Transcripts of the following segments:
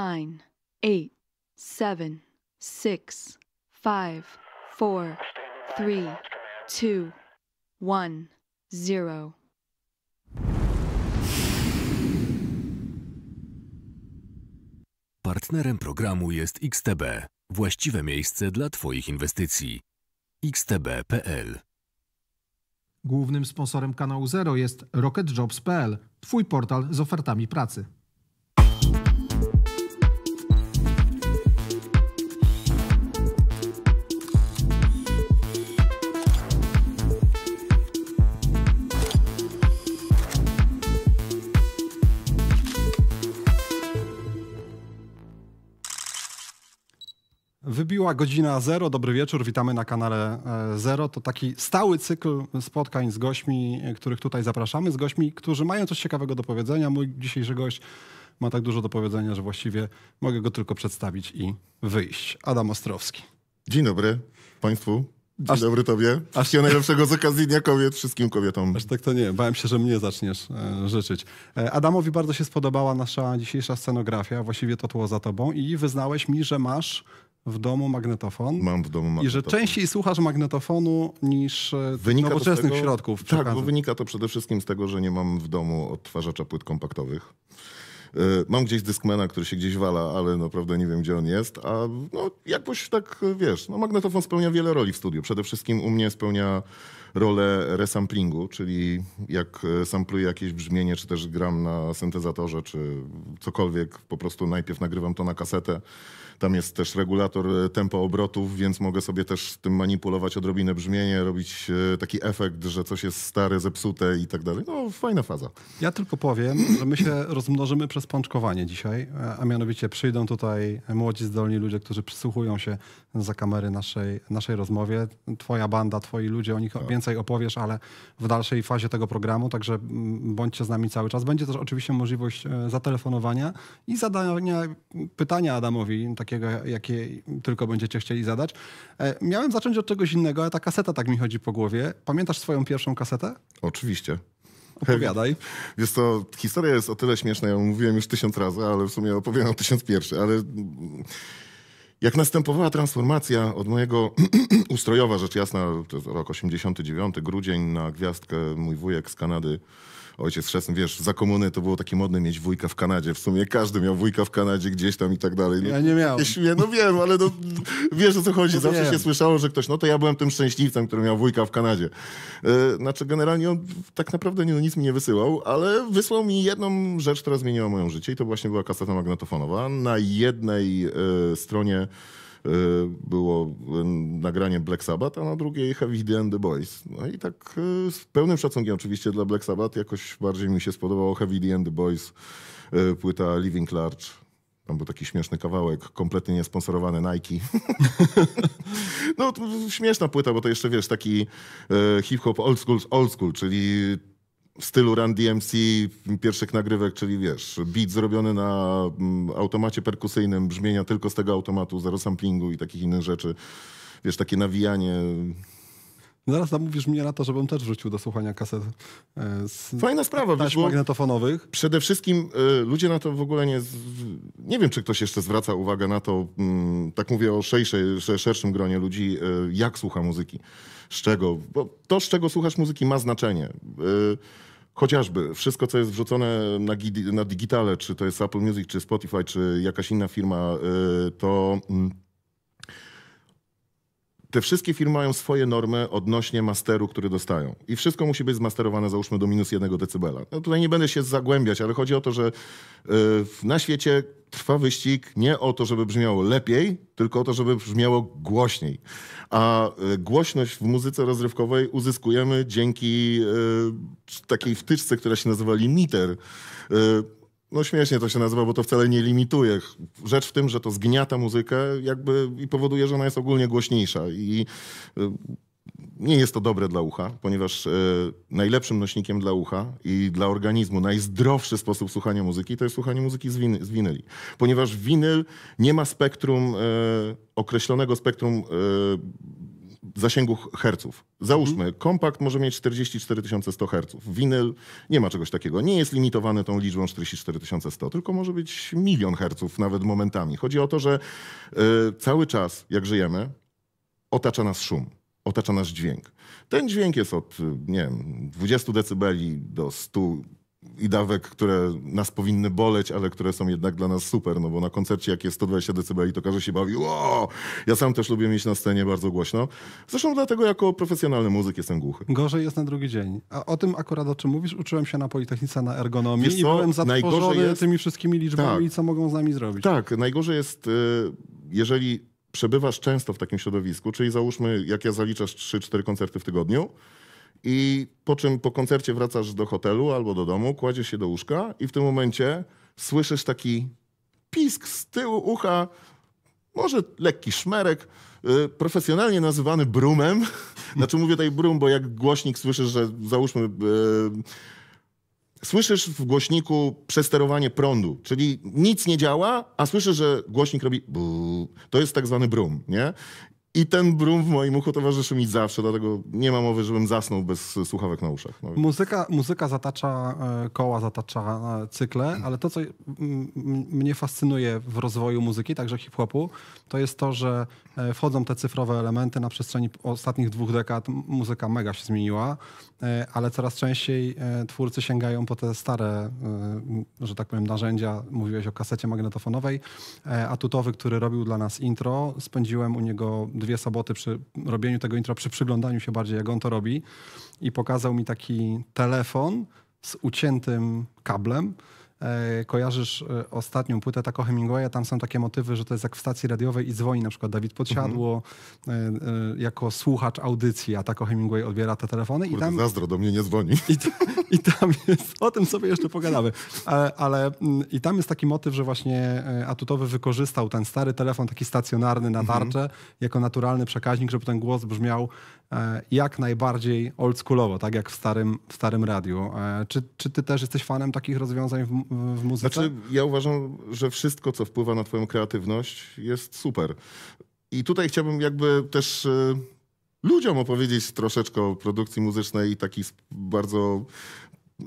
nine, eight, seven, six, five, four, three, two, one, zero. Partnerem programu jest XTB, właściwe miejsce dla Twoich inwestycji. xtb.pl Głównym sponsorem kanału Zero jest RocketJobs.pl, Twój portal z ofertami pracy. Wybiła godzina zero, dobry wieczór, witamy na kanale e, Zero. To taki stały cykl spotkań z gośćmi, e, których tutaj zapraszamy, z gośćmi, którzy mają coś ciekawego do powiedzenia. Mój dzisiejszy gość ma tak dużo do powiedzenia, że właściwie mogę go tylko przedstawić i wyjść. Adam Ostrowski. Dzień dobry Państwu. Dzień aż, dobry tobie. Wszystkiego najlepszego z okazji Dnia Kobiet wszystkim kobietom. Aż tak to nie. Bałem się, że mnie zaczniesz e, życzyć. E, Adamowi bardzo się spodobała nasza dzisiejsza scenografia, właściwie to tło za tobą i wyznałeś mi, że masz w domu magnetofon. Mam w domu magnetofon. I że częściej słuchasz magnetofonu niż e, wynika nowoczesnych tego, środków. Tak, bo wynika to przede wszystkim z tego, że nie mam w domu odtwarzacza płyt kompaktowych. E, mam gdzieś Discmana, który się gdzieś wala, ale naprawdę nie wiem, gdzie on jest. A no, jakoś tak, e, wiesz, no, magnetofon spełnia wiele roli w studiu. Przede wszystkim u mnie spełnia rolę resamplingu, czyli jak sampluję jakieś brzmienie, czy też gram na syntezatorze, czy cokolwiek, po prostu najpierw nagrywam to na kasetę, tam jest też regulator e, tempa obrotów, więc mogę sobie też z tym manipulować odrobinę brzmienie, robić e, taki efekt, że coś jest stare, zepsute i tak dalej. No, fajna faza. Ja tylko powiem, że my się rozmnożymy przez pączkowanie dzisiaj, e, a mianowicie przyjdą tutaj młodzi, zdolni ludzie, którzy przysłuchują się za kamery naszej, naszej rozmowie. Twoja banda, twoi ludzie, o nich tak. więcej opowiesz, ale w dalszej fazie tego programu, także mm, bądźcie z nami cały czas. Będzie też oczywiście możliwość zatelefonowania i zadania pytania Adamowi, takie takiego, jakie tylko będziecie chcieli zadać. E, miałem zacząć od czegoś innego, ale ta kaseta tak mi chodzi po głowie. Pamiętasz swoją pierwszą kasetę? Oczywiście. Opowiadaj. Jest to, historia jest o tyle śmieszna, ja mówiłem już tysiąc razy, ale w sumie opowiadam tysiąc pierwszy, ale jak następowała transformacja od mojego ustrojowa, rzecz jasna, to jest rok 89, grudzień, na gwiazdkę mój wujek z Kanady ojciec chrzestny, wiesz, za komuny to było takie modne mieć wujka w Kanadzie. W sumie każdy miał wujka w Kanadzie gdzieś tam i tak dalej. No, ja nie miałem. Nie, no wiem, ale no, wiesz o co chodzi. No Zawsze się słyszało, że ktoś, no to ja byłem tym szczęśliwcem, który miał wujka w Kanadzie. Yy, znaczy generalnie on tak naprawdę nie, nic mi nie wysyłał, ale wysłał mi jedną rzecz, która zmieniła moją życie i to właśnie była kaseta magnetofonowa. Na jednej yy, stronie Y, było y, nagranie Black Sabbath, a na drugiej Heavy D and the Boys. No i tak y, z pełnym szacunkiem oczywiście dla Black Sabbath jakoś bardziej mi się spodobało Heavy D and the Boys, płyta Living Large. Tam był taki śmieszny kawałek, kompletnie niesponsorowany Nike. no, śmieszna płyta, bo to jeszcze wiesz, taki hip-hop old school, old school, czyli w stylu Run DMC pierwszych nagrywek, czyli wiesz, beat zrobiony na mm, automacie perkusyjnym, brzmienia tylko z tego automatu, zero samplingu i takich innych rzeczy. Wiesz, takie nawijanie. Zaraz mówisz mnie na to, żebym też wrzucił do słuchania kaset e, z Fajna sprawa, wiesz, magnetofonowych. Przede wszystkim y, ludzie na to w ogóle nie... Nie wiem, czy ktoś jeszcze zwraca uwagę na to, y, tak mówię o szerszej, szerszym gronie ludzi, y, jak słucha muzyki z czego, bo to, z czego słuchasz muzyki ma znaczenie. Y, chociażby wszystko, co jest wrzucone na, na digitale, czy to jest Apple Music, czy Spotify, czy jakaś inna firma, y, to... Yy, te wszystkie firmy mają swoje normy odnośnie masteru, który dostają. I wszystko musi być zmasterowane, załóżmy, do minus jednego decybela. No tutaj nie będę się zagłębiać, ale chodzi o to, że e, na świecie trwa wyścig nie o to, żeby brzmiało lepiej, tylko o to, żeby brzmiało głośniej. A e, głośność w muzyce rozrywkowej uzyskujemy dzięki e, takiej wtyczce, która się nazywa limiter no śmiesznie to się nazywa, bo to wcale nie limituje. Rzecz w tym, że to zgniata muzykę jakby i powoduje, że ona jest ogólnie głośniejsza i y, nie jest to dobre dla ucha, ponieważ y, najlepszym nośnikiem dla ucha i dla organizmu najzdrowszy sposób słuchania muzyki to jest słuchanie muzyki z, winy, z winyli. Ponieważ winyl nie ma spektrum, y, określonego spektrum zasięgu herców. Załóżmy, mhm. kompakt może mieć 44 100 herców. Winyl nie ma czegoś takiego. Nie jest limitowany tą liczbą 44 100, tylko może być milion herców nawet momentami. Chodzi o to, że y, cały czas, jak żyjemy, otacza nas szum otacza nasz dźwięk. Ten dźwięk jest od nie wiem, 20 dB do 100 i dawek, które nas powinny boleć, ale które są jednak dla nas super, no bo na koncercie jak jest 120 dB to każdy się bawi, wow! Ja sam też lubię mieć na scenie bardzo głośno. Zresztą dlatego jako profesjonalny muzyk jestem głuchy. Gorzej jest na drugi dzień. A o tym akurat o czym mówisz, uczyłem się na Politechnice na ergonomii Wiesz i co? byłem zatrwożony jest... tymi wszystkimi liczbami, tak. co mogą z nami zrobić. Tak, najgorzej jest, y, jeżeli przebywasz często w takim środowisku, czyli załóżmy, jak ja zaliczasz 3-4 koncerty w tygodniu, i po czym po koncercie wracasz do hotelu albo do domu, kładziesz się do łóżka i w tym momencie słyszysz taki pisk z tyłu ucha, może lekki szmerek, y, profesjonalnie nazywany brumem. Znaczy mówię tutaj brum, bo jak głośnik słyszysz, że załóżmy... Yy, słyszysz w głośniku przesterowanie prądu, czyli nic nie działa, a słyszysz, że głośnik robi to jest tak zwany brum, nie? I ten brum w moim uchu towarzyszy mi zawsze, dlatego nie ma mowy, żebym zasnął bez słuchawek na uszach. No. Muzyka, muzyka zatacza e, koła, zatacza e, cykle, ale to, co mnie fascynuje w rozwoju muzyki, także hip-hopu, to jest to, że e, wchodzą te cyfrowe elementy. Na przestrzeni ostatnich dwóch dekad muzyka mega się zmieniła, e, ale coraz częściej e, twórcy sięgają po te stare, że tak powiem, narzędzia. Mówiłeś o kasecie magnetofonowej. Atutowy, który robił dla nas intro, spędziłem u niego dwie soboty przy robieniu tego intro, przy przyglądaniu się bardziej, jak on to robi i pokazał mi taki telefon z uciętym kablem, E, kojarzysz e, ostatnią płytę Tako Hemingwaya, tam są takie motywy, że to jest jak w stacji radiowej i dzwoni na przykład Dawid Podsiadło mhm. E, jako słuchacz audycji, a tako Hemingway odbiera te telefony. Kurde, i tam zazdro, do mnie nie dzwoni. I, I, tam jest, o tym sobie jeszcze pogadamy, ale, ale, mm, i tam jest taki motyw, że właśnie Atutowy wykorzystał ten stary telefon, taki stacjonarny na mhm. tarczę, mhm. jako naturalny przekaźnik, żeby ten głos brzmiał E, jak najbardziej oldschoolowo, tak jak w starym, w starym radiu. E, czy, czy ty też jesteś fanem takich rozwiązań w, w muzyce? Znaczy, ja uważam, że wszystko, co wpływa na twoją kreatywność jest super. I tutaj chciałbym jakby też e, ludziom opowiedzieć troszeczkę o produkcji muzycznej i taki bardzo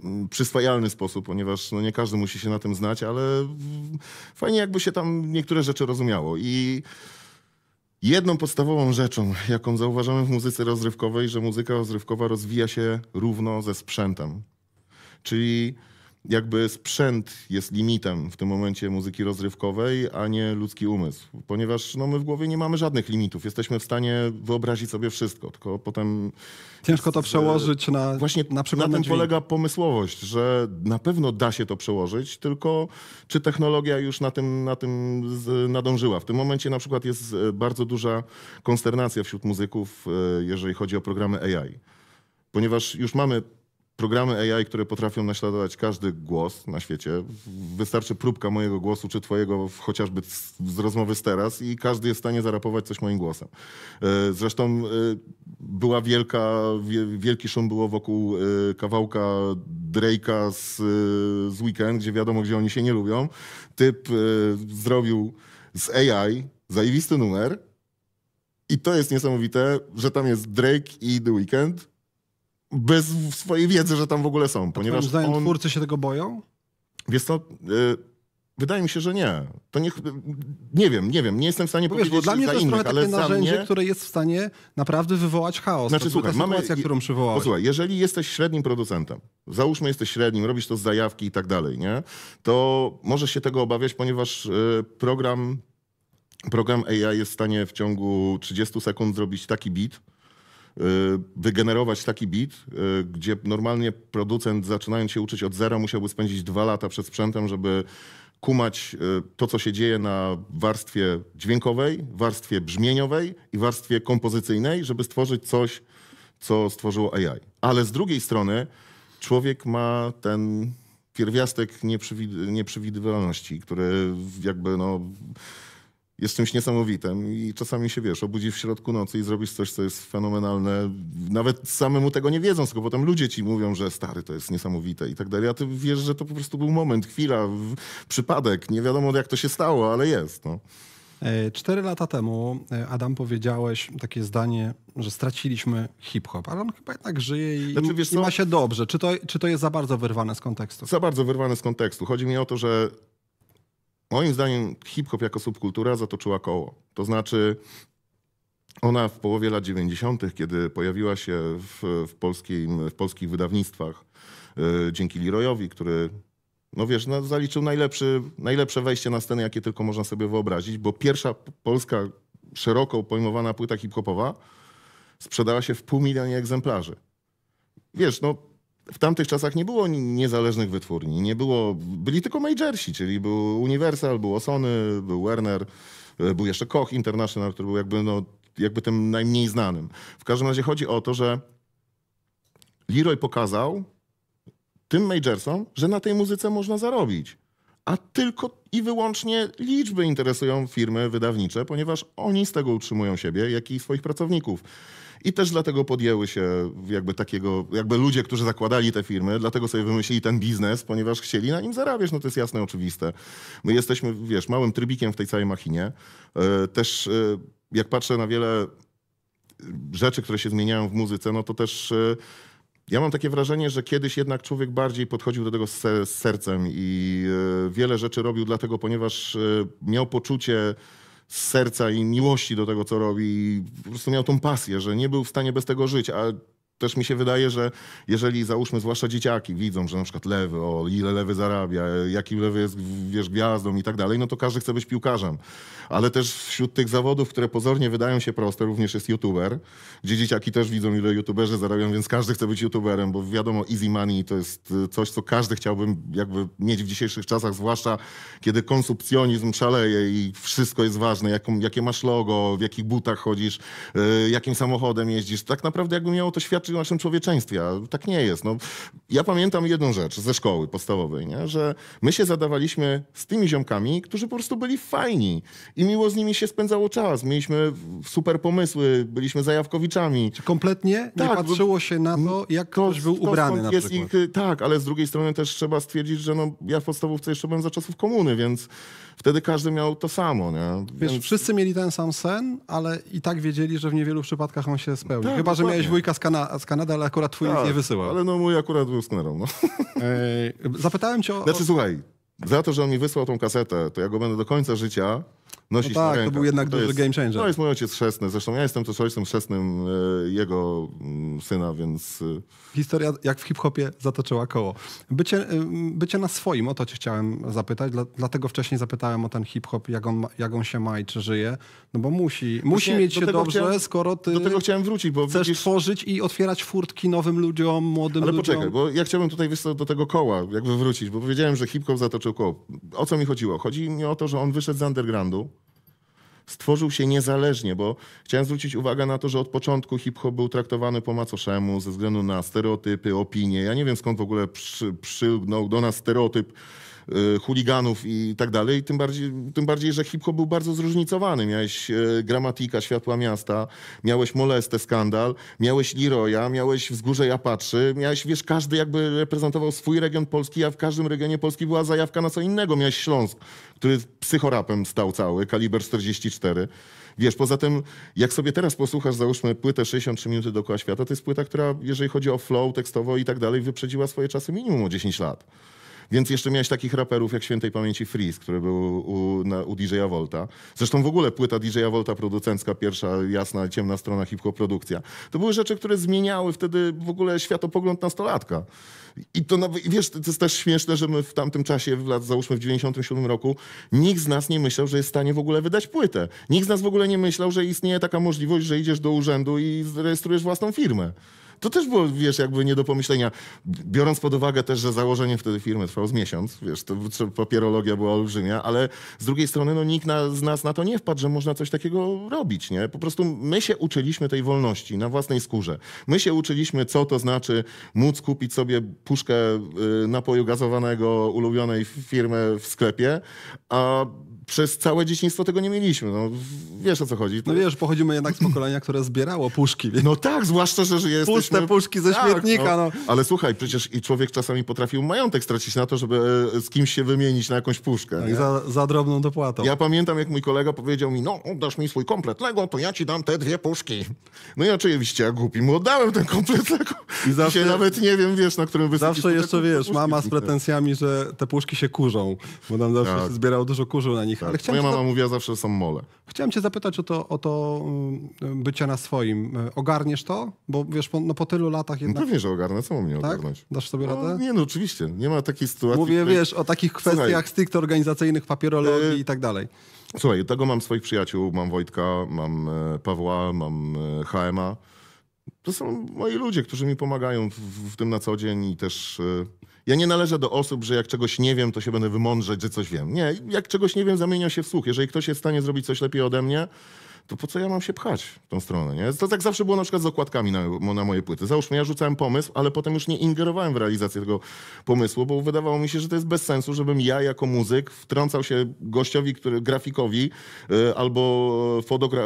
mm, przyswajalny sposób, ponieważ no nie każdy musi się na tym znać, ale fajnie jakby się tam niektóre rzeczy rozumiało. I Jedną podstawową rzeczą, jaką zauważamy w muzyce rozrywkowej, że muzyka rozrywkowa rozwija się równo ze sprzętem. Czyli jakby sprzęt jest limitem w tym momencie muzyki rozrywkowej, a nie ludzki umysł. Ponieważ no, my w głowie nie mamy żadnych limitów. Jesteśmy w stanie wyobrazić sobie wszystko, tylko potem... Ciężko to przełożyć na Właśnie na, na tym polega pomysłowość, że na pewno da się to przełożyć, tylko czy technologia już na tym, na tym nadążyła. W tym momencie na przykład jest e, bardzo duża konsternacja wśród muzyków, e, jeżeli chodzi o programy AI ponieważ już mamy programy AI, które potrafią naśladować każdy głos na świecie. Wystarczy próbka mojego głosu, czy twojego, chociażby z rozmowy z teraz i każdy jest w stanie zarapować coś moim głosem. E, zresztą e, była wielka, wielki szum było wokół e, kawałka Drake'a z, z Weekend, gdzie wiadomo, gdzie oni się nie lubią. Typ zrobił z AI zajwisty numer i to jest niesamowite, że tam jest Drake i The Weekend bez swojej wiedzy, że tam w ogóle są. ponieważ zdaniem on... twórcy się tego boją? Wiesz co, y, wydaje mi się, że nie. To nie, nie wiem, nie wiem, nie jestem w stanie no powiedzieć bo dla mnie to jest innych, trochę takie narzędzie, mnie... które jest w stanie naprawdę wywołać chaos. Znaczy, to słuchaj, ta mamy... którą przywołałeś. Posłuchaj, jeżeli jesteś średnim producentem, załóżmy jesteś średnim, robisz to z zajawki i tak dalej, nie? To możesz się tego obawiać, ponieważ y, program, program AI jest w stanie w ciągu 30 sekund zrobić taki beat, Y, wygenerować taki bit, y, gdzie normalnie producent zaczynając się uczyć od zera musiałby spędzić dwa lata przed sprzętem, żeby kumać y, to, co się dzieje na warstwie dźwiękowej, warstwie brzmieniowej i warstwie kompozycyjnej, żeby stworzyć coś, co stworzyło AI. Ale z drugiej strony człowiek ma ten pierwiastek nieprzewidywalności, który jakby no jest czymś niesamowitym i czasami się, wiesz, obudzi w środku nocy i zrobisz coś, co jest fenomenalne. Nawet samemu tego nie wiedząc, tylko potem ludzie ci mówią, że stary, to jest niesamowite i tak dalej, a ty wiesz, że to po prostu był moment, chwila, przypadek, nie wiadomo jak to się stało, ale jest, no. E, cztery lata temu, e, Adam, powiedziałeś takie zdanie, że straciliśmy hip-hop, ale on chyba jednak żyje i, znaczy, i ma się dobrze. Czy to, czy to jest za bardzo wyrwane z kontekstu? Za bardzo wyrwane z kontekstu. Chodzi mi o to, że moim zdaniem hip-hop jako subkultura zatoczyła koło. To znaczy ona w połowie lat 90., kiedy pojawiła się w, w, polskim, w polskich wydawnictwach yy, dzięki Leroyowi, który no wiesz, no, zaliczył najlepszy, najlepsze wejście na scenę, jakie tylko można sobie wyobrazić, bo pierwsza polska szeroko pojmowana płyta hip-hopowa sprzedała się w pół miliona egzemplarzy. Wiesz, no w tamtych czasach nie było niezależnych wytwórni, nie było, byli tylko majorsi, czyli był Universal, był Sony, był Werner, e, był jeszcze Koch International, który był jakby, no, jakby tym najmniej znanym. W każdym razie chodzi o to, że Leroy pokazał tym majorsom, że na tej muzyce można zarobić. A tylko i wyłącznie liczby interesują firmy wydawnicze, ponieważ oni z tego utrzymują siebie, jak i swoich pracowników. I też dlatego podjęły się jakby takiego, jakby ludzie, którzy zakładali te firmy, dlatego sobie wymyślili ten biznes, ponieważ chcieli na nim zarabiać, no to jest jasne, oczywiste. My jesteśmy, wiesz, małym trybikiem w tej całej machinie. E, też e, jak patrzę na wiele rzeczy, które się zmieniają w muzyce, no to też e, ja mam takie wrażenie, że kiedyś jednak człowiek bardziej podchodził do tego z sercem i wiele rzeczy robił dlatego, ponieważ miał poczucie, z serca i miłości do tego, co robi. I po prostu miał tą pasję, że nie był w stanie bez tego żyć, a też mi się wydaje, że jeżeli załóżmy, zwłaszcza dzieciaki widzą, że na przykład lewy, o ile lewy zarabia, jaki lewy jest wiesz, gwiazdą i tak dalej, no to każdy chce być piłkarzem. Ale też wśród tych zawodów, które pozornie wydają się proste, również jest youtuber, gdzie dzieciaki też widzą, ile youtuberzy zarabiają, więc każdy chce być youtuberem, bo wiadomo, easy money to jest y, coś, co każdy chciałby jakby mieć w dzisiejszych czasach, zwłaszcza kiedy konsumpcjonizm szaleje i wszystko jest ważne, jaką, jakie masz logo, w jakich butach chodzisz, y, jakim samochodem jeździsz. Tak naprawdę jakby miało to świat czy znaczy o naszym człowieczeństwie, tak nie jest. No, ja pamiętam jedną rzecz ze szkoły podstawowej, nie? że my się zadawaliśmy z tymi ziomkami, którzy po prostu byli fajni i miło z nimi się spędzało czas. Mieliśmy super pomysły, byliśmy zajawkowiczami. Czy kompletnie tak, nie patrzyło się na to, jak to, ktoś był to, ubrany na przykład. Ich, y, tak, ale z drugiej strony też trzeba stwierdzić, że no, ja w podstawówce jeszcze byłem za czasów komuny, więc wtedy każdy miał to samo. Nie? Wiesz, Więc... wszyscy mieli ten sam sen, ale i tak wiedzieli, że w niewielu przypadkach on się spełni. Tak, Chyba, dokładnie. że miałeś wujka z, Kana z Kanady, ale akurat twój tak, nie wysyłał. Ale no mój akurat był sknerą. No. Zapytałem cię o... Znaczy słuchaj, za to, że on mi wysłał tą kasetę, to ja go będę do końca życia nosić no tak, na to był jednak to duży jest, game changer. To no jest mój ojciec chrzestny. Zresztą ja jestem też ojcem chrzestnym e, jego mm, syna, więc... E, Historia jak w hip-hopie zatoczyła koło. Bycie, e, bycie na swoim, o to cię chciałem zapytać. Dla, dlatego wcześniej zapytałem o ten hip-hop, jak on, jak on się ma i czy żyje. No bo musi, Właśnie musi mieć się dobrze, chciałem, skoro ty... Do tego chciałem wrócić, bo... Chcesz widzisz... tworzyć i otwierać furtki nowym ludziom, młodym Ale ludziom. Ale poczekaj, bo ja chciałbym tutaj do tego koła jakby wrócić, bo powiedziałem, że hip-hop zatoczył koło. O co mi chodziło? Chodzi mi o to, że on wyszedł z undergroundu, stworzył się niezależnie, bo chciałem zwrócić uwagę na to, że od początku hip-hop był traktowany po macoszemu ze względu na stereotypy, opinie. Ja nie wiem skąd w ogóle przy, do nas stereotyp Y, chuliganów i tak dalej. Tym bardziej, tym bardziej że hip-hop był bardzo zróżnicowany. Miałeś y, Gramatika, Światła Miasta, miałeś Molestę, Skandal, miałeś Leroya, miałeś Wzgórze Ja miałeś, wiesz, każdy jakby reprezentował swój region Polski, a w każdym regionie Polski była zajawka na co innego. Miałeś Śląsk, który psychorapem stał cały, kaliber 44. Wiesz, poza tym, jak sobie teraz posłuchasz, załóżmy płytę 63 minuty dookoła świata, to jest płyta, która, jeżeli chodzi o flow tekstowo i tak dalej, wyprzedziła swoje czasy minimum o 10 lat. Więc jeszcze miałeś takich raperów jak świętej pamięci Freeze, który był u, na, u Volta. Zresztą w ogóle płyta DJa Volta producencka, pierwsza jasna, ciemna strona hip-hop produkcja. To były rzeczy, które zmieniały wtedy w ogóle światopogląd nastolatka. I to, wiesz, to jest też śmieszne, że my w tamtym czasie, w lat, załóżmy w 97 roku, nikt z nas nie myślał, że jest w stanie w ogóle wydać płytę. Nikt z nas w ogóle nie myślał, że istnieje taka możliwość, że idziesz do urzędu i zrejestrujesz własną firmę. To też było, wiesz, jakby nie do pomyślenia. Biorąc pod uwagę też, że założenie wtedy firmy trwało z miesiąc, wiesz, to papierologia była olbrzymia, ale z drugiej strony no, nikt na, z nas na to nie wpadł, że można coś takiego robić, nie? Po prostu my się uczyliśmy tej wolności na własnej skórze. My się uczyliśmy, co to znaczy móc kupić sobie puszkę y, napoju gazowanego ulubionej firmy w sklepie, a przez całe dzieciństwo tego nie mieliśmy. No, wiesz o co chodzi. No wiesz, pochodzimy jednak z pokolenia, które zbierało puszki. No tak, zwłaszcza, że, jest jesteśmy... Puste puszki ze tak, śmietnika. No. no. Ale słuchaj, przecież i człowiek czasami potrafił majątek stracić na to, żeby e, z kimś się wymienić na jakąś puszkę. Tak, za, za drobną dopłatą. Ja pamiętam, jak mój kolega powiedział mi, no dasz mi swój komplet Lego, to ja ci dam te dwie puszki. No i oczywiście, ja głupi mu oddałem ten komplet Lego. I zawsze... I nawet nie wiem, wiesz, na którym wysokim... Zawsze jeszcze, wiesz, mama z pretensjami, że te puszki się kurzą, bo tam zawsze tak. się zbierało dużo kurzu na nich nich. Tak. Ale Moja mama za... mówiła zawsze, że są mole. Chciałem cię zapytać o to, o to mm, bycie na swoim. E, ogarniesz to? Bo wiesz, po, no, po tylu latach no jednak... No pewnie, że ogarnę. Co mam mnie tak? ogarnąć? Dasz sobie radę? No, nie, no oczywiście. Nie ma takiej sytuacji... Mówię, której... wiesz, o takich kwestiach Słuchaj, stricte organizacyjnych, papierologii e, i tak dalej. Słuchaj, tego mam swoich przyjaciół. Mam Wojtka, mam e, Pawła, mam HMA. To są moi ludzie, którzy mi pomagają w, w tym na co dzień i też. E, ja nie należę do osób, że jak czegoś nie wiem, to się będę wymądrzeć, że coś wiem. Nie, jak czegoś nie wiem, zamienia się w słuch. Jeżeli ktoś jest w stanie zrobić coś lepiej ode mnie, to po co ja mam się pchać w tą stronę, nie? To tak zawsze było na przykład z okładkami na, na moje płyty. Załóżmy, ja rzucałem pomysł, ale potem już nie ingerowałem w realizację tego pomysłu, bo wydawało mi się, że to jest bez sensu, żebym ja jako muzyk wtrącał się gościowi, który, grafikowi y, albo fotogra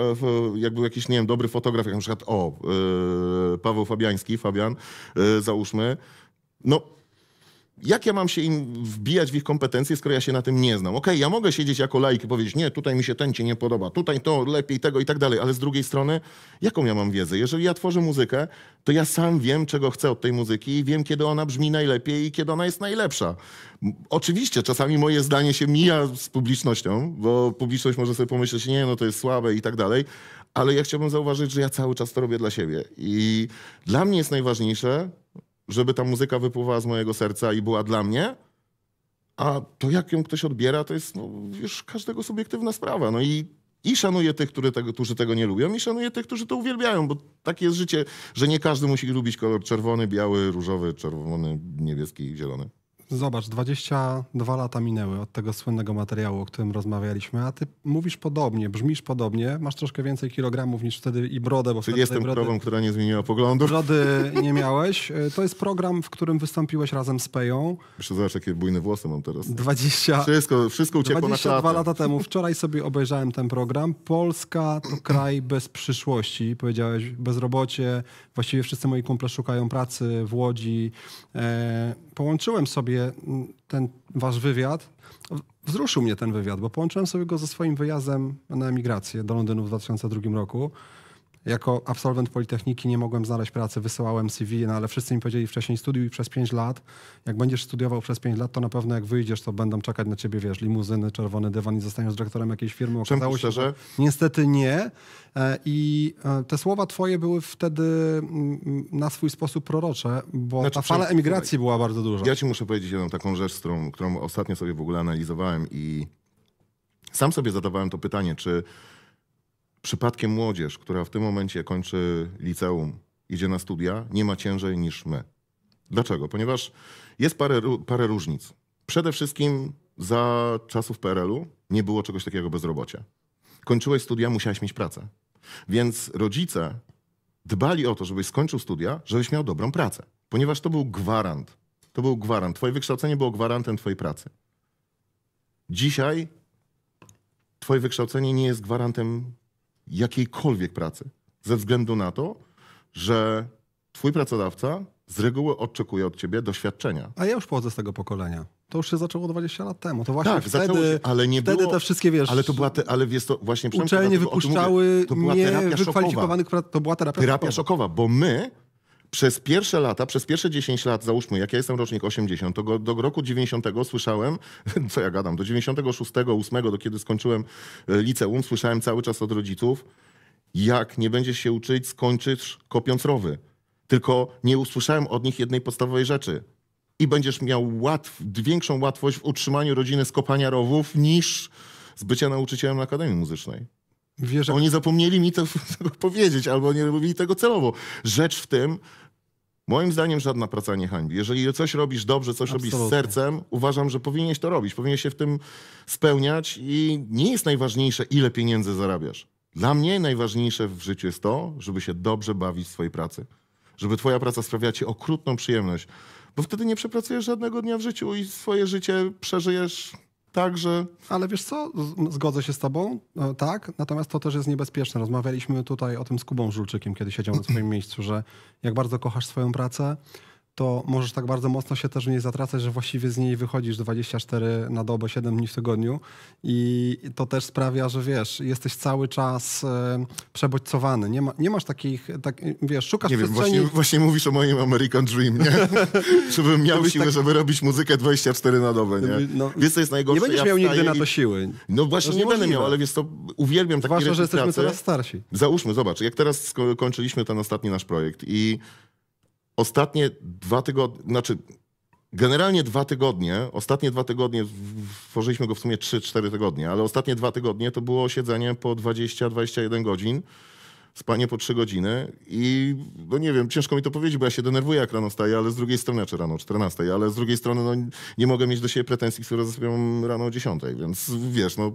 jak jakiś, nie wiem, dobry fotograf, jak na przykład, o, y, Paweł Fabiański, Fabian, y, załóżmy, no jak ja mam się im wbijać w ich kompetencje, skoro ja się na tym nie znam? Okej, okay, ja mogę siedzieć jako laik i powiedzieć, nie, tutaj mi się ten cię nie podoba, tutaj to lepiej, tego i tak dalej, ale z drugiej strony, jaką ja mam wiedzę? Jeżeli ja tworzę muzykę, to ja sam wiem, czego chcę od tej muzyki i wiem, kiedy ona brzmi najlepiej i kiedy ona jest najlepsza. Oczywiście czasami moje zdanie się mija z publicznością, bo publiczność może sobie pomyśleć, nie, no to jest słabe i tak dalej, ale ja chciałbym zauważyć, że ja cały czas to robię dla siebie. I dla mnie jest najważniejsze, żeby ta muzyka wypływała z mojego serca i była dla mnie, a to jak ją ktoś odbiera, to jest no, już każdego subiektywna sprawa. No i, i szanuję tych, którzy tego, którzy tego nie lubią i szanuję tych, którzy to uwielbiają, bo takie jest życie, że nie każdy musi lubić kolor czerwony, biały, różowy, czerwony, niebieski, zielony. Zobacz, 22 lata minęły od tego słynnego materiału, o którym rozmawialiśmy, a ty mówisz podobnie, brzmisz podobnie, masz troszkę więcej kilogramów niż wtedy i brodę. Bo Czyli jestem brody, krową, która nie zmieniła poglądów. Brody nie miałeś. E, to jest program, w którym wystąpiłeś razem z Peją. Jeszcze zobacz, jakie bujne włosy mam teraz. 20, wszystko, wszystko uciekło 22 na 22 lata temu. Wczoraj sobie obejrzałem ten program. Polska to kraj bez przyszłości. Powiedziałeś bezrobocie, właściwie wszyscy moi kumple szukają pracy w Łodzi. E, połączyłem sobie sobie ten wasz wywiad. Wzruszył mnie ten wywiad, bo połączyłem sobie go ze swoim wyjazdem na emigrację do Londynu w 2002 roku. Jako absolwent Politechniki nie mogłem znaleźć pracy, wysyłałem CV, no ale wszyscy mi powiedzieli wcześniej studiuj przez 5 lat. Jak będziesz studiował przez 5 lat, to na pewno jak wyjdziesz, to będą czekać na ciebie, wiesz, limuzyny, czerwony dywan i zostaniesz dyrektorem jakiejś firmy. Okazało się, że niestety nie. E, I e, te słowa twoje były wtedy mm, na swój sposób prorocze, bo znaczy, ta fala emigracji była bardzo duża. Ja ci muszę powiedzieć jedną taką rzecz, którą, którą ostatnio sobie w ogóle analizowałem i sam sobie zadawałem to pytanie, czy przypadkiem młodzież, która w tym momencie kończy liceum, idzie na studia, nie ma ciężej niż my. Dlaczego? Ponieważ jest parę, parę różnic. Przede wszystkim za czasów PRL-u nie było czegoś takiego bezrobocia. Kończyłeś studia, musiałeś mieć pracę. Więc rodzice dbali o to, żebyś skończył studia, żebyś miał dobrą pracę. Ponieważ to był gwarant. To był gwarant. Twoje wykształcenie było gwarantem twojej pracy. Dzisiaj twoje wykształcenie nie jest gwarantem jakiejkolwiek pracy. Ze względu na to, że twój pracodawca z reguły oczekuje od ciebie doświadczenia. A ja już pochodzę z tego pokolenia. To już się zaczęło 20 lat temu. To właśnie tak, wtedy, się, ale nie wtedy było, te wszystkie, wiesz... Ale to była, te, ale jest to właśnie... Uczelnie wypuszczały to była terapia szokowa. To była terapia, terapia szokowa, bo my przez pierwsze lata, przez pierwsze 10 lat, załóżmy, jak ja jestem rocznik 80, to do roku 90 słyszałem, co ja gadam, do 96, 8, do kiedy skończyłem e, liceum, słyszałem cały czas od rodziców, jak nie będziesz się uczyć, skończysz kopiąc rowy. Tylko nie usłyszałem od nich jednej podstawowej rzeczy. I będziesz miał łatw, większą łatwość w utrzymaniu rodziny z kopania rowów niż z bycia nauczycielem na Akademii Muzycznej. Wiesz, Oni zapomnieli mi to, to powiedzieć, albo nie robili tego celowo. Rzecz w tym, Moim zdaniem żadna praca nie hańbi. Jeżeli coś robisz dobrze, coś Absolutnie. robisz z sercem, uważam, że powinieneś to robić, powinieneś się w tym spełniać i nie jest najważniejsze, ile pieniędzy zarabiasz. Dla mnie najważniejsze w życiu jest to, żeby się dobrze bawić w swojej pracy. Żeby twoja praca sprawiała ci okrutną przyjemność, bo wtedy nie przepracujesz żadnego dnia w życiu i swoje życie przeżyjesz Także. Ale wiesz co, zgodzę się z tobą, e, tak, natomiast to też jest niebezpieczne. Rozmawialiśmy tutaj o tym z Kubą Żulczykiem, kiedy siedział na swoim miejscu, że jak bardzo kochasz swoją pracę, to możesz tak bardzo mocno się też w niej zatracać, że właściwie z niej wychodzisz dwadzieścia na dobę, 7 dni w tygodniu i to też sprawia, że wiesz, jesteś cały czas e, przebodźcowany. Nie, ma, nie masz takich, tak, wiesz, szukasz nie wiem, przestrzeni... Właśnie, właśnie mówisz o moim American Dream, nie? Żebym miał siłę, tak... żeby robić muzykę 24 na dobę, nie? No, wiesz, co jest najgorsze? Nie będziesz ja miał nigdy i... na to siły. No właśnie, nie będę miał, ale wiesz to uwielbiam takie Zwłaszcza, że jesteśmy coraz starsi. Załóżmy, zobacz, jak teraz skończyliśmy ten ostatni nasz projekt i ostatnie dwa tygodnie, znaczy generalnie dwa tygodnie, ostatnie dwa tygodnie, tworzyliśmy go w sumie 3-4 tygodnie, ale ostatnie dwa tygodnie to było siedzenie po 20-21 godzin, spanie po 3 godziny i no nie wiem, ciężko mi to powiedzieć, bo ja się denerwuję jak rano staję, ale z drugiej strony, czy znaczy rano o 14, ale z drugiej strony no, nie mogę mieć do siebie pretensji, które zasypiam rano o 10, więc wiesz, no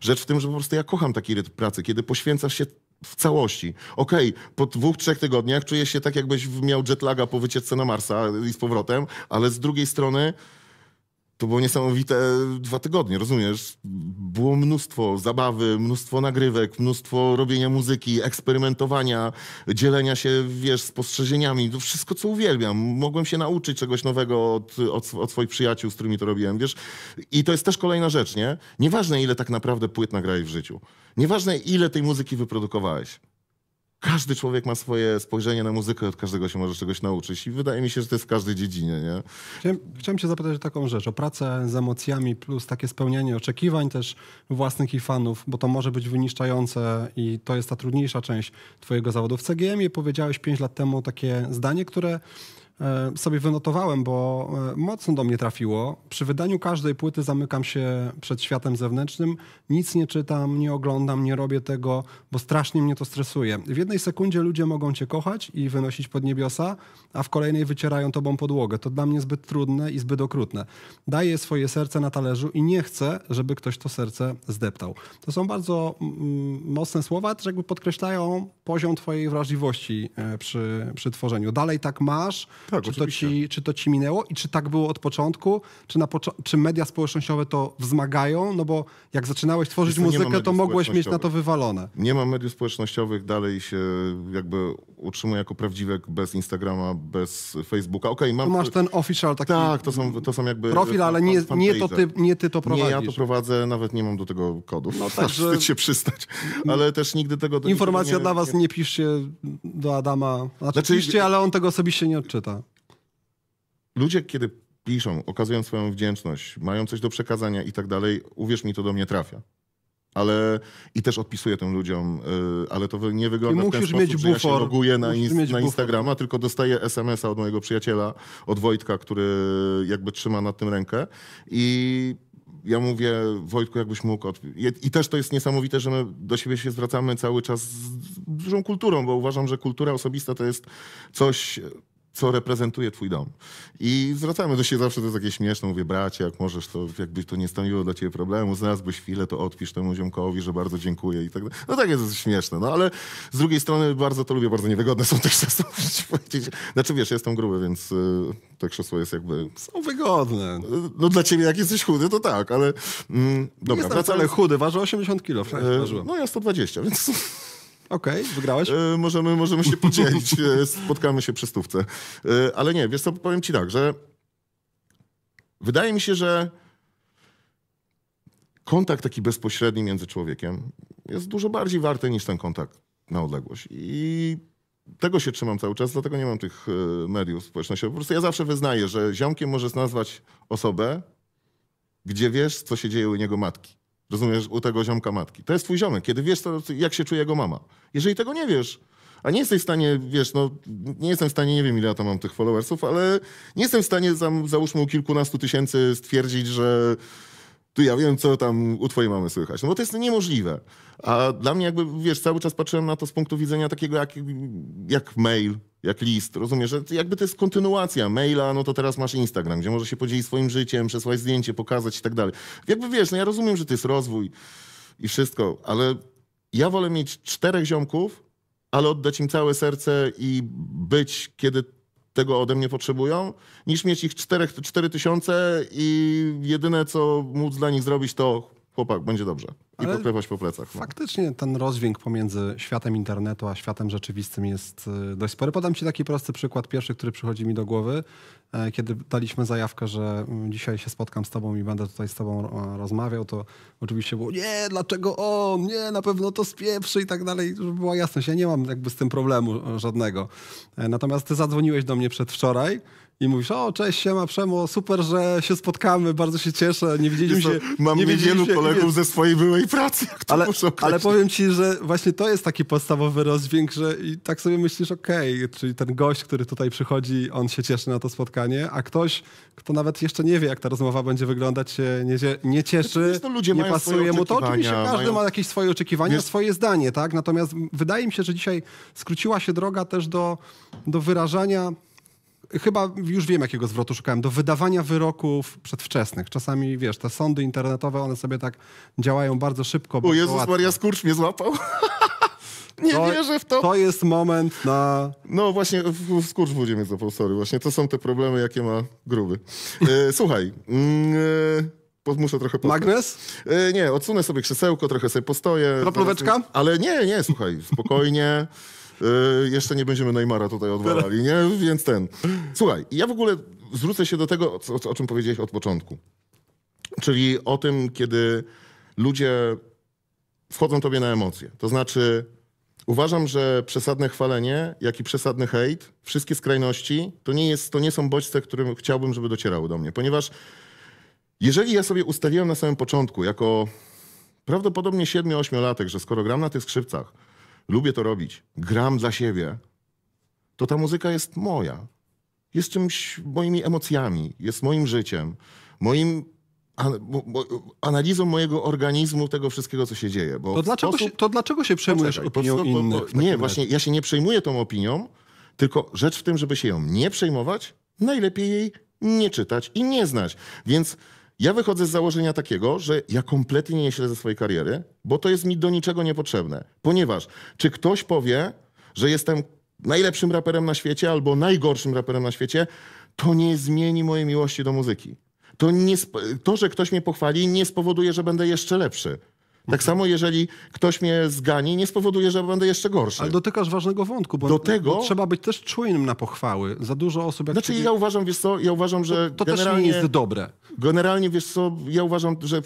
rzecz w tym, że po prostu ja kocham taki rytm pracy, kiedy poświęcasz się w całości. Okej, okay, po dwóch, trzech tygodniach czuję się tak, jakbyś miał jetlaga po wycieczce na Marsa i z powrotem, ale z drugiej strony to było niesamowite e, dwa tygodnie, rozumiesz? Było mnóstwo zabawy, mnóstwo nagrywek, mnóstwo robienia muzyki, eksperymentowania, dzielenia się, wiesz, spostrzeżeniami. To wszystko, co uwielbiam. Mogłem się nauczyć czegoś nowego od, od, od swoich przyjaciół, z którymi to robiłem, wiesz? I to jest też kolejna rzecz, nie? Nieważne, ile tak naprawdę płyt nagrałeś w życiu. Nieważne, ile tej muzyki wyprodukowałeś każdy człowiek ma swoje spojrzenie na muzykę, od każdego się może czegoś nauczyć i wydaje mi się, że to jest w każdej dziedzinie. Nie? Chciałem, chciałem cię zapytać o taką rzecz, o pracę z emocjami plus takie spełnianie oczekiwań też własnych i fanów, bo to może być wyniszczające i to jest ta trudniejsza część twojego zawodu. W CGM powiedziałeś 5 lat temu takie zdanie, które E, sobie wynotowałem, bo e, mocno do mnie trafiło. Przy wydaniu każdej płyty zamykam się przed światem zewnętrznym, nic nie czytam, nie oglądam, nie robię tego, bo strasznie mnie to stresuje. W jednej sekundzie ludzie mogą cię kochać i wynosić pod niebiosa, a w kolejnej wycierają tobą podłogę. To dla mnie zbyt trudne i zbyt okrutne. Daję swoje serce na talerzu i nie chcę, żeby ktoś to serce zdeptał. To są bardzo mm, mocne słowa, które tak jakby podkreślają poziom twojej wrażliwości e, przy, przy tworzeniu. Dalej tak masz, tak, czy, to ci, czy to ci minęło i czy tak było od początku? Czy, czy media społecznościowe to wzmagają? No bo jak zaczynałeś tworzyć muzykę, to mogłeś mieć na to wywalone. Nie ma mediów społecznościowych, dalej się jakby utrzymuję jako prawdziwek bez Instagrama, bez Facebooka. Okej, okay, mam... Tu masz ten official taki... Tak, to są, to są jakby... Profil, e, ale nie, nie, to ty, nie ty to prowadzisz. Nie, ja to prowadzę, nawet nie mam do tego kodów. No tak, że... się przystać. Ale też nigdy tego... Informacja nie, dla was, nie... nie piszcie do Adama. Znaczy, znaczy piszcie, ale on tego osobiście nie odczyta ludzie, kiedy piszą, okazują swoją wdzięczność, mają coś do przekazania i tak dalej, uwierz mi, to do mnie trafia. Ale i też odpisuję tym ludziom, yy, ale to nie wygląda Musisz w ten sposób, mieć że ja się loguję na, na Instagrama, tylko dostaję SMS-a od mojego przyjaciela, od Wojtka, który jakby trzyma nad tym rękę i ja mówię, Wojtku, jakbyś mógł. I też to jest niesamowite, że my do siebie się zwracamy cały czas z dużą kulturą, bo uważam, że kultura osobista to jest coś, co reprezentuje twój dom. I zwracamy do siebie zawsze, to jest takie śmieszne, mówię, bracie, jak możesz, to jakby to nie stanowiło dla ciebie problemu, znalazłbyś chwilę, to odpisz temu ziomkowi, że bardzo dziękuję i tak dalej. No tak jest śmieszne, no ale z drugiej strony bardzo to lubię, bardzo niewygodne są też te powiedzieć. Znaczy wiesz, jestem gruby, więc yy, to krzesło jest jakby... Są wygodne. Y, no dla ciebie, jak jesteś chudy, to tak, ale... Mm, dobra, wracając... chudy, waży 80 kilo, yy, No ja 120, więc... Okej, okay, wygrałeś? E, możemy, możemy się podzielić, e, spotkamy się przy stówce. E, ale nie, wiesz co, powiem ci tak, że wydaje mi się, że kontakt taki bezpośredni między człowiekiem jest dużo bardziej warty niż ten kontakt na odległość. I tego się trzymam cały czas, dlatego nie mam tych e, mediów społecznościowych. Po prostu ja zawsze wyznaję, że ziomkiem możesz nazwać osobę, gdzie wiesz, co się dzieje u niego matki. Rozumiesz, u tego ziomka matki. To jest twój ziomek, kiedy wiesz, to, jak się czuje jego mama. Jeżeli tego nie wiesz, a nie jesteś w stanie, wiesz, no nie jestem w stanie, nie wiem ile ja tam mam tych followersów, ale nie jestem w stanie, załóżmy u kilkunastu tysięcy stwierdzić, że tu ja wiem, co tam u twojej mamy słychać. No bo to jest niemożliwe. A dla mnie jakby, wiesz, cały czas patrzyłem na to z punktu widzenia takiego jak, jak mail, jak list, rozumiesz, że jakby to jest kontynuacja maila, no to teraz masz Instagram, gdzie może się podzielić swoim życiem, przesłać zdjęcie, pokazać i tak dalej. Jakby wiesz, no ja rozumiem, że to jest rozwój i wszystko, ale ja wolę mieć czterech ziomków, ale oddać im całe serce i być, kiedy tego ode mnie potrzebują, niż mieć ich 4, 4 tysiące i jedyne, co móc dla nich zrobić, to chłopak, będzie dobrze. I Ale poklepać po plecach. No. Faktycznie ten rozdźwięk pomiędzy światem internetu a światem rzeczywistym jest e, dość spory. Podam Ci taki prosty przykład, pierwszy, który przychodzi mi do głowy, e, kiedy daliśmy zajawkę, że mm, dzisiaj się spotkam z Tobą i będę tutaj z Tobą e, rozmawiał, to oczywiście było nie, dlaczego on, nie, na pewno to spieprzy i tak dalej, żeby była jasność. Ja nie mam jakby z tym problemu żadnego. Natomiast Ty zadzwoniłeś do mnie przedwczoraj i mówisz, o cześć, siema Przemo, super, że się spotkamy, bardzo się cieszę, nie widzieliśmy się... Mam nie niewielu kolegów nie... ze swojej byłej pracy, ale, ale powiem ci, że właśnie to jest taki podstawowy rozdźwięk, że i tak sobie myślisz, okej, okay, czyli ten gość, który tutaj przychodzi, on się cieszy na to spotkanie, a ktoś, kto nawet jeszcze nie wie, jak ta rozmowa będzie wyglądać, się nie, nie cieszy, nie pasuje mu to. Oczywiście każdy mają... ma jakieś swoje oczekiwania, Wiesz... swoje zdanie, tak? Natomiast wydaje mi się, że dzisiaj skróciła się droga też do, do wyrażania chyba już wiem, jakiego zwrotu szukałem, do wydawania wyroków przedwczesnych. Czasami, wiesz, te sądy internetowe, one sobie tak działają bardzo szybko. O Jezus łatwo. Maria, skurcz mnie złapał. Nie to, wierzę w to. To jest moment na... No właśnie, skurcz w skurcz mnie złapał, sorry. Właśnie to są te problemy, jakie ma gruby. E, słuchaj, mm, e, muszę trochę poznać. Magnes? E, nie, odsunę sobie krzesełko, trochę sobie postoję. Kroplóweczka? Zaraz... Ale nie, nie, słuchaj, spokojnie. Y, jeszcze nie będziemy Neymara tutaj odwalali, nie? Więc ten. Słuchaj, ja w ogóle zwrócę się do tego, o, czym powiedziałeś od początku. Czyli o tym, kiedy ludzie wchodzą tobie na emocje. To znaczy, uważam, że przesadne chwalenie, jak i przesadny hejt, wszystkie skrajności, to nie, jest, to nie są bodźce, którym chciałbym, żeby docierały do mnie. Ponieważ jeżeli ja sobie ustaliłem na samym początku, jako prawdopodobnie 7-8-latek, że skoro gram na tych skrzypcach, lubię to robić, gram dla siebie, to ta muzyka jest moja. Jest czymś moimi emocjami, jest moim życiem, moim analizą mojego organizmu tego wszystkiego, co się dzieje. to, dlaczego sposób... się, to dlaczego się przejmujesz Poczekaj, opinią po, innych? nie, właśnie ja się nie przejmuję tą opinią, tylko rzecz w tym, żeby się ją nie przejmować, najlepiej jej nie czytać i nie znać. Więc ja wychodzę z założenia takiego, że ja kompletnie nie śledzę swojej kariery, bo to jest mi do niczego niepotrzebne. Ponieważ czy ktoś powie, że jestem najlepszym raperem na świecie albo najgorszym raperem na świecie, to nie zmieni mojej miłości do muzyki. To, nie, to że ktoś mnie pochwali, nie spowoduje, że będę jeszcze lepszy. Tak samo, jeżeli ktoś mnie zgani, nie spowoduje, że będę jeszcze gorszy. Ale dotykasz ważnego wątku, bo, Do tego... Bo trzeba być też czujnym na pochwały. Za dużo osób... Jak znaczy, ja uważam, wiesz co, ja uważam, że To, to też nie jest dobre. Generalnie, wiesz co, ja uważam, że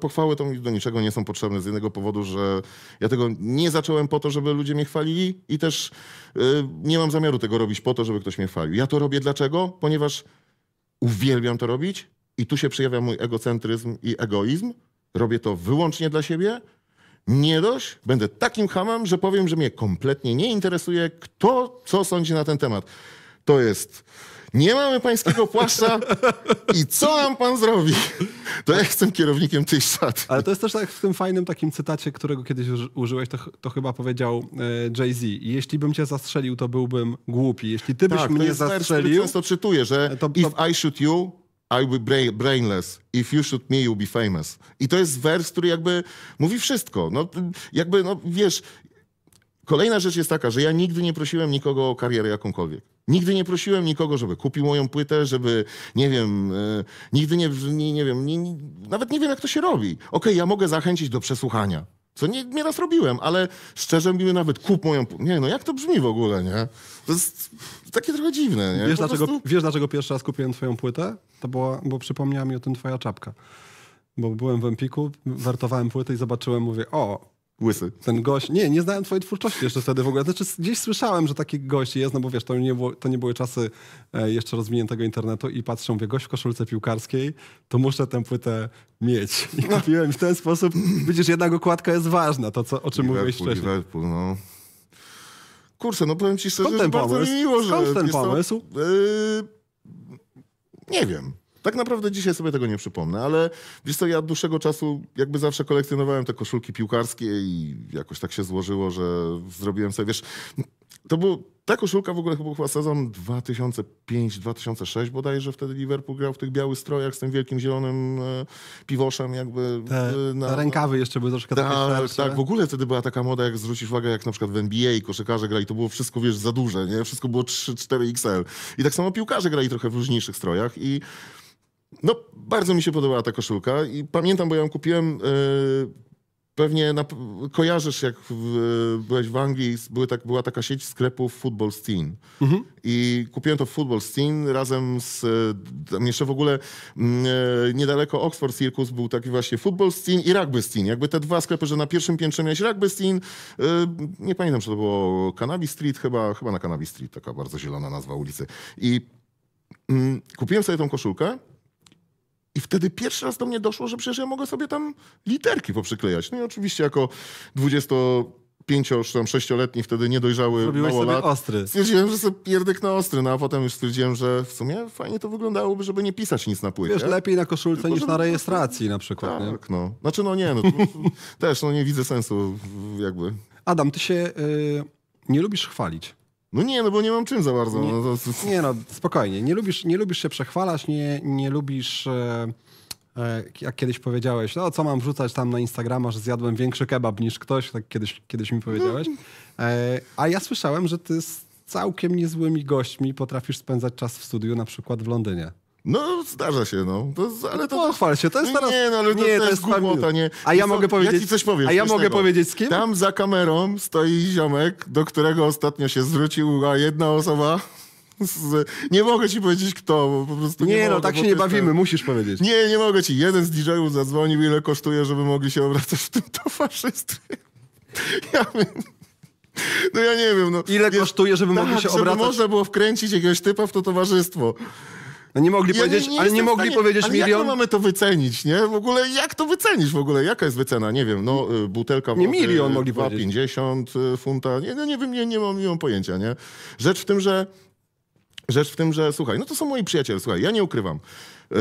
pochwały to mi do niczego nie są potrzebne z jednego powodu, że ja tego nie zacząłem po to, żeby ludzie mnie chwalili i też yy, nie mam zamiaru tego robić po to, żeby ktoś mnie chwalił. Ja to robię dlaczego? Ponieważ uwielbiam to robić i tu się przejawia mój egocentryzm i egoizm, robię to wyłącznie dla siebie. Nie dość, będę takim hamem, że powiem, że mnie kompletnie nie interesuje, kto co sądzi na ten temat. To jest. Nie mamy pańskiego płaszcza i co nam pan zrobi? To ja jestem kierownikiem tej szaty. Ale to jest też tak w tym fajnym takim cytacie, którego kiedyś użyłeś, to, to chyba powiedział e, Jay-Z. Jeśli bym cię zastrzelił, to byłbym głupi. Jeśli ty byś tak, mnie to jest zastrzelił... Tak, często czytuję, że to, to... if I shoot you, I'll be brainless. If you shoot me, you'll be famous. I to jest wers, który jakby mówi wszystko. No, jakby, no wiesz, kolejna rzecz jest taka, że ja nigdy nie prosiłem nikogo o karierę jakąkolwiek. Nigdy nie prosiłem nikogo, żeby kupił moją płytę, żeby, nie wiem, e, nigdy nie, nie, nie wiem, nie, nie, nawet nie wiem, jak to się robi. Okej, okay, ja mogę zachęcić do przesłuchania. Co nie, nieraz robiłem, ale szczerze mówimy nawet kup moją... Nie no, jak to brzmi w ogóle, nie? To jest takie trochę dziwne, nie? Wiesz, dlaczego, prostu... wiesz dlaczego pierwszy raz kupiłem twoją płytę? To była, bo przypomniała mi o tym twoja czapka. Bo byłem w Empiku, wertowałem płytę i zobaczyłem, mówię, o, Łysy. Ten gość, nie, nie znałem twojej twórczości jeszcze wtedy w ogóle. Znaczy gdzieś słyszałem, że taki gość jest, no bo wiesz, to nie, było, to nie były czasy e, jeszcze rozwiniętego internetu i patrzę, mówię, gość w koszulce piłkarskiej, to muszę tę płytę mieć. I no. kupiłem w ten sposób. Widzisz, jednak okładka jest ważna, to co, o czym Liverpool, mówiłeś wcześniej. Liverpool, no. Kurczę, no powiem ci szczerze, Skąd ten że pomysł? bardzo mi miło, Skąd że... ten pomysł? To, e, yy, nie wiem. Tak naprawdę dzisiaj sobie tego nie przypomnę, ale wiesz co, ja od dłuższego czasu jakby zawsze kolekcjonowałem te koszulki piłkarskie i jakoś tak się złożyło, że zrobiłem sobie, wiesz, to był, ta koszulka w ogóle chyba była sezon 2005-2006 bodajże, wtedy Liverpool grał w tych białych strojach z tym wielkim zielonym e, piwoszem jakby. Te, e, na, te rękawy jeszcze były troszkę ta, takie tak, tak, w ogóle wtedy była taka moda, jak zwrócisz uwagę, jak na przykład w NBA koszykarze grali, to było wszystko, wiesz, za duże, nie? Wszystko było 3-4 XL. I tak samo piłkarze grali trochę w różniejszych strojach i no, bardzo mi się podobała ta koszulka i pamiętam, bo ją kupiłem. Yy, pewnie na, kojarzysz, jak w, e, byłeś w Anglii, były tak, była taka sieć sklepów Football Steam. Mhm. I kupiłem to w Football Steam razem z. E, tam jeszcze w ogóle mm, niedaleko Oxford Circus był taki właśnie Football Steam i Rugby Steam. Jakby te dwa sklepy, że na pierwszym piętrze miałeś Rugby Steam. nie pamiętam, czy to było Cannabis Street, chyba, chyba na Cannabis Street, taka bardzo zielona nazwa ulicy. I mm, kupiłem sobie tą koszulkę. I wtedy pierwszy raz do mnie doszło, że przecież ja mogę sobie tam literki poprzyklejać. No i oczywiście jako 25 pięcio, czy tam wtedy niedojrzały Zrobiłeś mało sobie lat. ostry. Stwierdziłem, że sobie pierdyk na ostry, no a potem już stwierdziłem, że w sumie fajnie to wyglądałoby, żeby nie pisać nic na płycie. Wiesz, lepiej na koszulce Tylko, niż na rejestracji na przykład. Tak, nie? no. Znaczy no nie, no, też no nie widzę sensu jakby. Adam, ty się y, nie lubisz chwalić. No nie, no bo nie mam czym za bardzo. Nie no, to... nie, no, spokojnie. Nie lubisz, nie lubisz się przechwalać, nie, nie lubisz... E, e jak kiedyś powiedziałeś, no co mam wrzucać tam na Instagrama, że zjadłem większy kebab niż ktoś, tak kiedyś, kiedyś mi powiedziałeś. E, a ja słyszałem, że ty z całkiem niezłymi gośćmi potrafisz spędzać czas w studiu, na przykład w Londynie. No, zdarza się, no. To, ale to Pochwal no, się, to jest no teraz... Nie, no, ale nie, to, jest, głupota, nie. A ja mogę powiedzieć... Ja ci coś powiem. A ja mogę powiedzieć z kim? Tam za kamerą stoi ziomek, do którego ostatnio się zwróciła jedna osoba... Z... Nie mogę ci powiedzieć kto, bo po prostu nie, nie no mogę, tak się nie bawimy, ten... musisz powiedzieć. Nie, nie mogę ci. Jeden z DJ-ów zadzwonił, ile kosztuje, żeby mogli się obracać w tym towarzystwie. Ja wiem. No ja nie wiem. No. Ile kosztuje, żeby tak, mogli się obracać? żeby można było wkręcić jakiegoś typa w to towarzystwo. No nie mogli ja powiedzieć, nie, nie ale nie mogli stanie, powiedzieć ale milion. Jak my mamy to wycenić, nie? W ogóle jak to wycenisz w ogóle? Jaka jest wycena? Nie wiem, no y, butelka Nie wody, milion mogli 2, powiedzieć. 50 y, funta. Nie, no nie wiem, nie, nie mam, nie mam pojęcia, nie? Rzecz w tym, że Rzecz w tym, że słuchaj, no to są moi przyjaciele, słuchaj, ja nie ukrywam. Yy,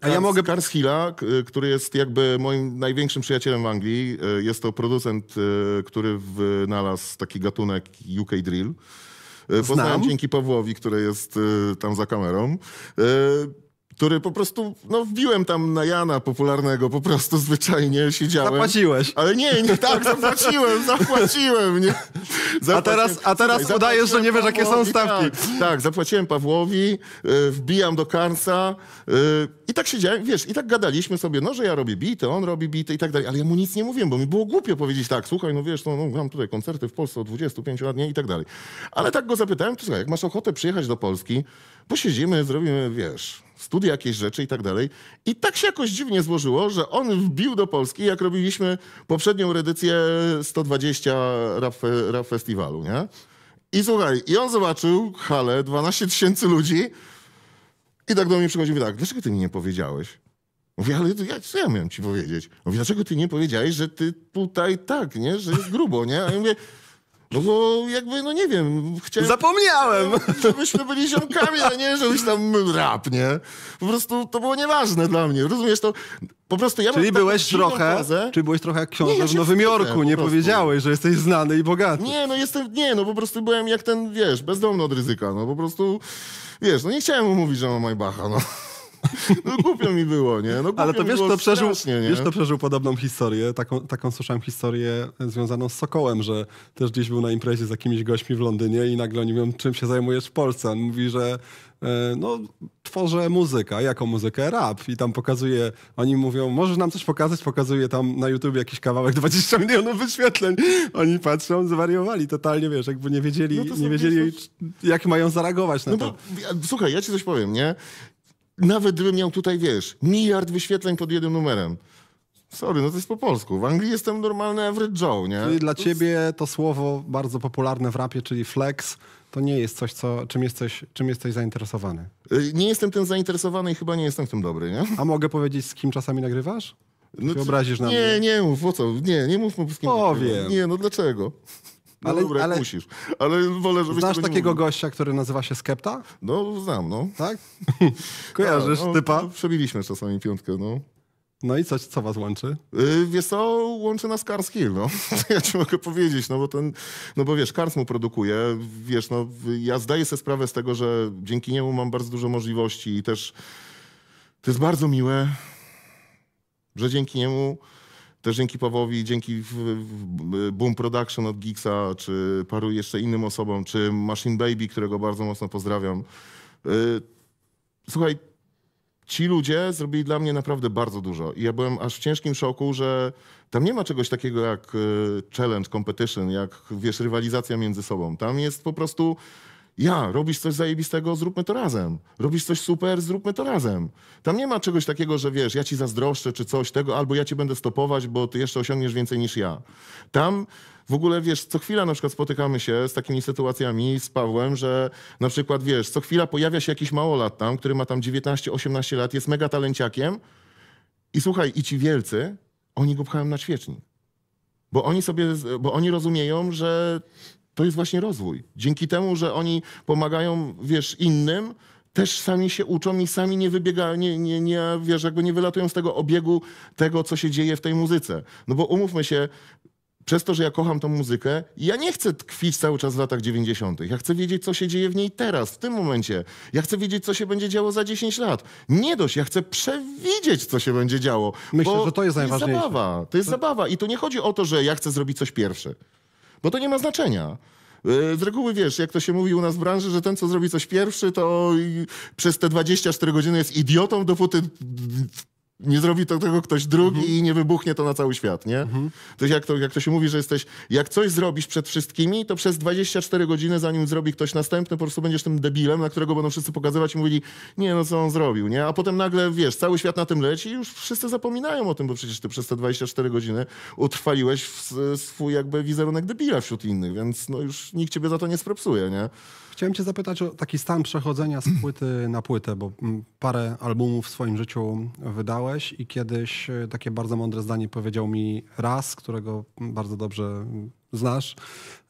A ja mogę Kars Hilla, który jest jakby moim największym przyjacielem w Anglii. Y, jest to producent, który wynalazł taki gatunek UK Drill. Poznałem Znam. dzięki Pawłowi, który jest y, tam za kamerą. Y, który po prostu, no wbiłem tam na Jana popularnego, po prostu zwyczajnie siedziałem. Zapłaciłeś. Ale nie, nie, tak, zapłaciłem, zapłaciłem, nie. Zapłaciłem. A teraz, a teraz Słuchaj, udajesz, że nie wiesz, jakie są tak, stawki. Tak, tak zapłaciłem Pawłowi, y, wbijam do Karsa y, i tak siedziałem, wiesz, i tak gadaliśmy sobie, no, że ja robię bity, on robi bity i tak dalej, ale ja mu nic nie mówiłem, bo mi było głupio powiedzieć tak, słuchaj, no wiesz, no, no tutaj koncerty w Polsce od 25 lat, nie, i tak dalej. Ale tak go zapytałem, to słuchaj, jak masz ochotę przyjechać do Polski, posiedzimy, zrobimy, wiesz, studia jakieś rzeczy i tak dalej. I tak się jakoś dziwnie złożyło, że on wbił do Polski, jak robiliśmy poprzednią edycję 120 rap, rap festiwalu, nie? I słuchaj, i on zobaczył halę, 12 tysięcy ludzi i tak do mnie przychodził i tak, dlaczego ty mi nie powiedziałeś? Mówi, ale ja, co ja miałem ci powiedzieć? Mówi, dlaczego ty nie powiedziałeś, że ty tutaj tak, nie? Że jest grubo, nie? A ja mówię, no bo jakby, no nie wiem, chciałem... Zapomniałem! Żebyśmy byli ziomkami, a nie żebyś tam rap, nie? Po prostu to było nieważne dla mnie, rozumiesz to? Po prostu ja Czyli byłeś trochę, fazę. czyli byłeś trochę jak książę nie, ja w Nowym Jorku, nie powiedziałeś, że jesteś znany i bogaty. Nie, no jestem, nie, no po prostu byłem jak ten, wiesz, bezdomny od ryzyka, no po prostu, wiesz, no nie chciałem mu mówić, że mam Maybacha, no. No głupio mi było, nie? No, Ale to wiesz, to przeżył, wiesz, to przeżył podobną historię? Taką, taką słyszałem historię związaną z Sokołem, że też gdzieś był na imprezie z jakimiś gośćmi w Londynie i nagle oni mówią, czym się zajmujesz w Polsce? On mówi, że e, no, tworzę muzykę. Jaką muzykę? Rap. I tam pokazuje, oni mówią, możesz nam coś pokazać? Pokazuje tam na YouTube jakiś kawałek, 20 milionów wyświetleń. Oni patrzą, zwariowali totalnie, wiesz, jakby nie wiedzieli, no nie wiedzieli jak mają zareagować na no to. Bo, słuchaj, ja ci coś powiem, nie? nawet gdybym miał tutaj, wiesz, miliard wyświetleń pod jednym numerem. Sorry, no to jest po polsku. W Anglii jestem normalny average Joe, nie? Czyli dla to ciebie jest... to słowo bardzo popularne w rapie, czyli flex, to nie jest coś, co, czym, jesteś, czym jesteś zainteresowany. Y, nie jestem tym zainteresowany i chyba nie jestem w tym dobry, nie? A mogę powiedzieć, z kim czasami nagrywasz? No, wyobrazisz na nie, mnie. Nie, nie mów, po co? Nie, nie mów po wszystkim. Powiem. Nie, no dlaczego? No ale, dobra, ale, musisz. Ale wolę, żebyś Znasz takiego mówił. gościa, który nazywa się Skepta? No, znam, no. Tak? Kojarzysz no, typa? No, przebiliśmy czasami piątkę, no. No i co, co was łączy? Yy, wiesz co, łączy nas Cars Hill, no. ja ci mogę powiedzieć, no bo ten, no bo wiesz, Cars mu produkuje, wiesz, no ja zdaję sobie sprawę z tego, że dzięki niemu mam bardzo dużo możliwości i też to jest bardzo miłe, że dzięki niemu też dzięki Pawłowi, dzięki Boom Production od Geeksa, czy paru jeszcze innym osobom, czy Machine Baby, którego bardzo mocno pozdrawiam. Y, słuchaj, ci ludzie zrobili dla mnie naprawdę bardzo dużo. I ja byłem aż w ciężkim szoku, że tam nie ma czegoś takiego jak y, challenge, competition, jak wiesz, rywalizacja między sobą. Tam jest po prostu ja, robisz coś zajebistego, zróbmy to razem. Robisz coś super, zróbmy to razem. Tam nie ma czegoś takiego, że wiesz, ja ci zazdroszczę czy coś tego, albo ja cię będę stopować, bo ty jeszcze osiągniesz więcej niż ja. Tam w ogóle, wiesz, co chwila na przykład spotykamy się z takimi sytuacjami z Pawłem, że na przykład, wiesz, co chwila pojawia się jakiś małolat tam, który ma tam 19-18 lat, jest mega talenciakiem i słuchaj, i ci wielcy, oni go pchają na świeczni, Bo oni sobie, bo oni rozumieją, że to jest właśnie rozwój. Dzięki temu, że oni pomagają, wiesz, innym, też sami się uczą i sami nie wybiegają, nie, nie, nie, wiesz, jakby nie wylatują z tego obiegu tego, co się dzieje w tej muzyce. No bo umówmy się, przez to, że ja kocham tą muzykę, ja nie chcę tkwić cały czas w latach 90. Ja chcę wiedzieć, co się dzieje w niej teraz, w tym momencie. Ja chcę wiedzieć, co się będzie działo za 10 lat. Nie dość, ja chcę przewidzieć, co się będzie działo. Myślę, że to jest najważniejsze. To jest zabawa. To jest to... zabawa. I tu nie chodzi o to, że ja chcę zrobić coś pierwsze bo to nie ma znaczenia. Y, z reguły wiesz, jak to się mówi u nas w branży, że ten, co zrobi coś pierwszy, to przez te 24 godziny jest idiotą, dopóty nie zrobi to tego ktoś drugi mhm. i nie wybuchnie to na cały świat, nie? Mhm. To jak to, jak to się mówi, że jesteś, jak coś zrobisz przed wszystkimi, to przez 24 godziny, zanim zrobi ktoś następny, po prostu będziesz tym debilem, na którego będą wszyscy pokazywać i mówili, nie no, co on zrobił, nie? A potem nagle, wiesz, cały świat na tym leci i już wszyscy zapominają o tym, bo przecież ty przez te 24 godziny utrwaliłeś swój jakby wizerunek debila wśród innych, więc no już nikt ciebie za to nie sprepsuje, nie? Chciałem Cię zapytać o taki stan przechodzenia z płyty na płytę, bo mm, parę albumów w swoim życiu wydałeś i kiedyś e, takie bardzo mądre zdanie powiedział mi Raz, którego mm, bardzo dobrze mm, znasz,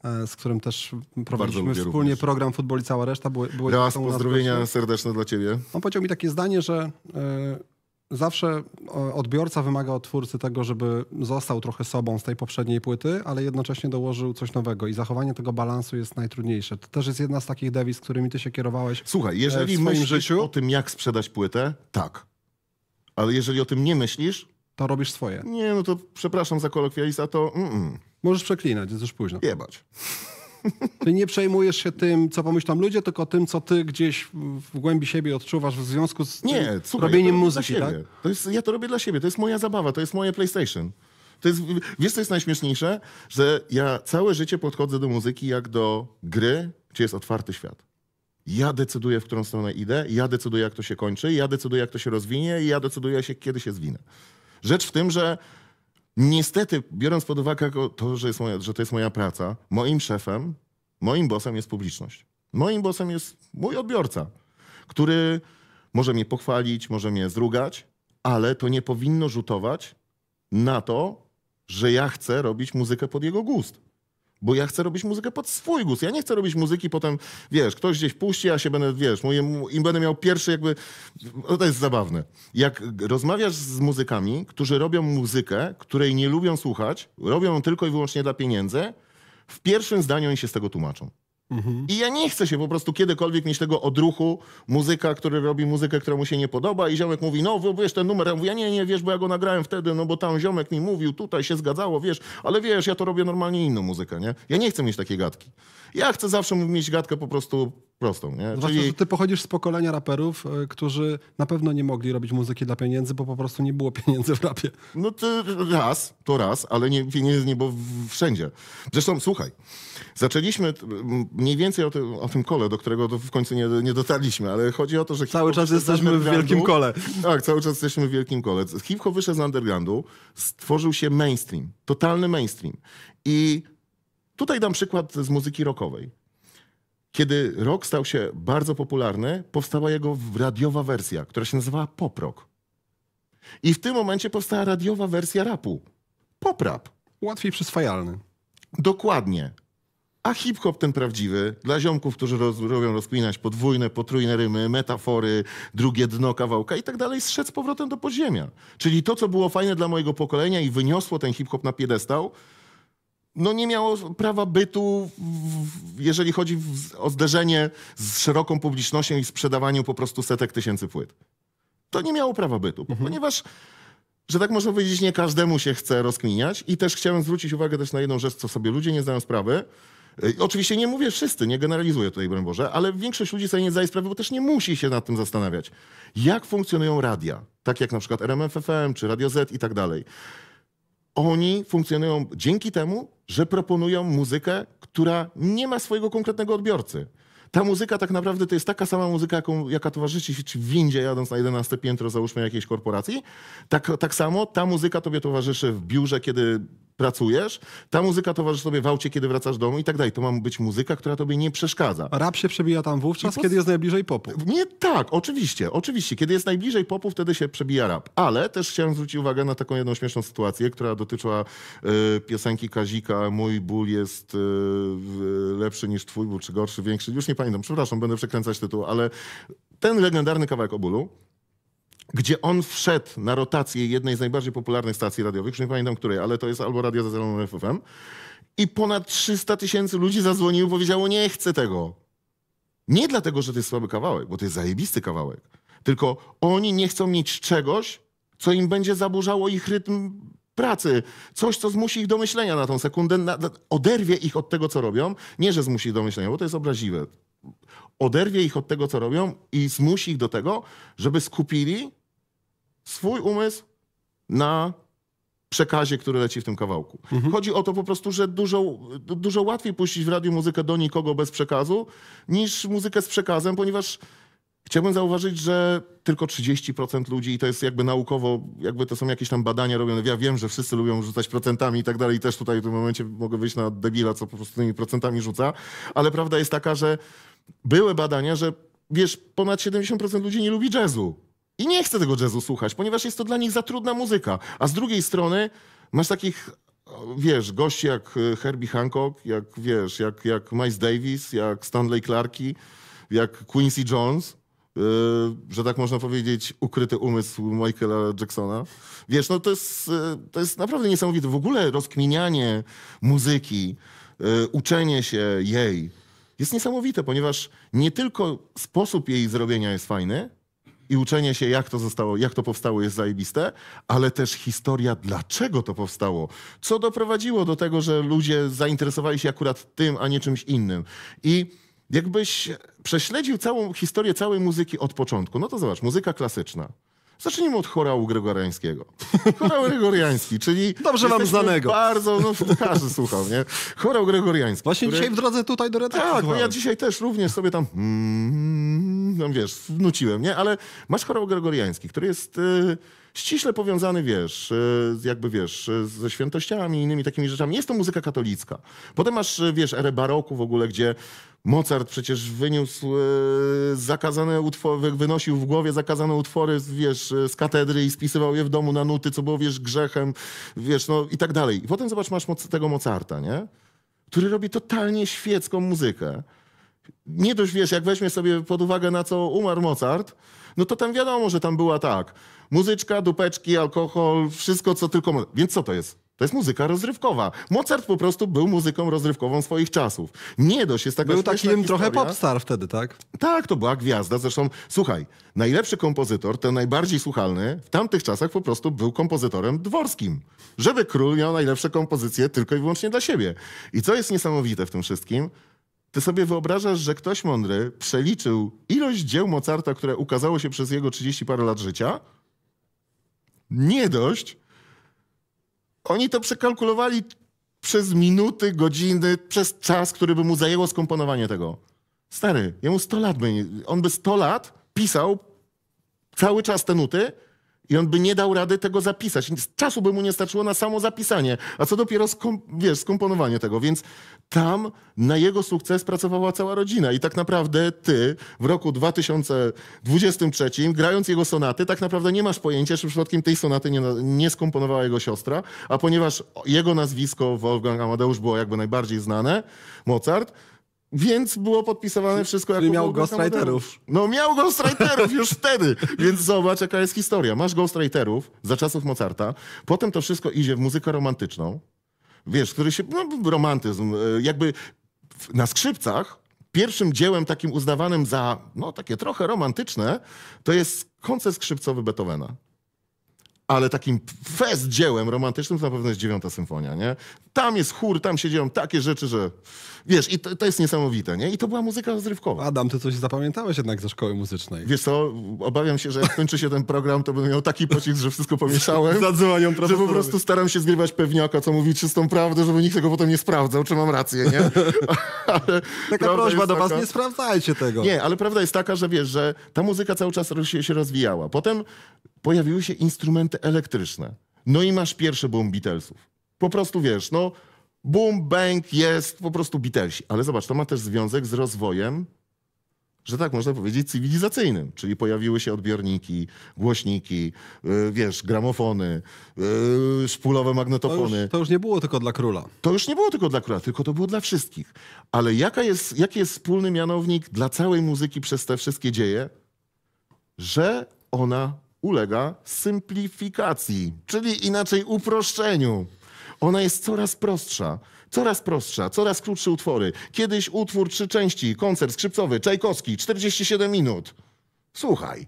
e, z którym też prowadziliśmy wspólnie również. program Futbol i cała reszta. Były, były Raz, pozdrowienia serdeczne dla Ciebie. On powiedział mi takie zdanie, że e, zawsze e, odbiorca wymaga od twórcy tego, żeby został trochę sobą z tej poprzedniej płyty, ale jednocześnie dołożył coś nowego i zachowanie tego balansu jest najtrudniejsze. To też jest jedna z takich dewiz, którymi ty się kierowałeś. Słuchaj, e, jeżeli w myślisz życiu, o tym, jak sprzedać płytę, tak. Ale jeżeli o tym nie myślisz, to robisz swoje. Nie, no to przepraszam za kolokwializm, a to. Mm -mm. Możesz przeklinać, jest już późno. Jebać. Ty nie przejmujesz się tym, co pomyślą ludzie, tylko tym, co ty gdzieś w głębi siebie odczuwasz w związku z nie, słuchaj, robieniem ja muzyki, tak? To jest, ja to robię dla siebie, to jest moja zabawa, to jest moje PlayStation. To jest, wiesz, co jest najśmieszniejsze? Że ja całe życie podchodzę do muzyki jak do gry, gdzie jest otwarty świat. Ja decyduję, w którą stronę idę, ja decyduję, jak to się kończy, ja decyduję, jak to się rozwinie i ja decyduję, się, kiedy się zwinę. Rzecz w tym, że Niestety, biorąc pod uwagę to, że, jest moja, że to jest moja praca, moim szefem, moim bosem jest publiczność. Moim bosem jest mój odbiorca, który może mnie pochwalić, może mnie zrugać, ale to nie powinno rzutować na to, że ja chcę robić muzykę pod jego gust bo ja chcę robić muzykę pod swój gust. Ja nie chcę robić muzyki, potem, wiesz, ktoś gdzieś puści, ja się będę, wiesz, im będę miał pierwszy jakby... No to jest zabawne. Jak rozmawiasz z muzykami, którzy robią muzykę, której nie lubią słuchać, robią ją tylko i wyłącznie dla pieniędzy, w pierwszym zdaniu oni się z tego tłumaczą. Mhm. I ja nie chcę się po prostu kiedykolwiek mieć tego odruchu muzyka, który robi muzykę, która mu się nie podoba i ziomek mówi, no wiesz ten numer, ja mówię, nie, nie, wiesz, bo ja go nagrałem wtedy, no bo tam ziomek mi mówił, tutaj się zgadzało, wiesz, ale wiesz, ja to robię normalnie inną muzykę, nie? Ja nie chcę mieć takiej gadki. Ja chcę zawsze mieć gadkę po prostu prostą. Nie? Zwłaszcza, no Czyli... że ty pochodzisz z pokolenia raperów, e, którzy na pewno nie mogli robić muzyki dla pieniędzy, bo po prostu nie było pieniędzy w rapie. No to raz, to raz, ale nie, pieniędzy nie było wszędzie. Zresztą słuchaj, zaczęliśmy mniej więcej o tym, o tym kole, do którego w końcu nie, nie dotarliśmy, ale chodzi o to, że... Cały czas jesteśmy w wielkim kole. Tak, cały czas jesteśmy w wielkim kole. Hip-hop wyszedł z undergroundu, stworzył się mainstream, totalny mainstream. I tutaj dam przykład z muzyki rockowej. Kiedy rock stał się bardzo popularny, powstała jego radiowa wersja, która się nazywała pop rock. I w tym momencie powstała radiowa wersja rapu. Pop rap. Łatwiej przyswajalny. Dokładnie. A hip-hop ten prawdziwy, dla ziomków, którzy roz, robią rozpinać podwójne, potrójne rymy, metafory, drugie dno kawałka i tak dalej, zszedł z powrotem do podziemia. Czyli to, co było fajne dla mojego pokolenia i wyniosło ten hip-hop na piedestał, no nie miało prawa bytu, jeżeli chodzi o zderzenie z szeroką publicznością i sprzedawaniu po prostu setek tysięcy płyt. To nie miało prawa bytu, mhm. ponieważ, że tak można powiedzieć, nie każdemu się chce rozkminiać. I też chciałem zwrócić uwagę też na jedną rzecz, co sobie ludzie nie zdają sprawy. Y, oczywiście nie mówię wszyscy, nie generalizuję tutaj, broń Boże, ale większość ludzi sobie nie zdaje sprawy, bo też nie musi się nad tym zastanawiać. Jak funkcjonują radia, tak jak na przykład RMFFM czy Radio Z i tak dalej oni funkcjonują dzięki temu, że proponują muzykę, która nie ma swojego konkretnego odbiorcy. Ta muzyka tak naprawdę to jest taka sama muzyka, jaką, jaka towarzyszy ci w windzie jadąc na 11 piętro, załóżmy jakiejś korporacji. Tak, tak samo ta muzyka tobie towarzyszy w biurze, kiedy pracujesz, ta muzyka towarzyszy sobie w aucie, kiedy wracasz do domu i tak dalej. To ma być muzyka, która tobie nie przeszkadza. Rap się przebija tam wówczas, po... kiedy jest najbliżej popu. Nie, tak, oczywiście, oczywiście. Kiedy jest najbliżej popu, wtedy się przebija rap. Ale też chciałem zwrócić uwagę na taką jedną śmieszną sytuację, która dotyczyła y, piosenki Kazika Mój ból jest y, lepszy niż twój ból, czy gorszy, większy. Już nie pamiętam, przepraszam, będę przekręcać tytuł, ale ten legendarny kawałek o bólu gdzie on wszedł na rotację jednej z najbardziej popularnych stacji radiowych, już nie pamiętam której, ale to jest albo Radio ze Zieloną FFM. I ponad 300 tysięcy ludzi zadzwoniło i powiedziało, nie chcę tego. Nie dlatego, że to jest słaby kawałek, bo to jest zajebisty kawałek. Tylko oni nie chcą mieć czegoś, co im będzie zaburzało ich rytm pracy. Coś, co zmusi ich do myślenia na tą sekundę, na, na, oderwie ich od tego, co robią. Nie, że zmusi ich do myślenia, bo to jest obraziwe. Oderwie ich od tego, co robią i zmusi ich do tego, żeby skupili swój umysł na przekazie, który leci w tym kawałku. Mhm. Chodzi o to po prostu, że dużo, dużo łatwiej puścić w radiu muzykę do nikogo bez przekazu niż muzykę z przekazem, ponieważ Chciałbym zauważyć, że tylko 30% ludzi, i to jest jakby naukowo, jakby to są jakieś tam badania robione. Ja wiem, że wszyscy lubią rzucać procentami i tak dalej, i też tutaj w tym momencie mogę wyjść na debila, co po prostu tymi procentami rzuca, ale prawda jest taka, że były badania, że wiesz, ponad 70% ludzi nie lubi jazzu. I nie chcę tego jazzu słuchać, ponieważ jest to dla nich za trudna muzyka. A z drugiej strony masz takich wiesz, gości jak e, Herbie Hancock, jak wiesz, jak, jak Miles Davis, jak Stanley Clarke, jak Quincy Jones, yy, że tak można powiedzieć, ukryty umysł Michaela Jacksona. Wiesz, no to jest, e, to jest naprawdę niesamowite. W ogóle rozkminianie muzyki, yy, uczenie się jej jest niesamowite, ponieważ nie tylko sposób jej zrobienia jest fajny, i uczenie się, jak to zostało, jak to powstało, jest zajebiste, ale też historia, dlaczego to powstało, co doprowadziło do tego, że ludzie zainteresowali się akurat tym, a nie czymś innym. I jakbyś prześledził całą historię całej muzyki od początku, no to zobacz, muzyka klasyczna. Zacznijmy od chorału gregoriańskiego. Chorał gregoriański, czyli... Dobrze wam znanego. Bardzo, no każdy słuchał, nie? Chorał gregoriański. Właśnie który... dzisiaj w drodze tutaj do redakcji. Tak, no ja dzisiaj też również sobie tam... Mm, mm, no wiesz, wnuciłem, nie? Ale masz chorał gregoriański, który jest... Yy ściśle powiązany, wiesz, y, jakby wiesz, y, ze świętościami i innymi takimi rzeczami. Jest to muzyka katolicka. Potem masz, y, wiesz, erę baroku w ogóle, gdzie Mozart przecież wyniósł e, zakazane utwory, wynosił w głowie zakazane utwory, wiesz, e, z katedry i spisywał je w domu na nuty, co było, wiesz, grzechem, wiesz, no i tak dalej. I potem zobacz, masz tego Mozarta, nie? Który robi totalnie świecką muzykę. Nie dość, wiesz, jak weźmie sobie pod uwagę, na co umarł Mozart, no to tam wiadomo, że tam była tak, muzyczka, dupeczki, alkohol, wszystko, co tylko... Więc co to jest? To jest muzyka rozrywkowa. Mozart po prostu był muzyką rozrywkową swoich czasów. Nie dość jest taka Był takim historia. trochę popstar wtedy, tak? Tak, to była gwiazda. Zresztą, słuchaj, najlepszy kompozytor, ten najbardziej słuchalny, w tamtych czasach po prostu był kompozytorem dworskim. Żeby król miał najlepsze kompozycje tylko i wyłącznie dla siebie. I co jest niesamowite w tym wszystkim? Ty sobie wyobrażasz, że ktoś mądry przeliczył ilość dzieł Mozarta, które ukazało się przez jego 30 parę lat życia? Nie dość, oni to przekalkulowali przez minuty, godziny, przez czas, który by mu zajęło skomponowanie tego. Stary, jemu 100 lat by, on by 100 lat pisał cały czas te nuty, i on by nie dał rady tego zapisać. Czasu by mu nie starczyło na samo zapisanie, a co dopiero skom, wiesz, skomponowanie tego. Więc tam na jego sukces pracowała cała rodzina. I tak naprawdę ty w roku 2023, grając jego sonaty, tak naprawdę nie masz pojęcia, czy przypadkiem tej sonaty nie, nie skomponowała jego siostra, a ponieważ jego nazwisko Wolfgang Amadeusz było jakby najbardziej znane, Mozart, więc było podpisywane wszystko Czyli miał ghostwriterów. No miał ghostwriterów już wtedy, więc zobacz jaka jest historia. Masz ghostwriterów za czasów Mozarta, potem to wszystko idzie w muzykę romantyczną, wiesz, który się... No, romantyzm, e, jakby na skrzypcach pierwszym dziełem takim uznawanym za, no takie trochę romantyczne, to jest koncert skrzypcowy Beethovena ale takim fest dziełem romantycznym to na pewno jest dziewiąta symfonia, nie? Tam jest chór, tam się dzieją takie rzeczy, że Wiesz, i to, to, jest niesamowite, nie? I to była muzyka rozrywkowa. Adam, ty coś zapamiętałeś jednak ze szkoły muzycznej. Wiesz co, obawiam się, że jak kończy się ten program, to będę miał taki pocisk, że wszystko pomieszałem. Zadzwonią Że po prostu staram się zgrywać pewniaka, co mówi czystą prawdę, żeby nikt tego potem nie sprawdzał, czy mam rację, nie? taka prośba do taka... was, nie sprawdzajcie tego. Nie, ale prawda jest taka, że wiesz, że ta muzyka cały czas się rozwijała. Potem pojawiły się instrumenty elektryczne. No i masz pierwszy boom Beatlesów. Po prostu wiesz, no Boom, bang, jest po prostu Beatlesi. Ale zobacz, to ma też związek z rozwojem, że tak można powiedzieć, cywilizacyjnym. Czyli pojawiły się odbiorniki, głośniki, yy, wiesz, gramofony, yy, szpulowe magnetofony. To już, to już, nie było tylko dla króla. To już nie było tylko dla króla, tylko to było dla wszystkich. Ale jaka jest, jaki jest wspólny mianownik dla całej muzyki przez te wszystkie dzieje? Że ona ulega symplifikacji, czyli inaczej uproszczeniu. Ona jest coraz prostsza, coraz prostsza, coraz krótsze utwory. Kiedyś utwór trzy części, koncert skrzypcowy, Czajkowski, 47 minut. Słuchaj,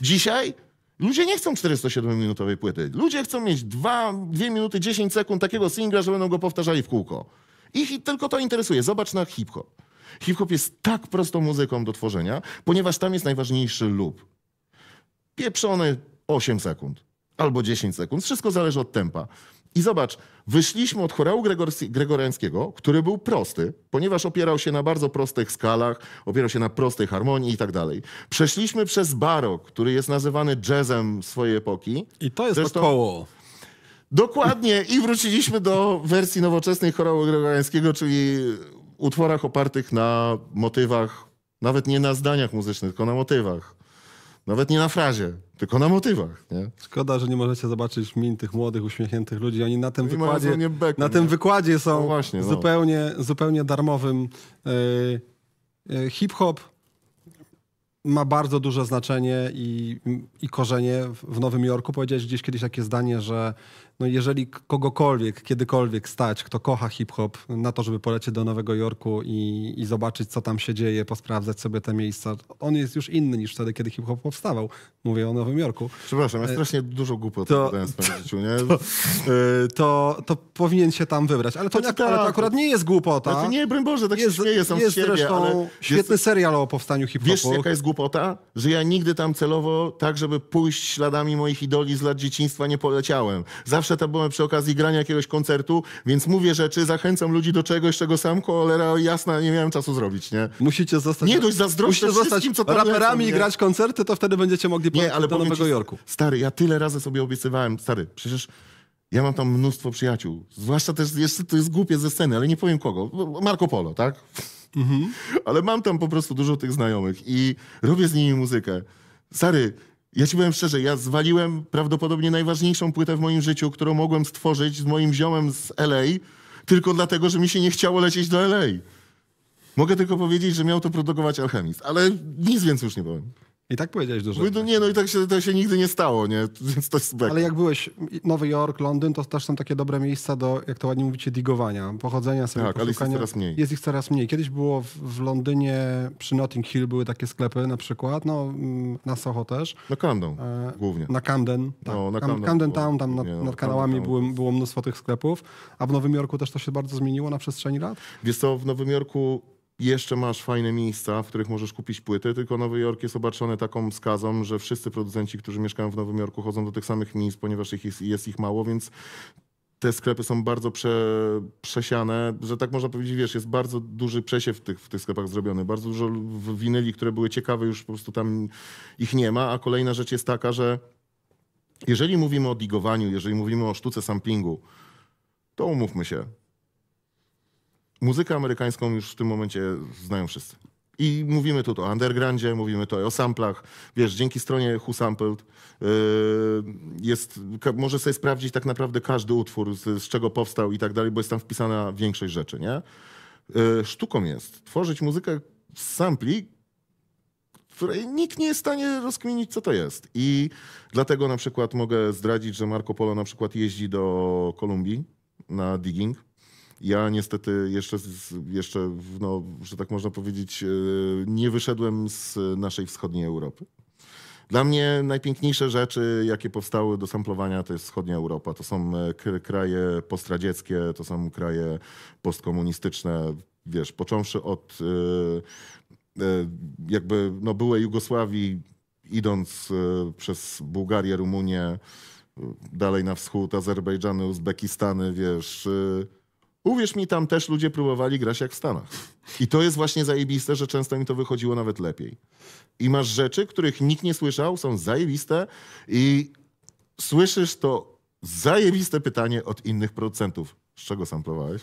dzisiaj Ludzie nie chcą 47-minutowej płyty. Ludzie chcą mieć 2, 2 minuty 10 sekund takiego singla, że będą go powtarzali w kółko. Ich tylko to interesuje. Zobacz na hip-hop. Hip-hop jest tak prostą muzyką do tworzenia, ponieważ tam jest najważniejszy lub. Pieprzony 8 sekund albo 10 sekund. Wszystko zależy od tempa. I zobacz, wyszliśmy od chorału gregoriańskiego, który był prosty, ponieważ opierał się na bardzo prostych skalach, opierał się na prostej harmonii i tak dalej. Przeszliśmy przez barok, który jest nazywany jazzem swojej epoki. I to jest Zresztą, koło. Dokładnie. I wróciliśmy do wersji nowoczesnej chorału gregoriańskiego, czyli utworach opartych na motywach, nawet nie na zdaniach muzycznych, tylko na motywach. Nawet nie na frazie tylko na motywach. Nie? Szkoda, że nie możecie zobaczyć min tych młodych, uśmiechniętych ludzi. Oni na tym I wykładzie, beku, na tym nie? wykładzie są no właśnie, no. zupełnie, zupełnie darmowym. E, e, hip-hop ma bardzo duże znaczenie i, i korzenie w Nowym Jorku. Powiedziałeś gdzieś kiedyś takie zdanie, że no jeżeli kogokolwiek, kiedykolwiek stać, kto kocha hip-hop, na to, żeby polecieć do Nowego Jorku i, i zobaczyć, co tam się dzieje, posprawdzać sobie te miejsca, on jest już inny niż wtedy, kiedy hip-hop powstawał. Mówię o Nowym Jorku. Przepraszam, ja e, strasznie dużo głupot w swoim życiu, nie? To, e, to, to, powinien się tam wybrać, ale to, znaczy, ale to tak. akurat nie jest głupota. Znaczy, nie, broń Boże, tak jest, się śmieję sam jest siebie, zresztą ale świetny jest, serial o powstaniu hip-hopu. Wiesz, jaka jest głupota? Że ja nigdy tam celowo, tak żeby pójść śladami moich idoli z lat dzieciństwa, nie poleciałem. Zawsze zawsze to byłem przy okazji grania jakiegoś koncertu, więc mówię rzeczy, zachęcam ludzi do czegoś, czego sam cholera jasna nie miałem czasu zrobić, nie? Musicie zostać... Nie dość zazdrośny musicie wszystkim, co tam raperami lecą, i grać koncerty, to wtedy będziecie mogli nie, ale do Nowego ci, Jorku. Stary, ja tyle razy sobie obiecywałem, stary, przecież... Ja mam tam mnóstwo przyjaciół, zwłaszcza też, jeszcze to jest głupie ze sceny, ale nie powiem kogo, Marco Polo, tak? Mhm. Ale mam tam po prostu dużo tych znajomych i robię z nimi muzykę. Sary, ja ci powiem szczerze, ja zwaliłem prawdopodobnie najważniejszą płytę w moim życiu, którą mogłem stworzyć z moim ziomem z LA, tylko dlatego, że mi się nie chciało lecieć do LA. Mogę tylko powiedzieć, że miał to produkować Alchemist, ale nic więcej już nie powiem. I tak powiedziałeś dużo. no nie, no i tak się, to się nigdy nie stało, nie? Więc to jest bek. Ale jak byłeś Nowy Jork, Londyn, to też są takie dobre miejsca do, jak to ładnie mówicie, digowania, pochodzenia sobie, Tak, ale jest ich coraz mniej. Jest ich coraz mniej. Kiedyś było w, w Londynie, przy Notting Hill były takie sklepy na przykład, no mm, na Soho też. Na Camden e, głównie. Na Camden, no, tak. No, na Camden, Camden Town, tam nad, nie, no, nad kanałami było, było mnóstwo tych sklepów. A w Nowym Jorku też to się bardzo zmieniło na przestrzeni lat? Wiesz co, w Nowym Jorku jeszcze masz fajne miejsca, w których możesz kupić płyty, tylko Nowy Jork jest obarczony taką skazą, że wszyscy producenci, którzy mieszkają w Nowym Jorku, chodzą do tych samych miejsc, ponieważ ich jest, jest ich mało, więc te sklepy są bardzo prze, przesiane, że tak można powiedzieć, wiesz, jest bardzo duży przesiew w tych, w tych sklepach zrobiony. Bardzo dużo winyli, które były ciekawe, już po prostu tam ich nie ma. A kolejna rzecz jest taka, że jeżeli mówimy o digowaniu, jeżeli mówimy o sztuce samplingu, to umówmy się, muzykę amerykańską już w tym momencie znają wszyscy. I mówimy tu o undergroundzie, mówimy tu o samplach. Wiesz, dzięki stronie Who Sampled yy, jest, może sobie sprawdzić tak naprawdę każdy utwór, z, z, czego powstał i tak dalej, bo jest tam wpisana większość rzeczy, nie? Yy, sztuką jest tworzyć muzykę z sampli, której nikt nie jest w stanie rozkminić, co to jest. I dlatego na przykład mogę zdradzić, że Marco Polo na przykład jeździ do Kolumbii na digging ja niestety jeszcze, jeszcze no, że tak można powiedzieć, e, nie wyszedłem z naszej wschodniej Europy. Dla mnie najpiękniejsze rzeczy, jakie powstały do samplowania, to jest wschodnia Europa. To są e, kraje postradzieckie, to są kraje postkomunistyczne. Wiesz, począwszy od e, jakby no, byłej Jugosławii, idąc przez Bułgarię, Rumunię, dalej na wschód, Azerbejdżany, Uzbekistany, wiesz Uwierz mi, tam też ludzie próbowali grać jak w Stanach. I to jest właśnie zajebiste, że często im to wychodziło nawet lepiej. I masz rzeczy, których nikt nie słyszał, są zajebiste i słyszysz to zajebiste pytanie od innych producentów. Z czego samplowałeś?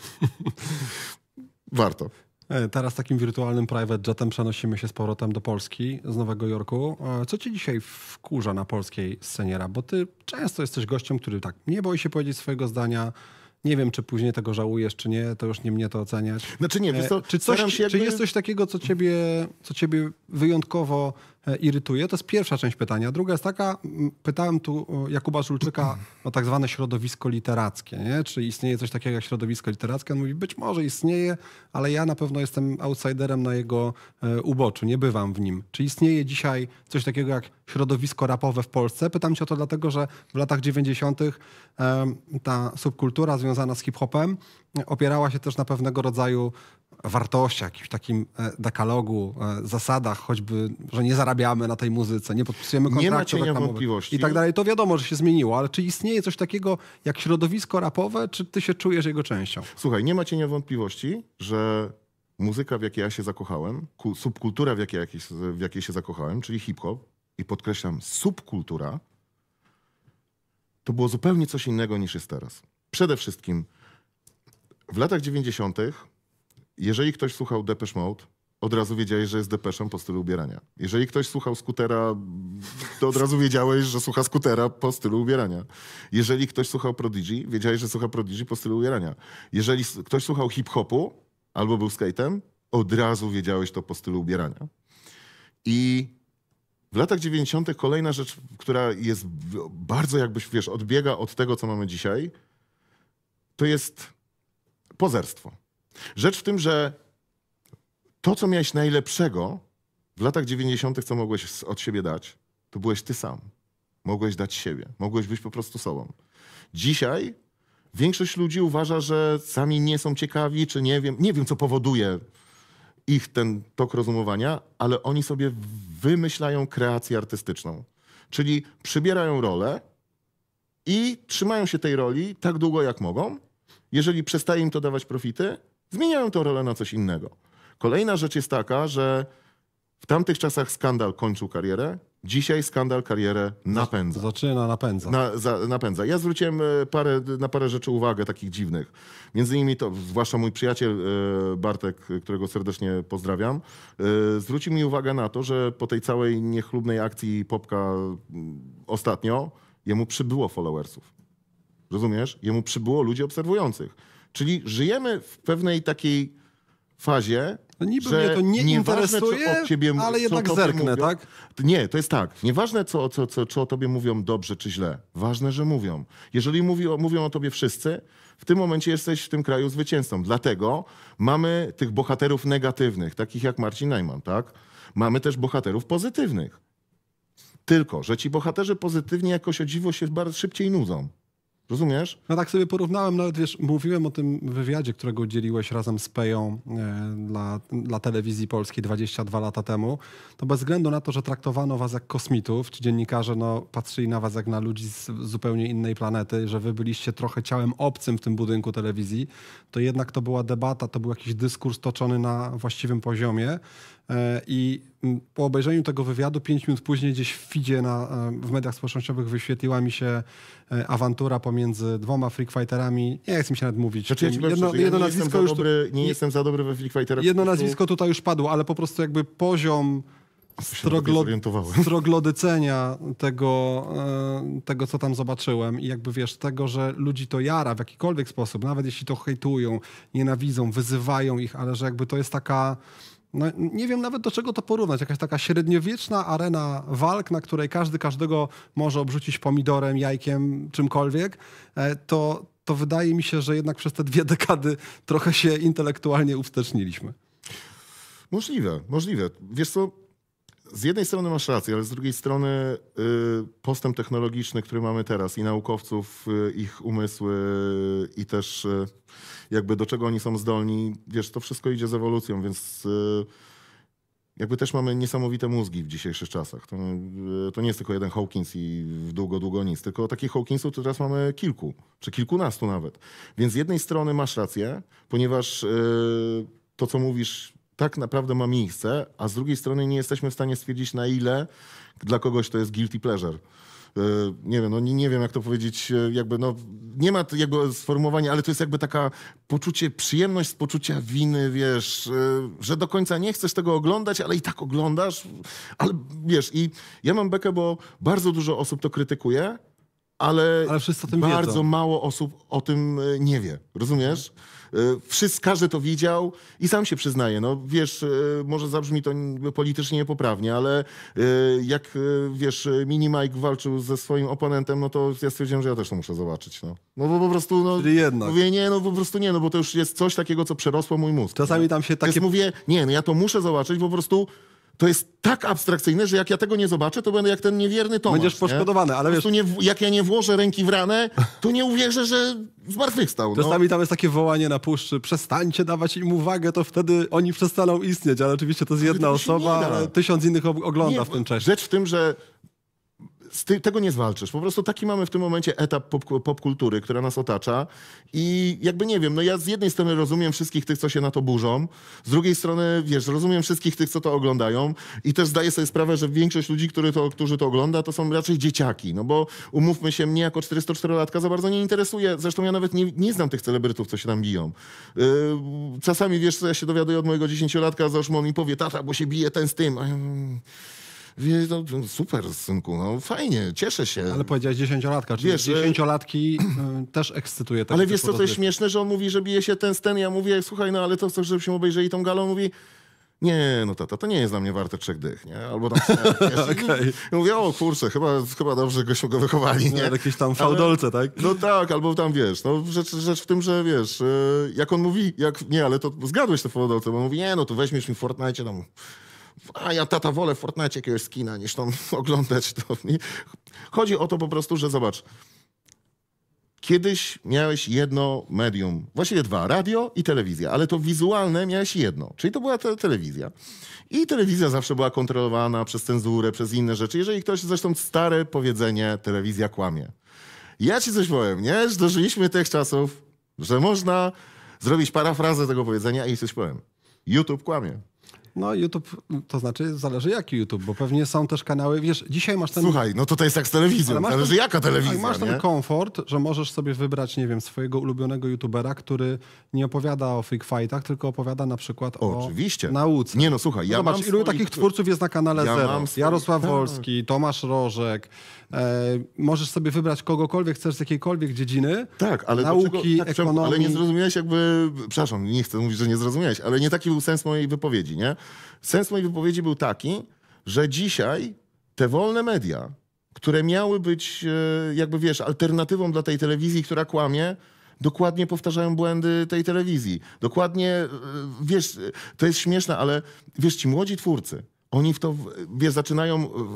Warto. E, teraz takim wirtualnym private jetem przenosimy się z powrotem do Polski, z Nowego Jorku. E, co ci dzisiaj wkurza na polskiej scenie Bo ty często jesteś gościem, który tak nie boi się powiedzieć swojego zdania, nie wiem, czy później tego żałujesz, czy nie, to już nie mnie to oceniać. Znaczy nie, e, czy, coś, czy jakby... jest coś takiego, co ciebie, co ciebie wyjątkowo E, irytuje? To jest pierwsza część pytania. Druga jest taka, pytałem tu Jakuba Żulczyka o tak zwane środowisko literackie, nie? czy istnieje coś takiego jak środowisko literackie? On mówi, być może istnieje, ale ja na pewno jestem outsiderem na jego e, uboczu, nie bywam w nim. Czy istnieje dzisiaj coś takiego jak środowisko rapowe w Polsce? Pytam cię o to dlatego, że w latach 90. ta subkultura związana z hip-hopem opierała się też na pewnego rodzaju wartościach, jakimś takim e, dekalogu, e, zasadach, choćby, że nie zarabiamy na tej muzyce, nie podpisujemy kontraktu nie ma wątpliwości. i tak dalej, to wiadomo, że się zmieniło, ale czy istnieje coś takiego jak środowisko rapowe, czy ty się czujesz jego częścią? Słuchaj, nie ma cienia wątpliwości, że muzyka, w jakiej ja się zakochałem, subkultura, w jakiej, w jakiej się zakochałem, czyli hip-hop, i podkreślam, subkultura, to było zupełnie coś innego niż jest teraz. Przede wszystkim w latach 90 jeżeli ktoś słuchał Depeche Mode, od razu wiedziałeś, że jest depeszem po stylu ubierania. Jeżeli ktoś słuchał skutera, to od razu wiedziałeś, że słucha skutera po stylu ubierania. Jeżeli ktoś słuchał Prodigy, wiedziałeś, że słucha Prodigy po stylu ubierania. Jeżeli ktoś słuchał hip-hopu albo był skatem, od razu wiedziałeś to po stylu ubierania. I w latach 90. kolejna rzecz, która jest bardzo jakbyś, wiesz, odbiega od tego, co mamy dzisiaj, to jest pozerstwo Rzecz w tym, że to, co miałeś najlepszego w latach 90., co mogłeś od siebie dać, to byłeś ty sam. Mogłeś dać siebie, mogłeś być po prostu sobą. Dzisiaj większość ludzi uważa, że sami nie są ciekawi, czy nie wiem, nie wiem, co powoduje ich ten tok rozumowania, ale oni sobie wymyślają kreację artystyczną. Czyli przybierają rolę i trzymają się tej roli tak długo, jak mogą. Jeżeli przestaje im to dawać profity, Zmieniają tę rolę na coś innego. Kolejna rzecz jest taka, że w tamtych czasach skandal kończył karierę, Dzisiaj skandal karierę napędza. Zaczyna, napędza. Na, za, napędza. Ja zwróciłem e, parę, na parę rzeczy uwagę, takich dziwnych. Między innymi to, zwłaszcza mój przyjaciel e, Bartek, e, którego serdecznie pozdrawiam, zwrócił mi uwagę na to, że po tej całej niechlubnej akcji Popka ostatnio, jemu przybyło followersów. Rozumiesz? Jemu przybyło ludzi obserwujących. Czyli żyjemy w pewnej takiej fazie, no niby że mnie to nie interesuje, ciebie, ale jednak zerknę, mówią. tak? Nie, to jest tak. Nieważne, co, co, co, czy o tobie mówią dobrze czy źle. Ważne, że mówią. Jeżeli mówi, mówią o tobie wszyscy, w tym momencie jesteś w tym kraju zwycięzcą. Dlatego mamy tych bohaterów negatywnych, takich jak Marcin Najman, tak? Mamy też bohaterów pozytywnych. Tylko, że ci bohaterzy pozytywni jakoś o dziwo się bardzo szybciej nudzą. Rozumiesz? No tak sobie porównałem, nawet no wiesz, mówiłem o tym wywiadzie, którego udzieliłeś razem z Peją e, dla, dla telewizji polskiej 22 lata temu. To bez względu na to, że traktowano was jak kosmitów, ci dziennikarze no, patrzyli na was jak na ludzi z zupełnie innej planety, że wy byliście trochę ciałem obcym w tym budynku telewizji, to jednak to była debata, to był jakiś dyskurs toczony na właściwym poziomie. E, I po obejrzeniu tego wywiadu, pięć minut później, gdzieś w feedzie na, e, w mediach społecznościowych wyświetliła mi się e, awantura pomiędzy dwoma freakfighterami. Nie chcę mi się nawet mówić. Znaczy, ja jedno, jedno ja nazwisko już. Dobry, nie, nie jestem za dobry we freakfighterach. Jedno nazwisko tutaj już padło, ale po prostu jakby poziom stroglodycenia tego, tego, co tam zobaczyłem i jakby wiesz, tego, że ludzi to jara w jakikolwiek sposób, nawet jeśli to hejtują, nienawidzą, wyzywają ich, ale że jakby to jest taka no, nie wiem nawet do czego to porównać. Jakaś taka średniowieczna arena walk, na której każdy każdego może obrzucić pomidorem, jajkiem, czymkolwiek, e, to, to wydaje mi się, że jednak przez te dwie dekady trochę się intelektualnie uwsteczniliśmy. Możliwe, możliwe. Wiesz co, z jednej strony masz rację, ale z drugiej strony y, postęp technologiczny, który mamy teraz i naukowców, y, ich umysły i też y, jakby do czego oni są zdolni, wiesz, to wszystko idzie z ewolucją, więc jakby też mamy niesamowite mózgi w dzisiejszych czasach. To, to, nie jest tylko jeden Hawkins i długo, długo nic, tylko takich Hawkinsów to teraz mamy kilku, czy kilkunastu nawet. Więc z jednej strony masz rację, ponieważ to, co mówisz, tak naprawdę ma miejsce, a z drugiej strony nie jesteśmy w stanie stwierdzić, na ile dla kogoś to jest guilty pleasure e, nie wiem, no nie, nie wiem jak to powiedzieć, e, jakby no, nie ma jego sformułowania, ale to jest jakby taka poczucie, przyjemność z poczucia winy, wiesz, e, że do końca nie chcesz tego oglądać, ale i tak oglądasz, ale wiesz, i ja mam bekę, bo bardzo dużo osób to krytykuje, ale, ale bardzo wiedzą. mało osób o tym nie wie, rozumiesz? Y, Wszyscy, każdy to widział i sam się przyznaje. No wiesz, y, może zabrzmi to politycznie niepoprawnie, ale y, jak wiesz, Mini Mike walczył ze swoim oponentem, no to ja stwierdziłem, że ja też to muszę zobaczyć. No, no bo po prostu, no, Czyli jednak. mówię, nie, no po prostu nie, no bo to już jest coś takiego, co przerosło mój mózg. Czasami tam się takie... Więc mówię, nie, no ja to muszę zobaczyć, bo po prostu to jest tak abstrakcyjne, że jak ja tego nie zobaczę, to będę jak ten niewierny Tomasz. Będziesz poszkodowany, nie? ale wiesz... Po nie, jak ja nie włożę ręki w ranę, to nie uwierzę, że zmartwychwstał. No. Czasami no. tam jest takie wołanie na puszczy, przestańcie dawać im uwagę, to wtedy oni przestaną istnieć, ale oczywiście to jest jedna to osoba, tysiąc innych ogląda nie, w tym czasie. Rzecz w tym, że ty, tego nie zwalczysz. Po prostu taki mamy w tym momencie etap popkultury, pop która nas otacza. I jakby nie wiem, no ja z jednej strony rozumiem wszystkich tych, co się na to burzą, z drugiej strony, wiesz, rozumiem wszystkich tych, co to oglądają i też zdaję sobie sprawę, że większość ludzi, który to, którzy to ogląda, to są raczej dzieciaki, no bo umówmy się, mnie jako 404 latka za bardzo nie interesuje, zresztą ja nawet nie, nie znam tych celebrytów, co się tam biją. Yy, czasami, wiesz, co ja się dowiaduję od mojego 10-latka, zresztą on mi powie, tata, bo się bije ten z tym. Wie, no, no, super, synku, no fajnie, cieszę się. Ale powiedziałeś dziesięciolatka, czyli wiesz, dziesięciolatki e, też ekscytuje. Tak ale wiesz co, to jest śmieszne, że on mówi, że bije się ten sten, ja mówię, słuchaj, no ale to chcesz, żebyśmy obejrzeli tą galą on mówi, nie, no tata, to nie jest dla mnie warte trzech dych, nie? Albo tam okay. mówię, o kurczę, chyba, chyba dobrze gośmy go wychowali, no, nie? No, jakieś tam fałdolce, tak? No tak, albo tam, wiesz, no rzecz, rzecz w tym, że wiesz, e, jak on mówi, jak, nie, ale to zgadłeś te fałdolce, bo on mówi, nie, no to weźmiesz mi w Fortnite, tam no, a ja tata wolę w Fortnite jakiegoś skina niż tam oglądać to. Chodzi o to po prostu, że zobacz, Kiedyś miałeś jedno medium, właściwie dwa, radio i telewizja, ale to wizualne miałeś jedno, czyli to była te telewizja. I telewizja zawsze była kontrolowana przez cenzurę, przez inne rzeczy. Jeżeli ktoś, zresztą stare powiedzenie, telewizja kłamie. Ja ci coś powiem, nie? Że dożyliśmy tych czasów, że można zrobić parafrazę tego powiedzenia i coś powiem. YouTube kłamie. No YouTube, to znaczy zależy jaki YouTube, bo pewnie są też kanały, wiesz, dzisiaj masz ten... Słuchaj, no tutaj jest jak z telewizją, ale zależy ten, jaka telewizja, Masz nie? ten komfort, że możesz sobie wybrać, nie wiem, swojego ulubionego YouTubera, który nie opowiada o fake fightach, tylko opowiada na przykład o, Oczywiście. nauce. Nie no, słuchaj, ja no Zobacz, ilu swoich... takich twórców jest na kanale ja Zero. Jarosław Wolski, Tomasz Rożek. E, możesz sobie wybrać kogokolwiek chcesz z jakiejkolwiek dziedziny. Tak, ale nauki, czego, tak, ekonomii. Ale nie zrozumiałeś jakby, przepraszam, nie chcę mówić, że nie zrozumiałeś, ale nie taki był sens mojej wypowiedzi, nie? Sens mojej wypowiedzi był taki, że dzisiaj te wolne media, które miały być, e, jakby wiesz, alternatywą dla tej telewizji, która kłamie, dokładnie powtarzają błędy tej telewizji. Dokładnie, e, wiesz, to jest śmieszne, ale wiesz, ci młodzi twórcy, oni w to, wiesz, zaczynają e,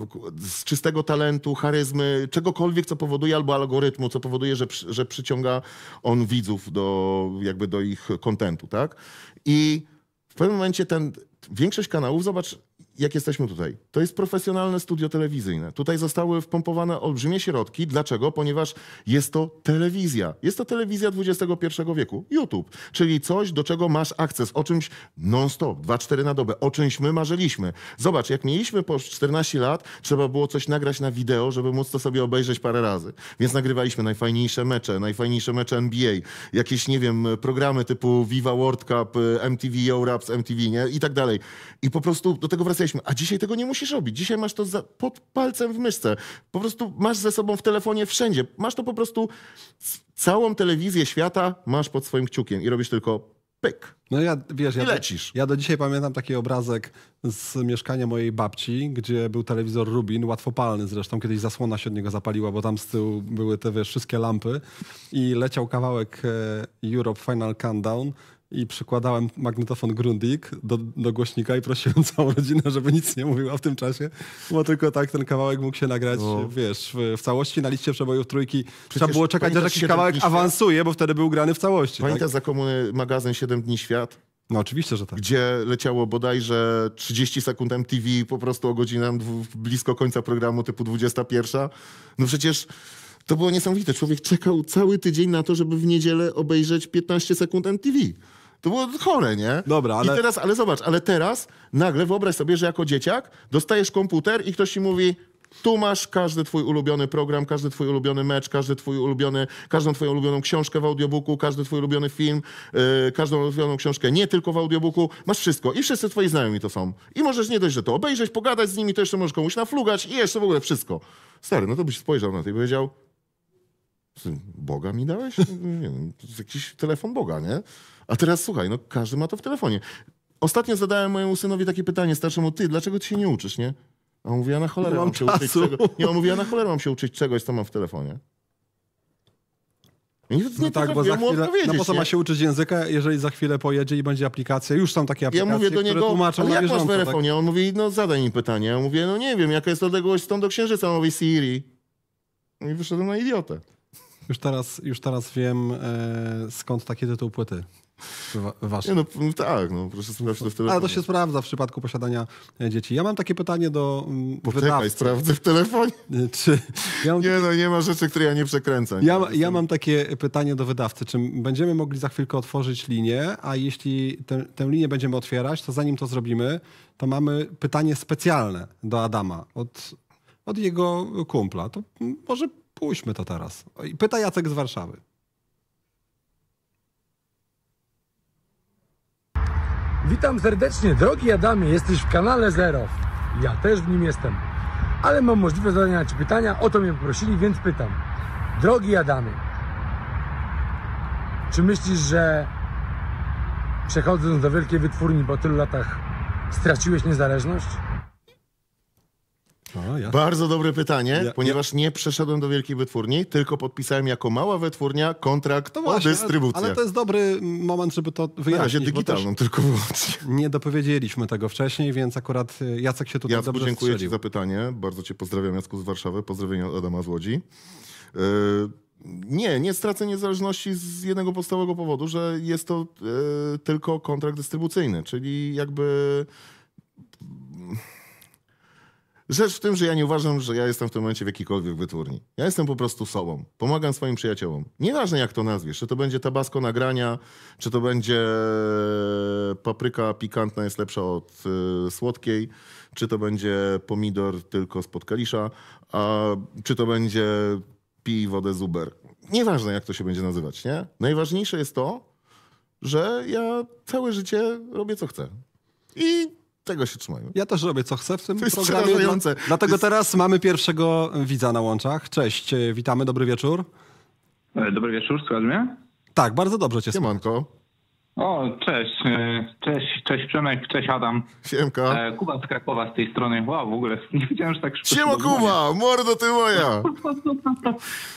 z czystego talentu, charyzmy, czegokolwiek, co powoduje, albo algorytmu, co powoduje, że, że przyciąga on widzów do, jakby do ich kontentu, tak? I w pewnym momencie ten, większość kanałów, zobacz, jak jesteśmy tutaj. To jest profesjonalne studio telewizyjne. Tutaj zostały wpompowane olbrzymie środki. Dlaczego? Ponieważ jest to telewizja. Jest to telewizja XXI wieku. YouTube, czyli coś, do czego masz akces. O czymś non-stop, 2-4 na dobę. O czymś my marzyliśmy. Zobacz, jak mieliśmy po 14 lat, trzeba było coś nagrać na wideo, żeby móc to sobie obejrzeć parę razy. Więc nagrywaliśmy najfajniejsze mecze, najfajniejsze mecze NBA, jakieś, nie wiem, programy typu Viva World Cup, MTV Europe, MTV, nie? I tak dalej. I po prostu do tego wracaliśmy a dzisiaj tego nie musisz robić. Dzisiaj masz to za, pod palcem w myszce. Po prostu masz ze sobą w telefonie wszędzie. Masz to po prostu całą telewizję świata masz pod swoim kciukiem i robisz tylko pyk. No ja, wiesz, ja, lecisz. ja do dzisiaj pamiętam taki obrazek z mieszkania mojej babci, gdzie był telewizor Rubin, łatwopalny zresztą, kiedyś zasłona się od niego zapaliła, bo tam z tyłu były te wiesz, wszystkie lampy i leciał kawałek e, Europe Final Countdown i przykładałem magnetofon Grundig do, do głośnika i prosiłem całą rodzinę, żeby nic nie mówiła w tym czasie, bo tylko tak ten kawałek mógł się nagrać, no. wiesz, w, w, całości na liście przebojów trójki. Przecież Trzeba było czekać, aż jakiś kawałek awansuje, bo wtedy był grany w całości. Tak? Pamiętasz tak? za komuny magazyn 7 dni świat? No oczywiście, że tak. Gdzie leciało bodajże 30 sekund MTV po prostu o godzinę blisko końca programu typu 21. No przecież to było niesamowite. Człowiek czekał cały tydzień na to, żeby w niedzielę obejrzeć 15 sekund MTV. To było chore, nie? Dobra, ale... I teraz, ale zobacz, ale teraz nagle wyobraź sobie, że jako dzieciak dostajesz komputer i ktoś ci mówi, tu masz każdy twój ulubiony program, każdy twój ulubiony mecz, każdy twój ulubiony, każdą twoją ulubioną książkę w audiobooku, każdy twój ulubiony film, yy, każdą ulubioną książkę nie tylko w audiobooku. Masz wszystko i wszyscy twoi znajomi to są. I możesz nie dość, że to obejrzeć, pogadać z nimi, to jeszcze możesz komuś naflugać i jeszcze w ogóle wszystko. Stary, no to byś spojrzał na to i powiedział Boga mi dałeś? Nie wiem, jakiś telefon Boga, nie? A teraz słuchaj, no każdy ma to w telefonie. Ostatnio zadałem mojemu synowi takie pytanie starszemu, ty, dlaczego ty się nie uczysz, nie? A on mówi, ja na cholerę mam, mam się uczyć czego... Nie, on mówi, ja na cholerę mam się uczyć czegoś, co mam w telefonie. Nie, no tak, bo za chwilę, no po co ma się uczyć języka, jeżeli za chwilę pojedzie i będzie aplikacja, już są takie aplikacje, ja mówię do niego, tłumaczą ale jak masz w tak? telefonie? Tak? On mówi, no zadaj mi pytanie. Ja mówię, no nie wiem, jaka jest odległość stąd do Księżyca? On mówi, Siri. I wyszedłem na idiotę. Już teraz, już teraz wiem, e, skąd taki tytuł płyty. Nie, no, no tak, no proszę sprawdzić to w telefonie. Ale to się sprawdza w przypadku posiadania e, dzieci. Ja mam takie pytanie do mm, Poczekaj, wydawcy. sprawdzę w telefonie. E, czy ja Nie, no nie ma rzeczy, które ja nie przekręcam. Ja, ja mam takie pytanie do wydawcy. Czy będziemy mogli za chwilkę otworzyć linię, a jeśli tę, tę linię będziemy otwierać, to zanim to zrobimy, to mamy pytanie specjalne do Adama od, od jego kumpla. To może pójdźmy to teraz. Pyta Jacek z Warszawy. Witam serdecznie, drogi Adamie, jesteś w kanale Zero. Ja też w nim jestem. Ale mam możliwość zadania Ci pytania, o to mnie poprosili, więc pytam. Drogi Adamie, czy myślisz, że przechodząc do wielkiej wytwórni po tylu latach straciłeś niezależność? O, Bardzo dobre pytanie, ja, ponieważ ja. nie przeszedłem do wielkiej wytwórni, tylko podpisałem jako mała wytwórnia kontrakt no właśnie, o dystrybucję. Ale, to jest dobry moment, żeby to wyjaśnić. Na razie digitalną tylko wyłącznie. Nie dopowiedzieliśmy tego wcześniej, więc akurat y, Jacek się tutaj Jacku, dobrze dziękuję strzelił. Ci za pytanie. Bardzo Cię pozdrawiam, Jacku z Warszawy. Pozdrowienia Adama z Łodzi. Yy, nie, nie stracę niezależności z jednego podstawowego powodu, że jest to yy, tylko kontrakt dystrybucyjny, czyli jakby Rzecz w tym, że ja nie uważam, że ja jestem w tym momencie w jakiejkolwiek wytwórni. Ja jestem po prostu sobą. Pomagam swoim przyjaciołom. Nieważne jak to nazwiesz, czy to będzie tabasko nagrania, czy to będzie e, papryka pikantna jest lepsza od y, słodkiej, czy to będzie pomidor tylko spod kalisza, a czy to będzie pij wodę z Uber. Nieważne jak to się będzie nazywać, nie? Najważniejsze jest to, że ja całe życie robię co chcę. I tego się Ja też robię co chcę w tym to programie. Dla, dlatego jest... teraz mamy pierwszego widza na łączach. Cześć, e, witamy, dobry wieczór. E, dobry wieczór, słuchasz mnie? Tak, bardzo dobrze cię Siemanko. O, cześć. E, cześć, cześć Przemek, cześć Adam. Siemka. E, Kuba z Krakowa z tej strony. Wow, w ogóle nie wiedziałem, że tak szybko Siema Kuba, mordo ty moja.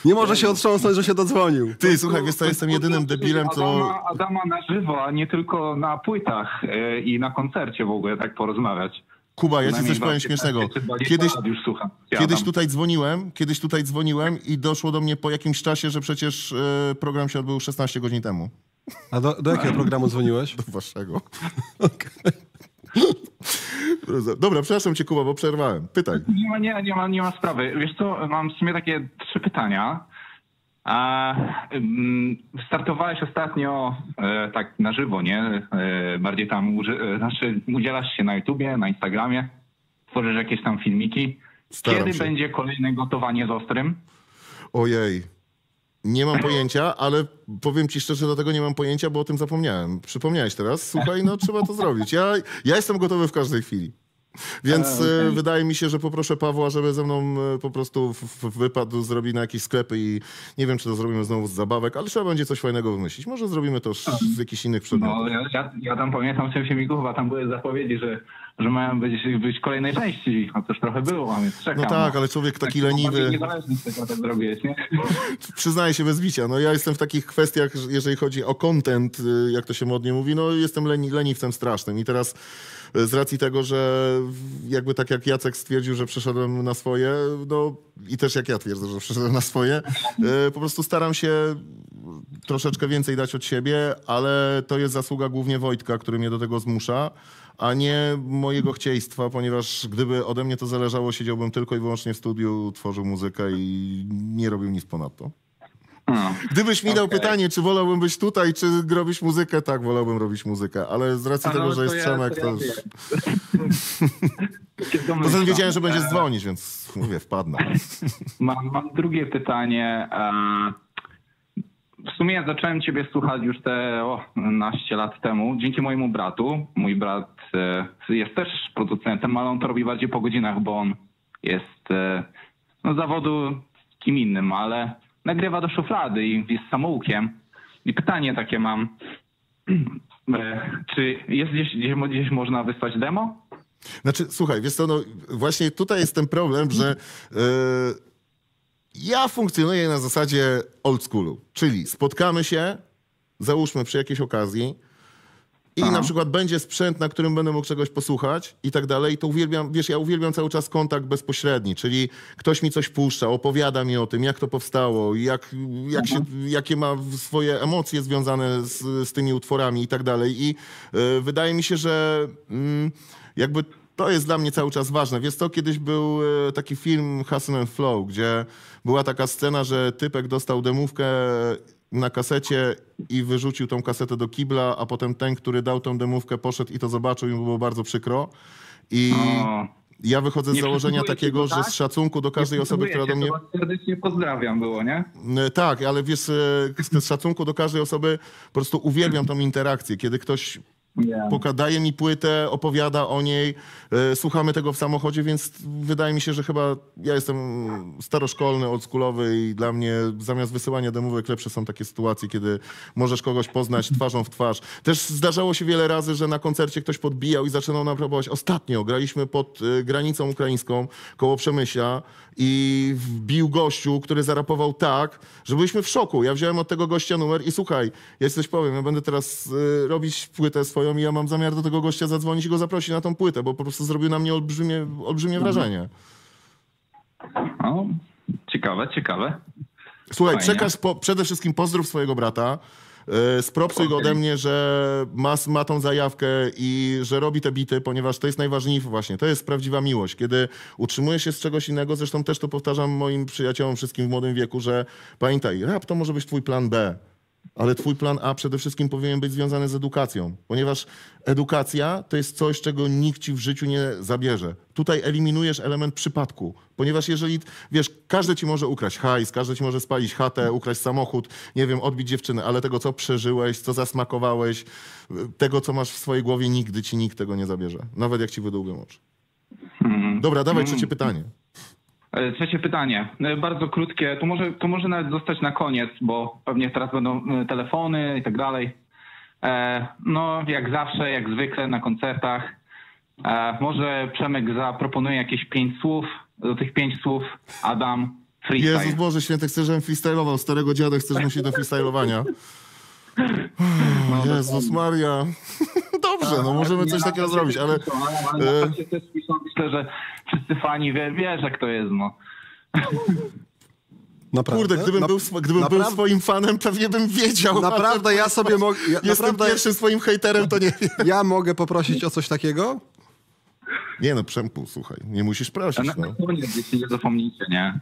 nie może się otrząsnąć, że się dodzwonił. Ty, słuchaj, wiesz to, jestem jedynym debilem, co... Adama, Adama na żywo, a nie tylko na płytach e, i na koncercie w ogóle tak porozmawiać. Kuba, ja ci coś powiem śmiesznego. Kiedyś, kiedyś tutaj dzwoniłem, kiedyś tutaj dzwoniłem i doszło do mnie po jakimś czasie, że przecież program się odbył 16 godzin temu. A do, do jakiego programu dzwoniłeś? Do waszego. Okay. Dobra, przepraszam cię Kuba, bo przerwałem. Pytań. Nie ma, nie, nie, ma, nie ma sprawy. Wiesz co, mam w sumie takie trzy pytania. A, startowałeś ostatnio e, tak na żywo, nie? E, bardziej tam uży, e, znaczy, udzielasz się na YouTubie, na Instagramie, tworzysz jakieś tam filmiki. Staram Kiedy się. będzie kolejne gotowanie z ostrym? Ojej, nie mam pojęcia, ale powiem ci szczerze, dlatego nie mam pojęcia, bo o tym zapomniałem. Przypomniałeś teraz, słuchaj, no trzeba to zrobić. Ja, ja jestem gotowy w każdej chwili. Więc A, okay. E, wydaje mi się, że poproszę Pawła, żeby ze mną e, po prostu wypadł, zrobił na jakieś sklepy i nie wiem, czy to zrobimy znowu z zabawek, ale trzeba będzie coś fajnego wymyślić. Może zrobimy to z jakichś innych przedmiotów. No, ja, ja tam pamiętam w się mi chyba tam były zapowiedzi, że że mają być, być kolejnej części, chociaż no trochę było, więc czekam. No, no tak, ale człowiek taki tak, leniwy... Niezależny z tego tak drogi Przyznaję się bez bicia. No ja jestem w takich kwestiach, jeżeli chodzi o content, y, jak to się modnie mówi, no jestem leni, leniwcem strasznym i teraz y, z racji tego, że jakby tak jak Jacek stwierdził, że przeszedłem na swoje, no i też jak ja twierdzę, że przeszedłem na swoje, y, po prostu staram się troszeczkę więcej dać od siebie, ale to jest zasługa głównie Wojtka, który mnie do tego zmusza a nie mojego chcieństwa, ponieważ gdyby ode mnie to zależało, siedziałbym tylko i wyłącznie w studiu, tworzył muzykę i nie robił nic ponadto. Hmm. Gdybyś mi okay. dał pytanie, czy wolałbym być tutaj, czy robić muzykę, tak, wolałbym robić muzykę, ale z racji no, tego, że jest ja, Przemek, to, już... to już... wiedziałem, że będzie dzwonić, więc mówię, wpadnę. Mam, mam drugie pytanie. E, w sumie zacząłem ciebie słuchać już te o, naście lat temu, dzięki mojemu bratu. Mój brat E, jest też producentem, ale on to robi bardziej po godzinach, bo on jest e, no, zawodu kim innym, ale nagrywa do szuflady i jest samoukiem. I pytanie takie mam, e, czy jest gdzieś, gdzieś, gdzieś można wysłać demo? Znaczy, słuchaj, wiesz co, no, właśnie tutaj jest ten problem, że yy, ja funkcjonuję na zasadzie old schoolu, czyli spotkamy się, załóżmy przy jakiejś okazji, i Aha. na przykład będzie sprzęt, na którym będę mógł czegoś posłuchać i tak dalej. I to uwielbiam, wiesz, ja uwielbiam cały czas kontakt bezpośredni, czyli ktoś mi coś puszcza, opowiada mi o tym, jak to powstało, jak, jak się, mhm. jakie ma swoje emocje związane z, z tymi utworami i tak dalej. I y, wydaje mi się, że y, jakby to jest dla mnie cały czas ważne. Wiesz to kiedyś był y, taki film Hustle and Flow, gdzie była taka scena, że typek dostał demówkę na kasecie i wyrzucił tą kasetę do kibla, a potem ten, który dał tą demówkę, poszedł i to zobaczył i mu było bardzo przykro. I o, ja wychodzę z założenia takiego, tak? że z szacunku do każdej osoby, która do mnie... Serdecznie pozdrawiam było, nie? E, tak, ale wiesz, e, z szacunku do każdej osoby po prostu uwielbiam tą interakcję, kiedy ktoś Yeah. Poka daje mi płytę, opowiada o niej, e, słuchamy tego w samochodzie, więc wydaje mi się, że chyba ja jestem staroszkolny, oldschoolowy i dla mnie zamiast wysyłania demówek lepsze są takie sytuacje, kiedy możesz kogoś poznać twarzą w twarz. Też zdarzało się wiele razy, że na koncercie ktoś podbijał i zaczynał nam próbować. Ostatnio graliśmy pod e, granicą ukraińską koło Przemyśla i wbił gościu, który zarapował tak, że byliśmy w szoku. Ja wziąłem od tego gościa numer i słuchaj, ja ci coś powiem, ja będę teraz e, robić płytę swoją i ja mam zamiar do tego gościa zadzwonić i go zaprosić na tą płytę, bo po prostu zrobił na mnie olbrzymie, olbrzymie mhm. wrażenie. No, ciekawe, ciekawe. Słuchaj, Fajnie. przekaż po, przede wszystkim pozdrów swojego brata. Yy, spropsuj go ode mnie, że ma, ma tą zajawkę i że robi te bity, ponieważ to jest najważniejsze właśnie. To jest prawdziwa miłość. Kiedy utrzymuje się z czegoś innego, zresztą też to powtarzam moim przyjaciołom wszystkim w młodym wieku, że pamiętaj, rap to może być twój plan B ale twój plan A przede wszystkim powinien być związany z edukacją, ponieważ edukacja to jest coś, czego nikt ci w życiu nie zabierze. Tutaj eliminujesz element przypadku, ponieważ jeżeli, wiesz, każdy ci może ukraść hajs, każdy ci może spalić chatę, ukraść samochód, nie wiem, odbić dziewczynę, ale tego, co przeżyłeś, co zasmakowałeś, tego, co masz w swojej głowie, nigdy ci nikt tego nie zabierze, nawet jak ci wydłubią oczy. Mhm. Dobra, dawaj trzecie mhm. pytanie. E, trzecie pytanie, e, bardzo krótkie, to może, to może nawet zostać na koniec, bo pewnie teraz będą e, telefony i tak dalej. No, jak zawsze, jak zwykle na koncertach. Może Przemek zaproponuje jakieś pięć słów. Do tych pięć słów Adam freestyle. Jezus Boże Święty, chcę, żebym freestylował. Starego dziada chcę, żebym się do freestylowania. No, Jezus Maria. Dobrze, no tak, możemy coś takiego zrobić, ale... ale e, na też myślę, że wszyscy fani wiesz, że jak to jest, no. Naprawdę? Kurde, gdybym, na, był, gdybym był swoim fanem, pewnie bym wiedział. Naprawdę, ja sobie mogę... Ja, Jestem naprawdę, pierwszym swoim hejterem, to nie wiem. Ja mogę poprosić o coś takiego? Nie no, Przemku, słuchaj, nie musisz prosić. No, nie zapomnicie, nie?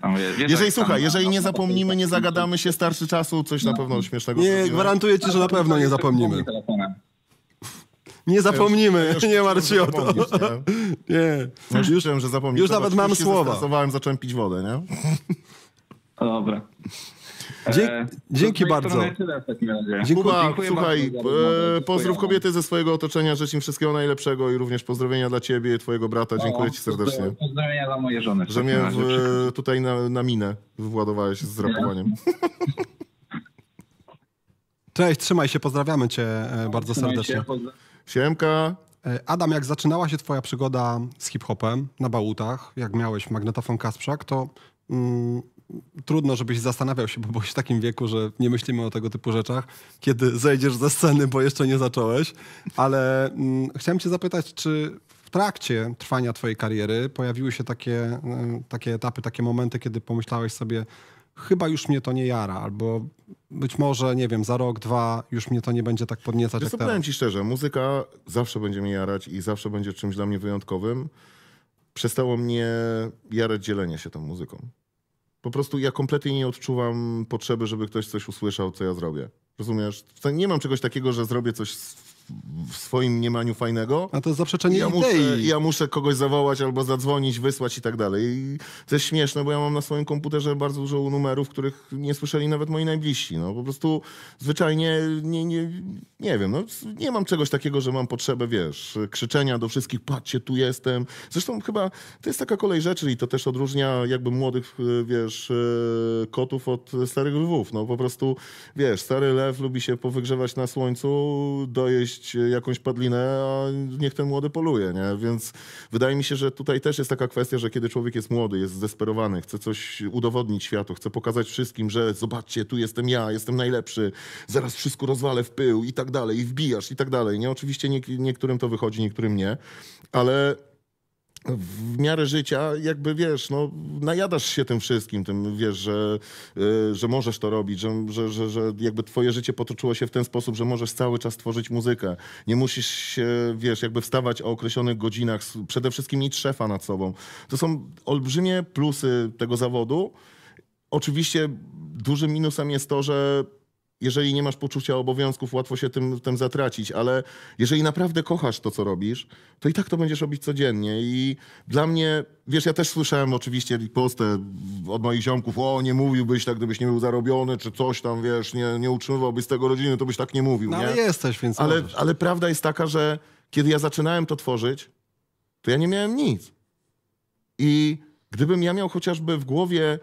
jeżeli, słuchaj, jeżeli nie zapomnimy, nie zagadamy się, starszy czasu, coś na no. pewno śmiesznego. Nie, gwarantuję ci, że na pewno nie zapomnimy. Nie zapomnimy, już, nie martw się o to. Nie, nie. już, wiem, że zapomnisz. Już Zobacz, nawet mam słowa. Zacząłem pić wodę, nie? Dobra. Dzięki, e, dzięki bardzo. Kuba, Dziękuję słuchaj, bardzo pozdrów kobiety ze swojego otoczenia, życzę im wszystkiego najlepszego i również pozdrowienia dla ciebie, i twojego brata. Dziękuję o, ci serdecznie. Pozdrowienia dla mojej żony. Że mnie w, tutaj na, na minę wywładowałeś z rapowaniem. Cześć, trzymaj się, pozdrawiamy cię e, bardzo serdecznie. Się, Siemka. E, Adam, jak zaczynała się twoja przygoda z hip-hopem na bałutach, jak miałeś magnetofon Kasprzak, to mm, trudno, żebyś zastanawiał się, bo byłeś w takim wieku, że nie myślimy o tego typu rzeczach, kiedy zejdziesz ze sceny, bo jeszcze nie zacząłeś. Ale mm, chciałem cię zapytać, czy w trakcie trwania twojej kariery pojawiły się takie, mm, takie etapy, takie momenty, kiedy pomyślałeś sobie, chyba już mnie to nie jara, albo być może, nie wiem, za rok, dwa już mnie to nie będzie tak podniecać. Wiesz, jak powiem ci szczerze, muzyka zawsze będzie mnie jarać i zawsze będzie czymś dla mnie wyjątkowym. Przestało mnie jarać dzielenie się tą muzyką. Po prostu ja kompletnie nie odczuwam potrzeby, żeby ktoś coś usłyszał, co ja zrobię. Rozumiesz? Nie mam czegoś takiego, że zrobię coś w swoim mniemaniu fajnego. A to jest zaprzeczenie ja idei. Muszę, ja muszę kogoś zawołać albo zadzwonić, wysłać i tak dalej. I to jest śmieszne, bo ja mam na swoim komputerze bardzo dużo numerów, których nie słyszeli nawet moi najbliżsi. No, po prostu zwyczajnie nie, nie, nie wiem, no, nie mam czegoś takiego, że mam potrzebę, wiesz, krzyczenia do wszystkich, patrzcie, tu jestem. Zresztą chyba to jest taka kolej rzeczy i to też odróżnia jakby młodych, e, wiesz, e, kotów od starych lwów. No po prostu, wiesz, stary lew lubi się powygrzewać na słońcu, dojeść jakąś padlinę, a niech ten młody poluje, nie? Więc wydaje mi się, że tutaj też jest taka kwestia, że kiedy człowiek jest młody, jest zdesperowany, chce coś udowodnić światu, chce pokazać wszystkim, że zobaczcie, tu jestem ja, jestem najlepszy, zaraz wszystko rozwalę w pył i tak dalej, i wbijasz i tak dalej, nie? Oczywiście niektórym to wychodzi, niektórym nie, ale w miarę życia, jakby wiesz, no, najadasz się tym wszystkim, tym wiesz, że, yy, że możesz to robić, że, że, że, że, jakby twoje życie potoczyło się w ten sposób, że możesz cały czas tworzyć muzykę. Nie musisz się, wiesz, jakby wstawać o określonych godzinach, przede wszystkim mieć szefa nad sobą. To są olbrzymie plusy tego zawodu. Oczywiście dużym minusem jest to, że jeżeli nie masz poczucia obowiązków, łatwo się tym, tym zatracić, ale jeżeli naprawdę kochasz to, co robisz, to i tak to będziesz robić codziennie. I dla mnie, wiesz, ja też słyszałem oczywiście postę od moich ziomków, o, nie mówiłbyś tak, gdybyś nie był zarobiony, czy coś tam, wiesz, nie, nie utrzymywałbyś z tego rodziny, to byś tak nie mówił. No, nie? ale jesteś, więc ale, ale prawda jest taka, że kiedy ja zaczynałem to tworzyć, to ja nie miałem nic. I gdybym ja miał chociażby w głowie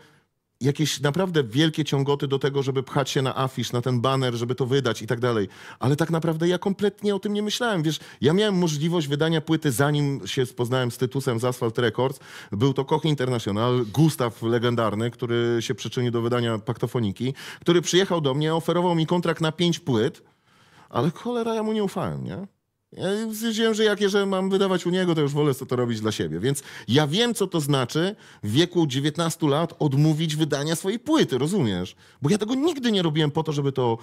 jakieś naprawdę wielkie ciągoty do tego, żeby pchać się na afisz, na ten baner, żeby to wydać i tak dalej. Ale tak naprawdę ja kompletnie o tym nie myślałem. Wiesz, ja miałem możliwość wydania płyty zanim się poznałem z Tytusem z Asphalt Records. Był to Koch International, Gustaw legendarny, który się przyczynił do wydania Paktofoniki, który przyjechał do mnie, oferował mi kontrakt na pięć płyt, ale cholera, ja mu nie ufałem, nie? Ja stwierdziłem, że jak jeżeli mam wydawać u niego, to już wolę to robić dla siebie. Więc ja wiem, co to znaczy w wieku 19 lat odmówić wydania swojej płyty, rozumiesz? Bo ja tego nigdy nie robiłem po to, żeby to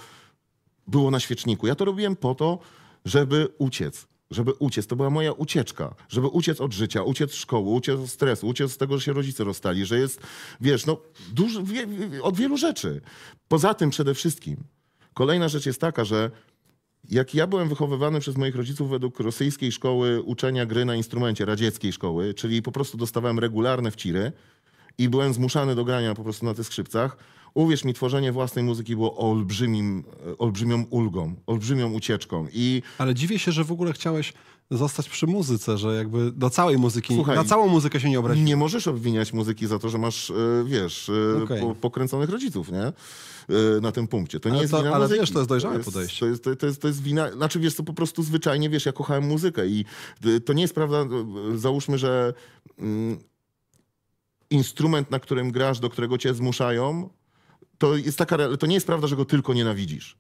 było na świeczniku. Ja to robiłem po to, żeby uciec. Żeby uciec, to była moja ucieczka, żeby uciec od życia, uciec z szkoły, uciec od stresu, uciec z tego, że się rodzice rozstali, że jest, wiesz, no, dużo, wie, od wielu rzeczy. Poza tym przede wszystkim, kolejna rzecz jest taka, że jak ja byłem wychowywany przez moich rodziców według rosyjskiej szkoły uczenia gry na instrumencie, radzieckiej szkoły, czyli po prostu dostawałem regularne wciry i byłem zmuszany do grania po prostu na tych skrzypcach, uwierz mi, tworzenie własnej muzyki było olbrzymim, e, olbrzymią ulgą, olbrzymią ucieczką. I... Ale dziwię się, że w ogóle chciałeś zostać przy muzyce, że jakby do całej muzyki, Słuchaj, na całą muzykę się nie obrazi. Nie możesz obwiniać muzyki za to, że masz, e, wiesz, e, okay. po, pokręconych rodziców, nie? E, na tym punkcie. To nie ale jest to, wina ale wiesz, to jest dojrzałe to jest, podejście. To jest, to, jest, to, jest, to jest wina, znaczy wiesz, to po prostu zwyczajnie, wiesz, ja kochałem muzykę i to nie jest prawda, załóżmy, że mm, instrument, na którym grasz, do którego cię zmuszają, to jest taka, to nie jest prawda, że go tylko nienawidzisz.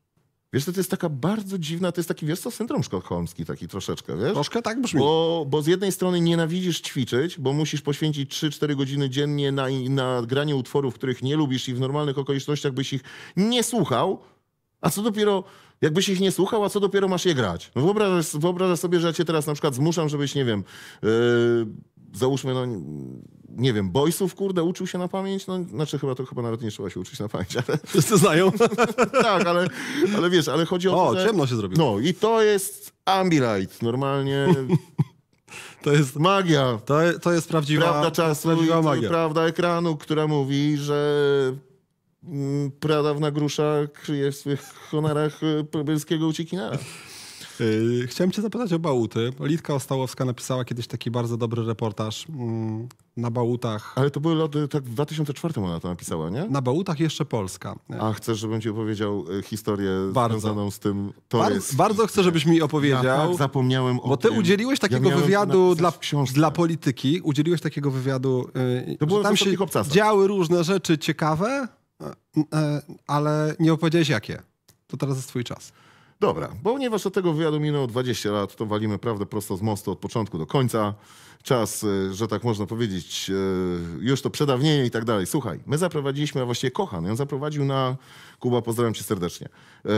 Wiesz, to jest taka bardzo dziwna, to jest taki, wiesz co, syndrom sztokholmski taki troszeczkę, wiesz? Troszkę tak brzmi. Bo, bo z jednej strony nienawidzisz ćwiczyć, bo musisz poświęcić 3-4 godziny dziennie na, na granie utworów, których nie lubisz i w normalnych okolicznościach byś ich nie słuchał, a co dopiero jakbyś ich nie słuchał, a co dopiero masz je grać? No wyobrażasz, wyobrażasz sobie, że ja cię teraz na przykład zmuszam, żebyś, nie wiem, yy, załóżmy, no nie wiem, boysów, kurde, uczył się na pamięć. No, znaczy chyba to chyba nawet nie trzeba się uczyć na pamięć, ale... Wszyscy znają. tak, ale, ale wiesz, ale chodzi o... O, to, że... ciemno się zrobiło. No i to jest Ambilight, normalnie... To jest magia. To, to jest prawdziwa, prawda czasu prawdziwa magia. prawda ekranu, która mówi, że mm, pradawna grusza kryje w swych honorach e, polskiego uciekinara. Y, chciałem cię zapytać o bałuty. Litka Ostałowska napisała kiedyś taki bardzo dobry reportaż mm, na bałutach. Ale to były lody, tak w 2004 ona to napisała, nie? Na bałutach jeszcze Polska. A chcesz, żebym ci opowiedział y, historię bardzo. związaną z tym? To Bar jest bardzo chcę, żebyś mi opowiedział. Ja tak zapomniałem o Bo ty tym. udzieliłeś takiego ja wywiadu dla, dla polityki, udzieliłeś takiego wywiadu, y, to było tam się obcasach. działy różne rzeczy ciekawe, ale nie opowiedziałeś jakie. To teraz jest twój czas. Dobra, ponieważ od tego wywiadu minęło 20 lat, to walimy prawdę prosto z mostu od początku do końca. Czas, e, że tak można powiedzieć, e, już to przedawnienie i tak dalej. Słuchaj, my zaprowadziliśmy, a właściwie Kochan, on zaprowadził na... Kuba, pozdrawiam cię serdecznie. E,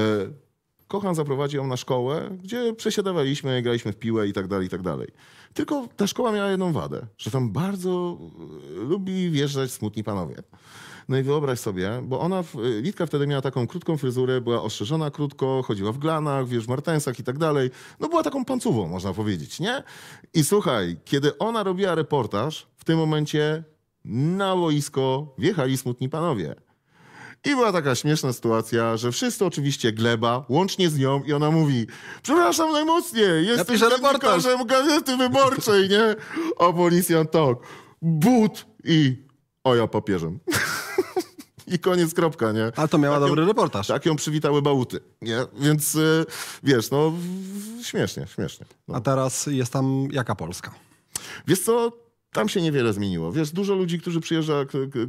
Kochan zaprowadził na szkołę, gdzie przesiadawaliśmy, graliśmy w piłę i tak dalej, i tak dalej. Tylko ta szkoła miała jedną wadę, że tam bardzo lubi wjeżdżać smutni panowie. No i wyobraź sobie, bo ona, y, Litka wtedy miała taką krótką fryzurę, była ostrzeżona krótko, chodziła w glanach, wiesz, w martensach i tak dalej. No była taką pancową, można powiedzieć, nie? I słuchaj, kiedy ona robiła reportaż, w tym momencie na boisko wjechali smutni panowie. I była taka śmieszna sytuacja, że wszyscy oczywiście gleba, łącznie z nią, i ona mówi: Przepraszam najmocniej, jesteś reportażem gazety wyborczej, nie? A policjant tak, but i o ja papieżem. i koniec, kropka, nie? A to miała tak dobry ją, reportaż. Tak ją przywitały bałuty, nie? Więc y, wiesz, no śmiesznie, śmiesznie. No. A teraz jest tam jaka Polska? Wiesz co, tam się niewiele zmieniło. Wiesz, dużo ludzi, którzy, przyjeżdża,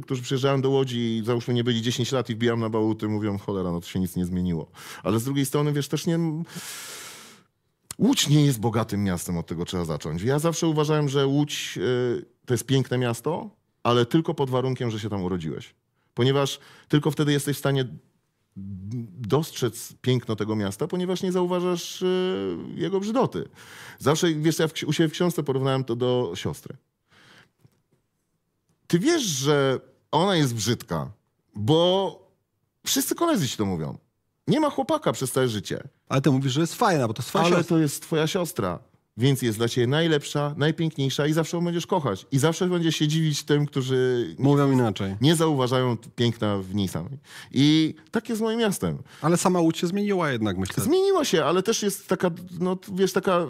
którzy przyjeżdżają do Łodzi i załóżmy nie byli 10 lat i wbijam na bałuty, mówią cholera, no to się nic nie zmieniło. Ale z drugiej strony, wiesz, też nie... Łódź nie jest bogatym miastem, od tego trzeba zacząć. Ja zawsze uważałem, że Łódź y, to jest piękne miasto, ale tylko pod warunkiem, że się tam urodziłeś ponieważ tylko wtedy jesteś w stanie dostrzec piękno tego miasta, ponieważ nie zauważasz y, jego brzydoty. Zawsze, wiesz, ja w, u siebie w książce porównałem to do siostry. Ty wiesz, że ona jest brzydka, bo wszyscy koledzy ci to mówią. Nie ma chłopaka przez całe życie. Ale ty mówisz, że jest fajna, bo to jest twoja Ale siostra. to jest twoja siostra więc jest dla ciebie najlepsza, najpiękniejsza i zawsze ją będziesz kochać. I zawsze będziesz się dziwić tym, którzy mówią inaczej. Nie zauważają piękna w niej samej. I tak jest z moim miastem. Ale sama Łódź się zmieniła jednak, myślę. Zmieniła się, ale też jest taka, no wiesz, taka,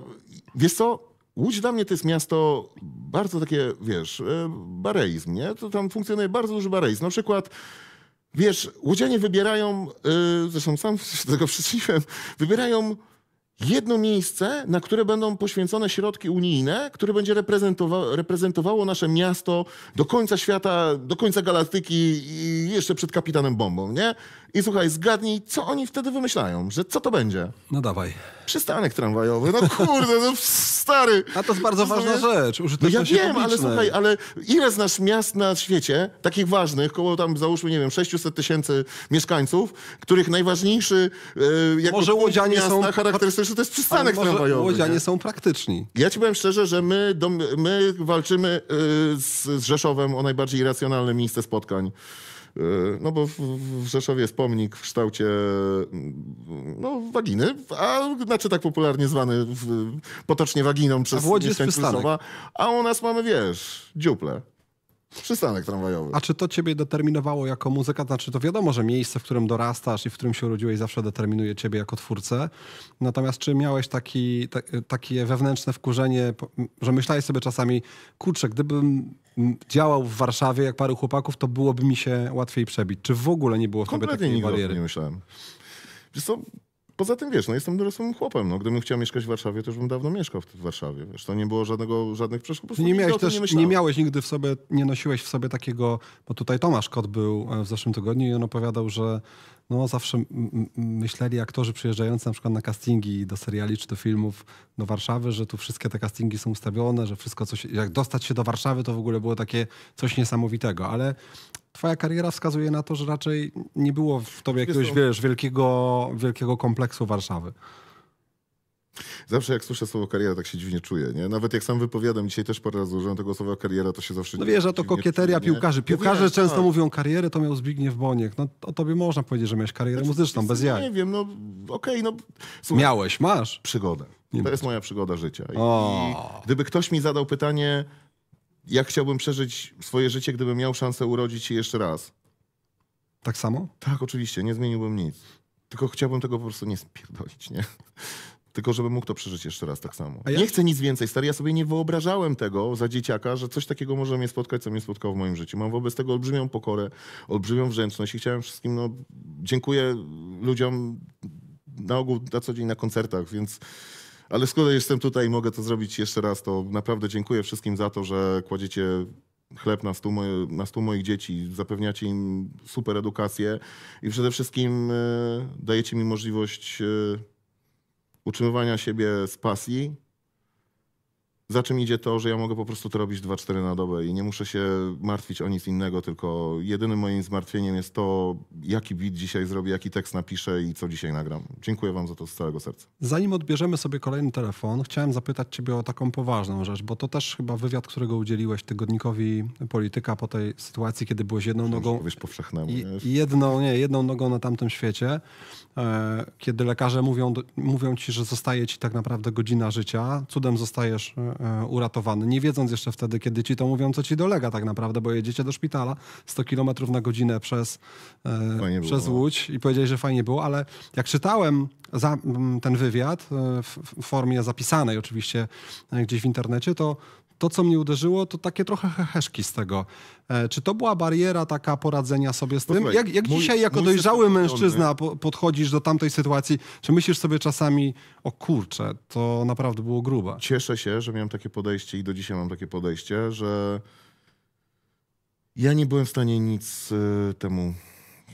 wiesz co, Łódź dla mnie to jest miasto bardzo takie, wiesz, e, bareizm, nie? To tam funkcjonuje bardzo duży bareizm. Na przykład Wiesz, łodzianie wybierają, yy, zresztą sam się do tego przyczyniłem, wybierają jedno miejsce, na które będą poświęcone środki unijne, które będzie reprezentowa reprezentowało nasze miasto do końca świata, do końca galaktyki i jeszcze przed kapitanem bombą, nie? I słuchaj, zgadnij, co oni wtedy wymyślają, że co to będzie. No dawaj. Przystanek tramwajowy, no kurde, no stary. A to jest bardzo to ważna rzecz, użyteczność no Ja wiem, ale słuchaj, ale ile znasz miast na świecie, takich ważnych, koło tam załóżmy, nie wiem, 600 tysięcy mieszkańców, których najważniejszy yy, jako może łodzianie miasta są... charakterystyczny to jest przystanek może tramwajowy. łodzianie nie? są praktyczni. Ja ci powiem szczerze, że my, do, my walczymy yy, e, z, z Rzeszowem o najbardziej irracjonalne miejsce spotkań. Y, no bo w Rzeszowie jest pomnik w kształcie mm, no, waginy, a znaczy tak popularnie zwany w, potocznie waginą przez mieszkańców Rzeszowa, a u nas mamy, wiesz, dziuple. Przystanek tramwajowy. A czy to ciebie determinowało jako muzyka? Znaczy to wiadomo, że miejsce, w którym dorastasz i w którym się urodziłeś zawsze determinuje ciebie jako twórcę. Natomiast czy miałeś taki, takie wewnętrzne wkurzenie, że myślałeś sobie czasami, kurczę, gdybym działał w Warszawie jak paru chłopaków, to byłoby mi się łatwiej przebić. Czy w ogóle nie było w Kompletnie takiej bariery? nie myślałem. Wiesz co, poza tym wiesz, no jestem dorosłym chłopem. No, gdybym chciał mieszkać w Warszawie, to już bym dawno mieszkał w Warszawie. Wiesz, to nie było żadnego, żadnych przeszkód. nie miałeś też, nie, nie, miałeś nigdy w sobie, nie nosiłeś w sobie takiego, bo tutaj Tomasz Kot był e, w zeszłym tygodniu i on opowiadał, że no zawsze myśleli aktorzy przyjeżdżający na przykład na castingi do seriali czy do filmów do Warszawy, że tu wszystkie te castingi są ustawione, że wszystko coś, jak dostać się do Warszawy to w ogóle było takie coś niesamowitego, ale twoja kariera wskazuje na to, że raczej nie było w tobie jakiegoś, wiesz, wielkiego, wielkiego kompleksu Warszawy. Zawsze jak słyszę słowo kariera, tak się dziwnie czuję. Nie? Nawet jak sam wypowiadam, dzisiaj też parę razy użyłem tego słowa kariera, to się zawsze No wiesz, a to kokieteria czuję, piłkarzy. Piłkarze wiesz, tak. często tak. mówią karierę, to miał Zbigniew Boniek. No o tobie można powiedzieć, że miałeś karierę znaczy, muzyczną, bez no jaj. Nie wiem, no okej, okay, no... Słuchaj, miałeś, masz. Przygodę. To jest moja przygoda życia. I, o. gdyby ktoś mi zadał pytanie, jak chciałbym przeżyć swoje życie, gdybym miał szansę urodzić się jeszcze raz. Tak samo? Tak, oczywiście, nie zmieniłbym nic. Tylko chciałbym tego po prostu nie spierdolić, nie? Tylko, żeby mógł to przeżyć jeszcze raz tak samo. Ja... Nie chcę nic więcej, stary. Ja sobie nie wyobrażałem tego za dzieciaka, że coś takiego może mnie spotkać, co mnie spotkało w moim życiu. Mam wobec tego olbrzymią pokorę, olbrzymią wdzięczność i chciałem wszystkim, no, dziękuję ludziom na ogół na co dzień na koncertach, więc ale skoro jestem tutaj i mogę to zrobić jeszcze raz, to naprawdę dziękuję wszystkim za to, że kładziecie chleb na stół, na stół moich dzieci, zapewniacie im super edukację i przede wszystkim e, dajecie mi możliwość e, utrzymywania siebie z pasji, za czym idzie to, że ja mogę po prostu to robić 2-4 na dobę i nie muszę się martwić o nic innego, tylko jedynym moim zmartwieniem jest to, jaki beat dzisiaj zrobię, jaki tekst napiszę i co dzisiaj nagram. Dziękuję Wam za to z całego serca. Zanim odbierzemy sobie kolejny telefon, chciałem zapytać Ciebie o taką poważną rzecz, bo to też chyba wywiad, którego udzieliłeś tygodnikowi Polityka po tej sytuacji, kiedy byłeś jedną nogą. nogą... Wiesz, powszechnemu. Nie? Jedną, nie, jedną nogą na tamtym świecie, e, kiedy lekarze mówią, mówią Ci, że zostaje Ci tak naprawdę godzina życia, cudem zostajesz e, E, uratowany, nie wiedząc jeszcze wtedy, kiedy ci to mówią, co ci dolega tak naprawdę, bo jedziecie do szpitala 100 km na godzinę przez, e, przez no. Łódź i powiedzieli, że fajnie było, ale jak czytałem za, ten wywiad e, w formie zapisanej oczywiście gdzieś w internecie, to to, co mnie uderzyło, to takie trochę heheszki z tego. E, czy to była bariera taka poradzenia sobie z no tym? jak, jak mój, dzisiaj jako dojrzały mężczyzna podchodzisz do tamtej sytuacji, czy myślisz sobie czasami, o kurczę, to naprawdę było grube? Cieszę się, że miałem takie podejście i do dzisiaj mam takie podejście, że ja nie byłem w stanie nic e, temu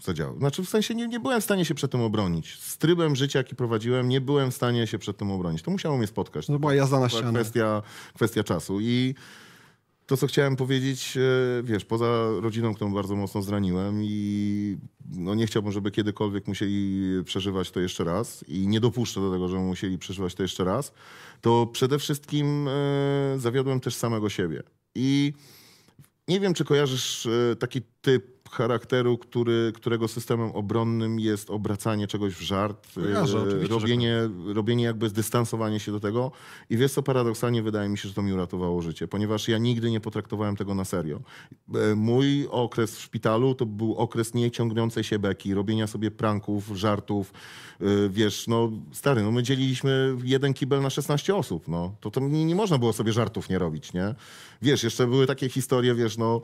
zadziałał. Znaczy w sensie nie, nie byłem w stanie się przed tym obronić. Z trybem życia, jaki prowadziłem, nie byłem w stanie się przed tym obronić. To musiało mnie spotkać. No była jazda na ścianę. Kwestia, kwestia czasu i to, co chciałem powiedzieć, e, wiesz, poza rodziną, którą bardzo mocno zraniłem i no nie chciałbym, żeby kiedykolwiek musieli przeżywać to jeszcze raz i nie dopuszczę do tego, żeby musieli przeżywać to jeszcze raz, to przede wszystkim e, zawiodłem też samego siebie. I nie wiem, czy kojarzysz e, taki typ charakteru, który, którego systemem obronnym jest obracanie czegoś w żart, e, robienie, tak. robienie jakby zdystansowanie się do tego. I wiesz co, paradoksalnie wydaje mi się, że to mi uratowało życie, ponieważ ja nigdy nie potraktowałem tego na serio. E, mój okres w szpitalu to był okres nieciągnącej się beki, robienia sobie pranków, żartów. E, wiesz, no stary, no my dzieliliśmy jeden kibel na 16 osób, no. To, to nie, nie można było sobie żartów nie robić, nie? Wiesz, jeszcze były takie historie, wiesz, no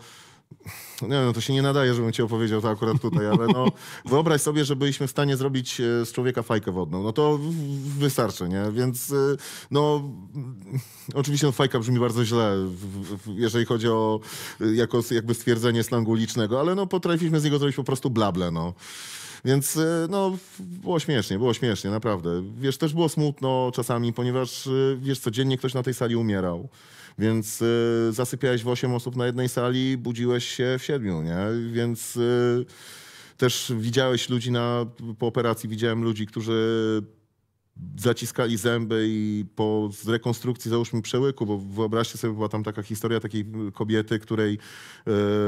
nie, no to się nie nadaje, żebym ci opowiedział to akurat tutaj, ale no, wyobraź sobie, że byliśmy w stanie zrobić e, z człowieka fajkę wodną. No to wystarczy, nie? Więc e, no, oczywiście no, fajka brzmi bardzo źle, jeżeli chodzi o jako, jakby stwierdzenie slangu licznego, ale no potrafiliśmy z niego zrobić po prostu blable, no. Więc e, no, było śmiesznie, było śmiesznie, naprawdę. Wiesz, też było smutno czasami, ponieważ wiesz, codziennie ktoś na tej sali umierał. Więc y, zasypiałeś w 8 osób na jednej sali, budziłeś się w 7, nie? Więc y, też widziałeś ludzi na, po operacji, widziałem ludzi, którzy zaciskali zęby i po rekonstrukcji załóżmy przełyku, bo wyobraźcie sobie, była tam taka historia takiej kobiety, której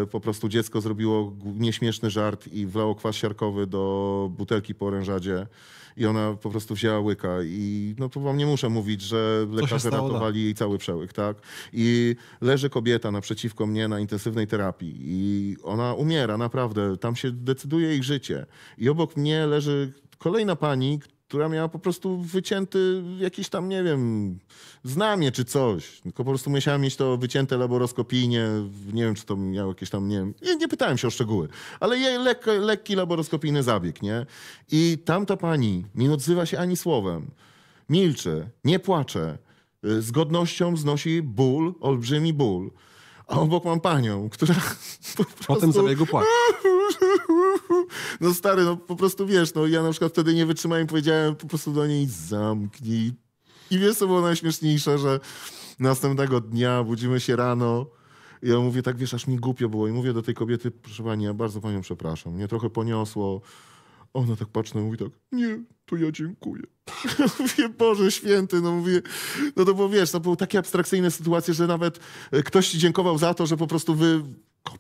y, po prostu dziecko zrobiło nieśmieszny żart i wlało kwas siarkowy do butelki po orężadzie i ona po prostu wzięła łyka i no to wam nie muszę mówić, że lekarze ratowali jej cały przełyk, tak? I leży kobieta naprzeciwko mnie na intensywnej terapii i ona umiera, naprawdę, tam się decyduje ich życie. I obok mnie leży kolejna pani, która miała po prostu wycięty jakiś tam, nie wiem, znamie czy coś. Tylko po prostu musiała mieć to wycięte laboroskopijnie. Nie wiem, czy to miało jakieś tam, nie wiem. Nie, nie pytałem się o szczegóły, ale jej lekki laboroskopijny zabieg, nie? I tamta pani nie odzywa się ani słowem. Milczy, nie płacze. Y, z godnością znosi ból, olbrzymi ból a obok mam panią, która po prostu... Potem zabiegu płacz. No stary, no po prostu wiesz, no ja na przykład wtedy nie wytrzymałem, powiedziałem po prostu do niej zamknij. I wiesz, co było najśmieszniejsze, że następnego dnia budzimy się rano, ja mówię tak, wiesz, aż mi głupio było i mówię do tej kobiety, proszę pani, ja bardzo panią przepraszam, mnie trochę poniosło, ona tak patrzy mówi tak, nie, to ja dziękuję. mówię, Boże święty, no mówię, no to bo wiesz, to były takie abstrakcyjne sytuacje, że nawet e, ktoś ci dziękował za to, że po prostu wy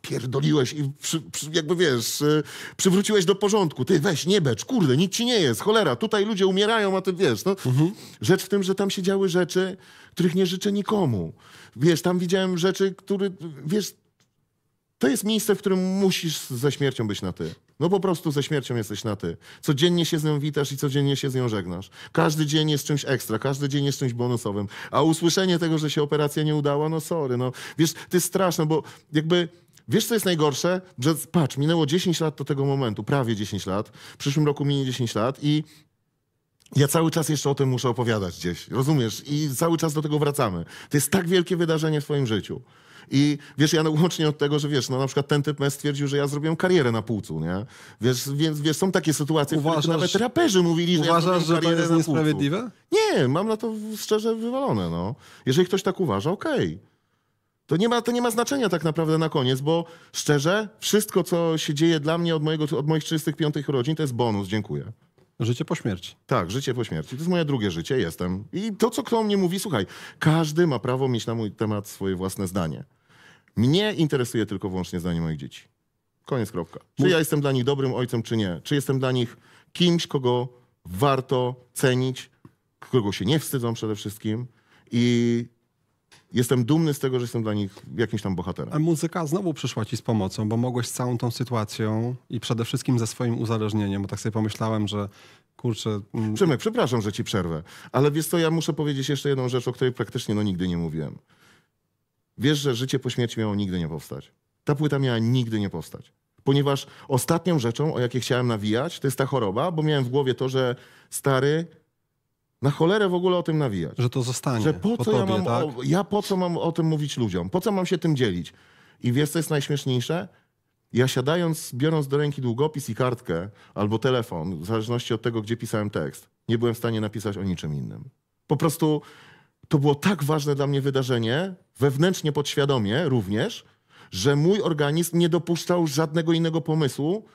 pierdoliłeś i przy, przy, jakby wiesz, e, przywróciłeś do porządku. Ty weź, nie becz, kurde, nic ci nie jest, cholera, tutaj ludzie umierają, a ty wiesz. No. Mhm. Rzecz w tym, że tam się działy rzeczy, których nie życzę nikomu. Wiesz, tam widziałem rzeczy, które, wiesz, to jest miejsce, w którym musisz ze śmiercią być na ty. No po prostu ze śmiercią jesteś na ty. Codziennie się z nią witasz i codziennie się z nią żegnasz. Każdy dzień jest czymś ekstra, każdy dzień jest czymś bonusowym. A usłyszenie tego, że się operacja nie udała, no sorry, no wiesz, ty straszne, bo jakby... Wiesz, co jest najgorsze? Że patrz, minęło 10 lat do tego momentu, prawie 10 lat. W przyszłym roku minie 10 lat i ja cały czas jeszcze o tym muszę opowiadać gdzieś, rozumiesz? I cały czas do tego wracamy. To jest tak wielkie wydarzenie w swoim życiu. I wiesz, ja no, łącznie od tego, że wiesz, no na przykład ten typ stwierdził, że ja zrobiłem karierę na płucu, nie? Wiesz, więc wiesz, są takie sytuacje, uważasz, w których nawet raperzy mówili, że uważasz, ja zrobiłem karierę że to jest niesprawiedliwe? Nie, mam na to szczerze wywalone, no. Jeżeli ktoś tak uważa, okej. Okay. To nie, ma, to nie ma znaczenia tak naprawdę na koniec, bo szczerze, wszystko, co się dzieje dla mnie od, mojego, od moich 35 rodzin, to jest bonus. Dziękuję. Życie po śmierci. Tak, życie po śmierci. To jest moje drugie życie, jestem. I to, co kto mnie mówi, słuchaj, każdy ma prawo mieć na mój temat swoje własne zdanie. Mnie interesuje tylko wyłącznie zdanie moich dzieci. Koniec kropka. Czy ja jestem dla nich dobrym ojcem, czy nie? Czy jestem dla nich kimś, kogo warto cenić, kogo się nie wstydzą przede wszystkim i jestem dumny z tego, że jestem dla nich jakimś tam bohaterem. A muzyka znowu przyszła ci z pomocą, bo mogłeś z całą tą sytuacją i przede wszystkim ze swoim uzależnieniem, bo tak sobie pomyślałem, że kurczę... Mm, Przemek, przepraszam, że ci przerwę, ale wiesz co, ja muszę powiedzieć jeszcze jedną rzecz, o której praktycznie no, nigdy nie mówiłem. Wiesz, że życie po śmierci miało nigdy nie powstać. Ta płyta miała nigdy nie powstać. Ponieważ ostatnią rzeczą, o jakiej chciałem nawijać, to jest ta choroba, bo miałem w głowie to, że stary, na cholerę w ogóle o tym nawijać. Że to zostanie. Że po, po co tobie, ja, mam, tak? o, ja po co mam o tym mówić ludziom? Po co mam się tym dzielić? I wiesz, co jest najśmieszniejsze? Ja siadając, biorąc do ręki długopis i kartkę albo telefon, w zależności od tego, gdzie pisałem tekst, nie byłem w stanie napisać o niczym innym. Po prostu to było tak ważne dla mnie wydarzenie, wewnętrznie podświadomie również, że mój organizm nie dopuszczał żadnego innego pomysłu,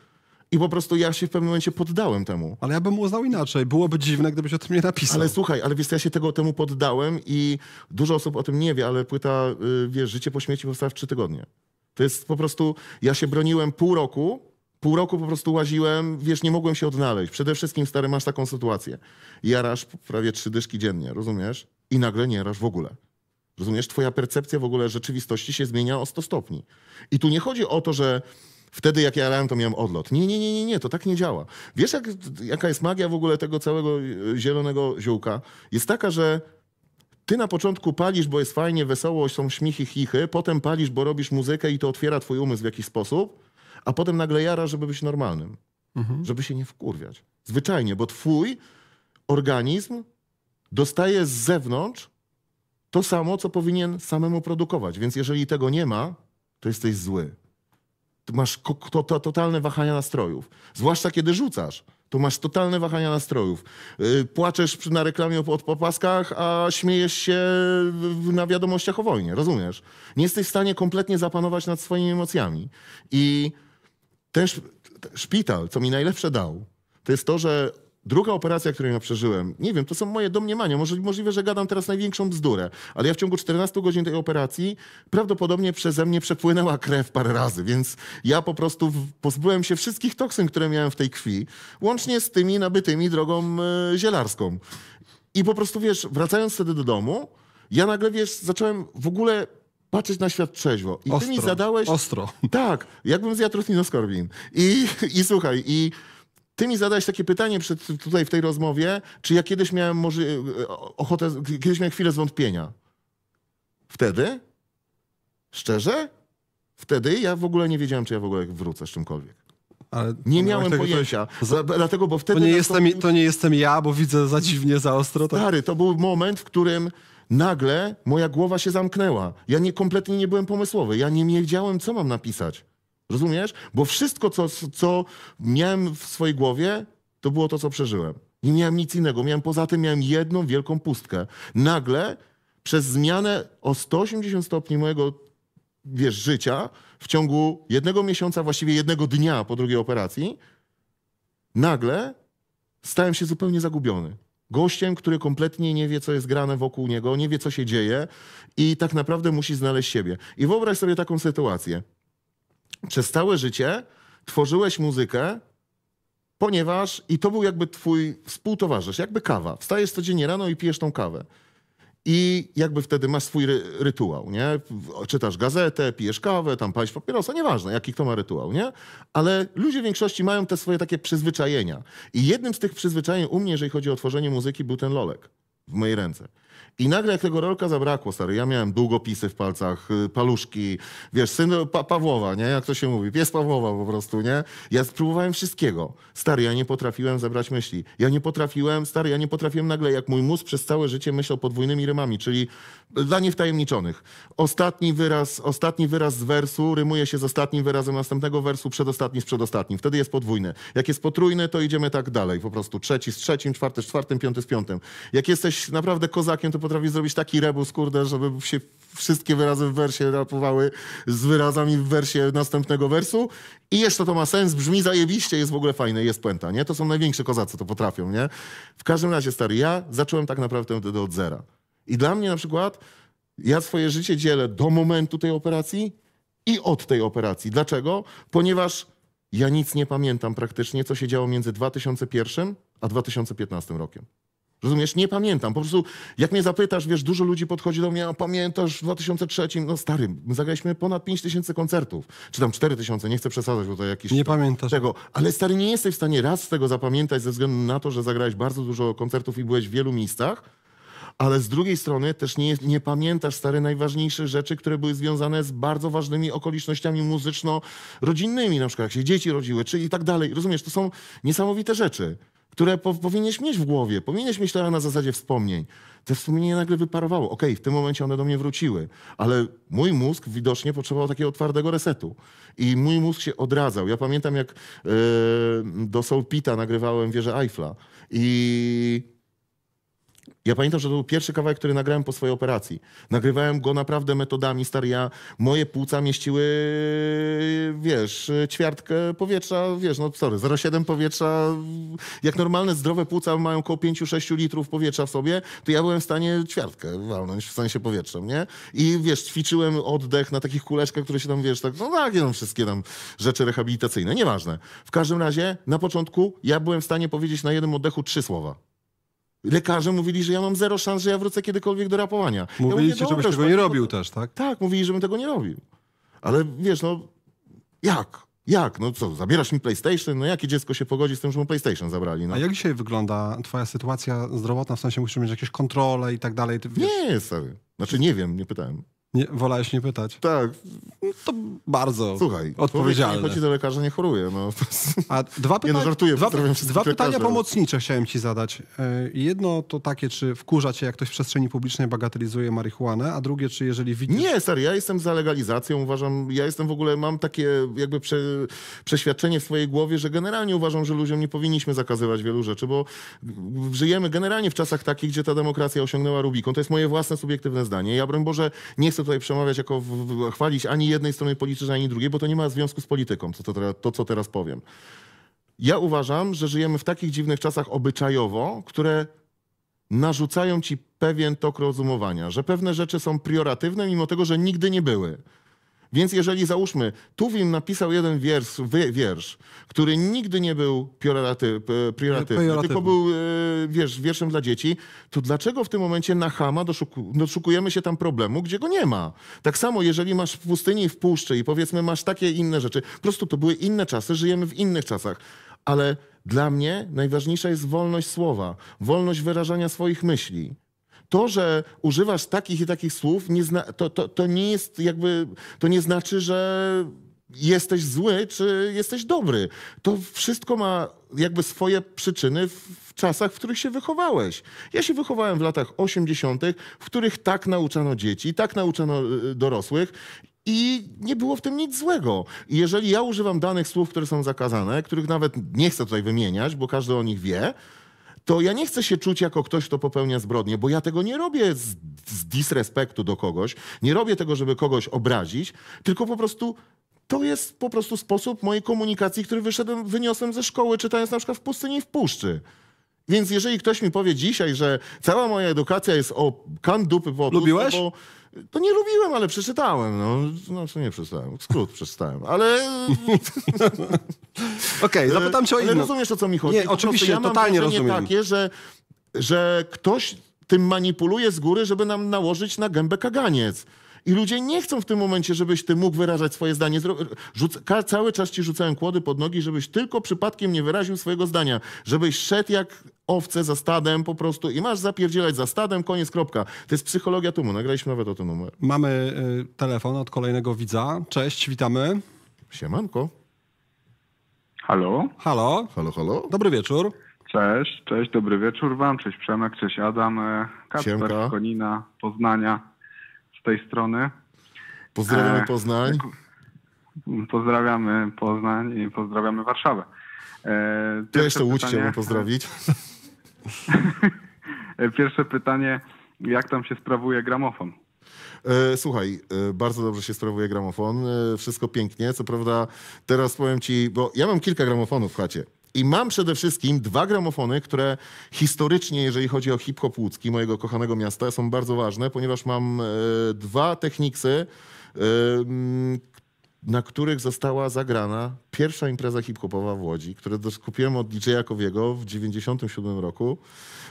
i po prostu ja się w pewnym momencie poddałem temu. Ale ja bym uznał inaczej. Byłoby dziwne, gdybyś o tym nie napisał. Ale słuchaj, ale wiesz, ja się tego temu poddałem i dużo osób o tym nie wie, ale płyta, y, wiesz, Życie po śmierci powstała w trzy tygodnie. To jest po prostu, ja się broniłem pół roku, pół roku po prostu łaziłem, wiesz, nie mogłem się odnaleźć. Przede wszystkim, stary, masz taką sytuację. Jarasz prawie trzy dyszki dziennie, rozumiesz? i nagle nie rasz w ogóle. Rozumiesz, twoja percepcja w ogóle rzeczywistości się zmienia o 100 stopni. I tu nie chodzi o to, że wtedy jak ja rałem, to miałem odlot. Nie, nie, nie, nie, nie, to tak nie działa. Wiesz, jak, jaka jest magia w ogóle tego całego e, zielonego ziółka? Jest taka, że ty na początku palisz, bo jest fajnie, wesoło, są śmichy, chichy, potem palisz, bo robisz muzykę i to otwiera twój umysł w jakiś sposób, a potem nagle jara, żeby być normalnym. Mhm. Żeby się nie wkurwiać. Zwyczajnie, bo twój organizm dostaje z zewnątrz to samo, co powinien samemu produkować. Więc jeżeli tego nie ma, to jesteś zły. Ty masz to, to, totalne wahania nastrojów. Zwłaszcza kiedy rzucasz, to masz totalne wahania nastrojów. Y, płaczesz na reklamie o popaskach, a śmiejesz się na wiadomościach o wojnie, rozumiesz? Nie jesteś w stanie kompletnie zapanować nad swoimi emocjami. I też szpital, co mi najlepsze dał, to jest to, że Druga operacja, którą ja przeżyłem, nie wiem, to są moje domniemania. Może, możliwe, że gadam teraz największą bzdurę, ale ja w ciągu 14 godzin tej operacji prawdopodobnie przeze mnie przepłynęła krew parę razy, więc ja po prostu pozbyłem się wszystkich toksyn, które miałem w tej krwi, łącznie z tymi nabytymi drogą e, zielarską. I po prostu wiesz, wracając wtedy do domu, ja nagle wiesz, zacząłem w ogóle patrzeć na świat trzeźwo. I ostro, ty mi zadałeś. Ostro. Tak, jakbym zjadł rotinoskorbin. I, I słuchaj, i. Ty mi zadałeś takie pytanie przed, tutaj w tej rozmowie, czy ja kiedyś miałem może e, ochotę, kiedyś miałem chwilę zwątpienia. Wtedy? Szczerze? Wtedy ja w ogóle nie wiedziałem, czy ja w ogóle wrócę z czymkolwiek. Ale nie miałem tak pojęcia, coś... za, dlatego, bo wtedy... To nie, jestem, to... to nie jestem ja, bo widzę za dziwnie, za ostro. Tak? Stary, to był moment, w którym nagle moja głowa się zamknęła. Ja nie, kompletnie nie byłem pomysłowy. Ja nie wiedziałem, co mam napisać. Rozumiesz? Bo wszystko, co, co miałem w swojej głowie, to było to, co przeżyłem. Nie miałem nic innego. Miałem poza tym miałem jedną wielką pustkę. Nagle przez zmianę o 180 stopni mojego wiesz, życia w ciągu jednego miesiąca, właściwie jednego dnia po drugiej operacji, nagle stałem się zupełnie zagubiony. Gościem, który kompletnie nie wie, co jest grane wokół niego, nie wie, co się dzieje i tak naprawdę musi znaleźć siebie. I wyobraź sobie taką sytuację przez całe życie tworzyłeś muzykę, ponieważ i to był jakby twój współtowarzysz, jakby kawa. Wstajesz codziennie rano i pijesz tą kawę. I jakby wtedy masz swój ry rytuał, nie? Czytasz gazetę, pijesz kawę, tam palisz papierosa, nieważne, jaki kto ma rytuał, nie? Ale ludzie w większości mają te swoje takie przyzwyczajenia. I jednym z tych przyzwyczajeń u mnie, jeżeli chodzi o tworzenie muzyki, był ten lolek w mojej ręce. I nagle jak tego rolka zabrakło, stary, ja miałem długopisy w palcach, y, paluszki, wiesz, syn y, pa Pawłowa, nie? Jak to się mówi? Pies Pawłowa po prostu, nie? Ja spróbowałem wszystkiego. Stary, ja nie potrafiłem zebrać myśli. Ja nie potrafiłem, stary, ja nie potrafiłem nagle, jak mój mózg przez całe życie myślał podwójnymi rymami, czyli dla niewtajemniczonych. Ostatni wyraz, ostatni wyraz z wersu rymuje się z ostatnim wyrazem następnego wersu, przedostatni z przedostatnim. Wtedy jest podwójny. Jak jest potrójny, to idziemy tak dalej. Po prostu trzeci z trzecim, czwarty z czwartym, piąty z piątym. Jak jesteś naprawdę kozakiem, to potrafisz zrobić taki rebus, kurde, żeby się wszystkie wyrazy w wersie rapowały z wyrazami w wersie następnego wersu i jeszcze to ma sens, brzmi zajebiście, jest w ogóle fajne, jest puenta, nie? To są największe kozacy, to potrafią, nie? W każdym razie, stary, ja zacząłem tak naprawdę od zera. I dla mnie na przykład, ja swoje życie dzielę do momentu tej operacji i od tej operacji. Dlaczego? Ponieważ ja nic nie pamiętam praktycznie, co się działo między 2001 a 2015 rokiem. Rozumiesz? Nie pamiętam. Po prostu, jak mnie zapytasz, wiesz, dużo ludzi podchodzi do mnie, a pamiętasz w 2003? No stary, my zagraliśmy ponad 5 tysięcy koncertów, czy tam 4 tysiące, nie chcę przesadzać, bo to jakiś... Nie pamiętasz. Tego. Ale stary, nie jesteś w stanie raz z tego zapamiętać ze względu na to, że zagrałeś bardzo dużo koncertów i byłeś w wielu miejscach, ale z drugiej strony też nie, nie pamiętasz, stary, najważniejszych rzeczy, które były związane z bardzo ważnymi okolicznościami muzyczno-rodzinnymi, na przykład jak się dzieci rodziły, czy i tak dalej. Rozumiesz, to są niesamowite rzeczy które po, powinieneś mieć w głowie, powinieneś mieć na zasadzie wspomnień. Te wspomnienia nagle wyparowało. Okej, okay, w tym momencie one do mnie wróciły, ale mój mózg widocznie potrzebował takiego twardego resetu. I mój mózg się odradzał. Ja pamiętam, jak yy, do Pit'a nagrywałem wieżę Eiffla i ja pamiętam, że to był pierwszy kawałek, który nagrałem po swojej operacji. Nagrywałem go naprawdę metodami, stary, ja, moje płuca mieściły, wiesz, ćwiartkę powietrza, wiesz, no sorry, 0,7 powietrza, jak normalne, zdrowe płuca mają około 5-6 litrów powietrza w sobie, to ja byłem w stanie ćwiartkę walnąć, w sensie powietrzem, nie? I wiesz, ćwiczyłem oddech na takich kuleczkach, które się tam, wiesz, tak, no takie tam wszystkie tam rzeczy rehabilitacyjne, nieważne. W każdym razie, na początku ja byłem w stanie powiedzieć na jednym oddechu trzy słowa lekarze mówili, że ja mam zero szans, że ja wrócę kiedykolwiek do rapowania. Mówili ja ci, żebyś tego nie robił też, tak? Tak, mówili, żebym tego nie robił. Ale wiesz, no jak? Jak? No co, zabierasz mi PlayStation? No jakie dziecko się pogodzi z tym, że mu PlayStation zabrali? No. A jak dzisiaj wygląda twoja sytuacja zdrowotna? W sensie musisz mieć jakieś kontrole i tak dalej? Ty, nie, sorry. Znaczy nie wiem, nie pytałem. Nie, wolałeś nie pytać. Tak. No to bardzo Słuchaj, odpowiedzialne. Słuchaj, nie chodzi do lekarza, nie choruje. No. A dwa pytania, nie, no żartuję, dwa, dwa pytania pomocnicze chciałem ci zadać. E, jedno to takie, czy wkurza cię, jak ktoś w przestrzeni publicznej bagatelizuje marihuanę, a drugie, czy jeżeli widzisz... Nie, stary, ja jestem za legalizacją, uważam, ja jestem w ogóle, mam takie jakby prze, przeświadczenie w swojej głowie, że generalnie uważam, że ludziom nie powinniśmy zakazywać wielu rzeczy, bo żyjemy generalnie w czasach takich, gdzie ta demokracja osiągnęła Rubikon. To jest moje własne, subiektywne zdanie. Ja, broń Boże, nie chcę chcę tutaj przemawiać jako w, w, chwalić ani jednej strony politycznej, ani drugiej, bo to nie ma związku z polityką, to, to, to co teraz powiem. Ja uważam, że żyjemy w takich dziwnych czasach obyczajowo, które narzucają ci pewien tok rozumowania, że pewne rzeczy są priorytetywne, mimo tego, że nigdy nie były. Więc jeżeli załóżmy, Tuwim napisał jeden wiersz, wiersz który nigdy nie był priorytetem, tylko był e, wiersz, wierszem dla dzieci, to dlaczego w tym momencie na Hama doszukujemy się tam problemu, gdzie go nie ma? Tak samo, jeżeli masz w pustyni i w puszczy i powiedzmy masz takie inne rzeczy, po prostu to były inne czasy, żyjemy w innych czasach, ale dla mnie najważniejsza jest wolność słowa, wolność wyrażania swoich myśli to, że używasz takich i takich słów, nie zna, to, to, to nie jest jakby, to nie znaczy, że jesteś zły czy jesteś dobry. To wszystko ma jakby swoje przyczyny w czasach, w których się wychowałeś. Ja się wychowałem w latach 80., w których tak nauczano dzieci, tak nauczano y, dorosłych i nie było w tym nic złego. jeżeli ja używam danych słów, które są zakazane, których nawet nie chcę tutaj wymieniać, bo każdy o nich wie, to ja nie chcę się czuć jako ktoś, kto popełnia zbrodnie, bo ja tego nie robię z, z disrespektu do kogoś, nie robię tego, żeby kogoś obrazić, tylko po prostu to jest po prostu sposób mojej komunikacji, który wyszedłem, wyniosłem ze szkoły, czytając na przykład w pustyni i w puszczy. Więc jeżeli ktoś mi powie dzisiaj, że cała moja edukacja jest o kan dupy po Lubiłeś? Bo to nie lubiłem, ale przeczytałem. No, no co nie przeczytałem, skrót przeczytałem, ale... Okej, okay, e, zapytam cię o inną. Ale rozumiesz, o co mi chodzi? Nie, oczywiście, ja totalnie rozumiem. takie, że, że ktoś tym manipuluje z góry, żeby nam nałożyć na gębę kaganiec. I ludzie nie chcą w tym momencie, żebyś ty mógł wyrażać swoje zdanie. Rzuca, cały czas ci rzucałem kłody pod nogi, żebyś tylko przypadkiem nie wyraził swojego zdania. Żebyś szedł jak owce za stadem po prostu i masz zapierdzielać za stadem, koniec, kropka. To jest psychologia tłumu. Nagraliśmy nawet o tym numer. Mamy y, telefon od kolejnego widza. Cześć, witamy. Siemanko. Halo? Halo? Halo, halo. Dobry wieczór. Cześć, cześć, dobry wieczór wam. Cześć Przemek, cześć Adam. Y, Kacper, Konina, Poznania tej strony. Pozdrawiamy e, Poznań. Pozdrawiamy Poznań i pozdrawiamy Warszawę. Pierwsze ja jeszcze Łódź pytanie... chciałbym pozdrowić. E, pierwsze pytanie, jak tam się sprawuje gramofon? E, słuchaj, bardzo dobrze się sprawuje gramofon. Wszystko pięknie. Co prawda, teraz powiem ci, bo ja mam kilka gramofonów w chacie. I mam przede wszystkim dwa gramofony, które historycznie, jeżeli chodzi o hip-hop łódzki, mojego kochanego miasta, są bardzo ważne, ponieważ mam e, dwa techniksy, e, na których została zagrana pierwsza impreza hip-hopowa w Łodzi, które kupiłem od DJ Jakowiego w 97 roku.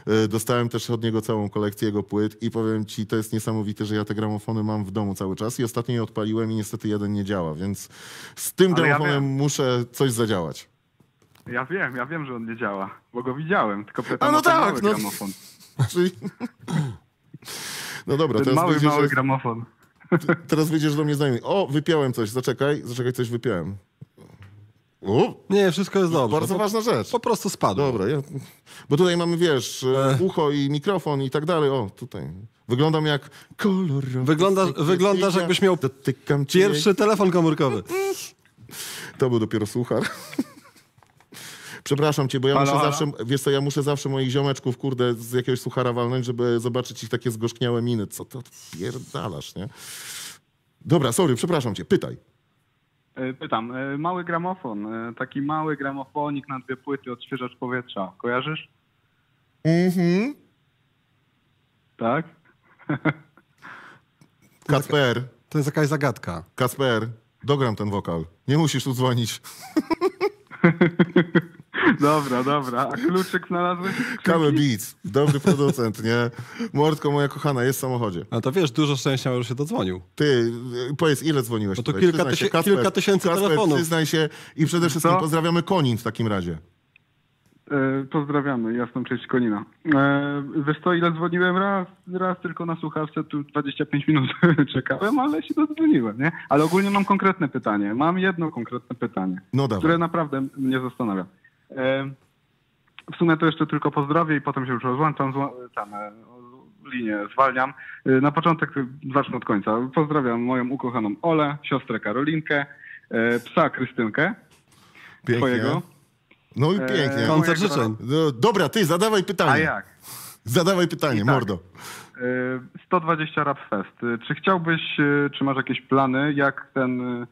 E, dostałem też od niego całą kolekcję jego płyt i powiem ci, to jest niesamowite, że ja te gramofony mam w domu cały czas i ostatnio je odpaliłem i niestety jeden nie działa, więc z tym Ale gramofonem ja muszę coś zadziałać. Ja wiem, ja wiem, że on nie działa, bo go widziałem, tylko A no tak, no. gramofon. No dobra, Ten teraz mały, mały gramofon. Teraz wyjdziesz do mnie znajomy. O, wypiałem coś, zaczekaj, zaczekaj, coś wypiałem. U? Nie, wszystko jest dobrze. Bardzo po, ważna rzecz. Po prostu spadło. Dobra, ja, bo tutaj mamy, wiesz, e, Ech. ucho i mikrofon i tak dalej. O, tutaj. Wyglądam jak kolor. wygląda, wyglądasz jakbyś miał pierwszy telefon komórkowy. To był dopiero słuchar. Przepraszam cię, bo ja halo, muszę zawsze, wiesz co, ja muszę zawsze moich ziomeczków, kurde, z jakiegoś suchara walnąć, żeby zobaczyć ich takie zgorzkniałe miny. Co to pierdalasz, nie? Dobra, sorry, przepraszam cię, pytaj. E, pytam, e, mały gramofon, e, taki mały gramofonik na dwie płyty, odświeżacz powietrza, kojarzysz? Mhm. Tak? Kasper. To jest jakaś zagadka. Kasper, dogram ten wokal. Nie musisz tu dzwonić. Dobra, dobra. A kluczyk znalazłeś? Kamy Beats, dobry producent, nie? Mordko moja kochana, jest w samochodzie. A to wiesz, dużo szczęścia, że się dodzwonił. Ty, powiedz, ile dzwoniłeś No to kilka, tysi- Kasper, kilka tysięcy Kasper, telefonów. przyznaj się i przede wszystkim Co? pozdrawiamy Konin w takim razie. E, pozdrawiamy, jasną cześć Konina. E, wiesz co, ile dzwoniłem raz, raz tylko na słuchawce, tu 25 minut czekałem, ale się dodzwoniłem, nie? Ale ogólnie mam konkretne pytanie, mam jedno konkretne pytanie, no które naprawdę mnie zastanawia. E, w sumie to jeszcze tylko pozdrawię i potem się już rozłączam, tam, linię zwalniam. Na początek zacznę od końca. Pozdrawiam moją ukochaną Olę, siostrę Karolinkę, psa Krystynkę, Pięknie. twojego no i pięknie. E, eee, Koncert życzeń. No, dobra, ty zadawaj pytanie. A jak? Zadawaj pytanie, tak, mordo. 120 eee, Rap Fest. Czy chciałbyś, e, czy masz jakieś plany, jak ten e,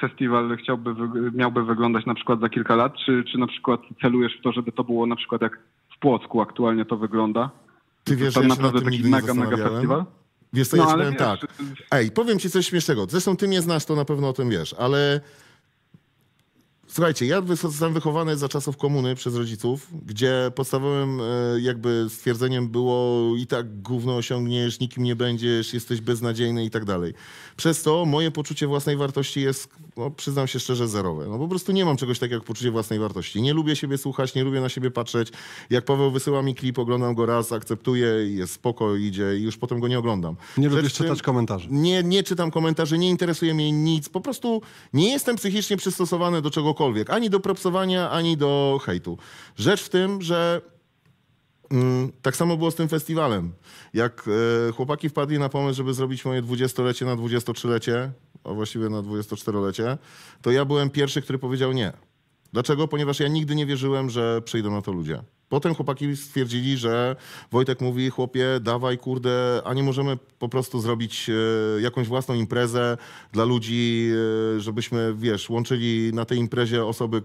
festiwal chciałby, miałby wyglądać na przykład za kilka lat? Czy, czy na przykład celujesz w to, żeby to było na przykład jak w Płocku aktualnie to wygląda? Ty wiesz, to ja naprawdę taki mega, mega festiwal? Wiesz to no, ja powiem wiesz, tak. Y, Ej, powiem ci coś śmiesznego. Zresztą ty mnie znasz, to na pewno o tym wiesz, ale Słuchajcie, ja zostałem wychowany za czasów komuny przez rodziców, gdzie podstawowym e, jakby stwierdzeniem było i tak gówno osiągniesz, nikim nie będziesz, jesteś beznadziejny i tak dalej. Przez to moje poczucie własnej wartości jest, no, przyznam się szczerze, zerowe. No po prostu nie mam czegoś takiego jak poczucie własnej wartości. Nie lubię siebie słuchać, nie lubię na siebie patrzeć. Jak Paweł wysyła mi klip, oglądam go raz, akceptuję, jest spoko, idzie i już potem go nie oglądam. Nie Rzecz lubisz czym, czytać komentarzy? Nie, nie czytam komentarzy, nie interesuje mnie nic. Po prostu nie jestem psychicznie przystosowany do czegokolwiek czegokolwiek, ani do propsowania, ani do hejtu. Rzecz w tym, że mm, tak samo było z tym festiwalem. Jak e, chłopaki wpadli na pomysł, żeby zrobić moje 20-lecie na 23-lecie, a właściwie na 24-lecie, to ja byłem pierwszy, który powiedział nie. Dlaczego? Ponieważ ja nigdy nie wierzyłem, że przyjdą na to ludzie. Potem chłopaki stwierdzili, że Wojtek mówi, chłopie, dawaj, kurde, a nie możemy po prostu zrobić e, jakąś własną imprezę dla ludzi, e, żebyśmy, wiesz, łączyli na tej imprezie osoby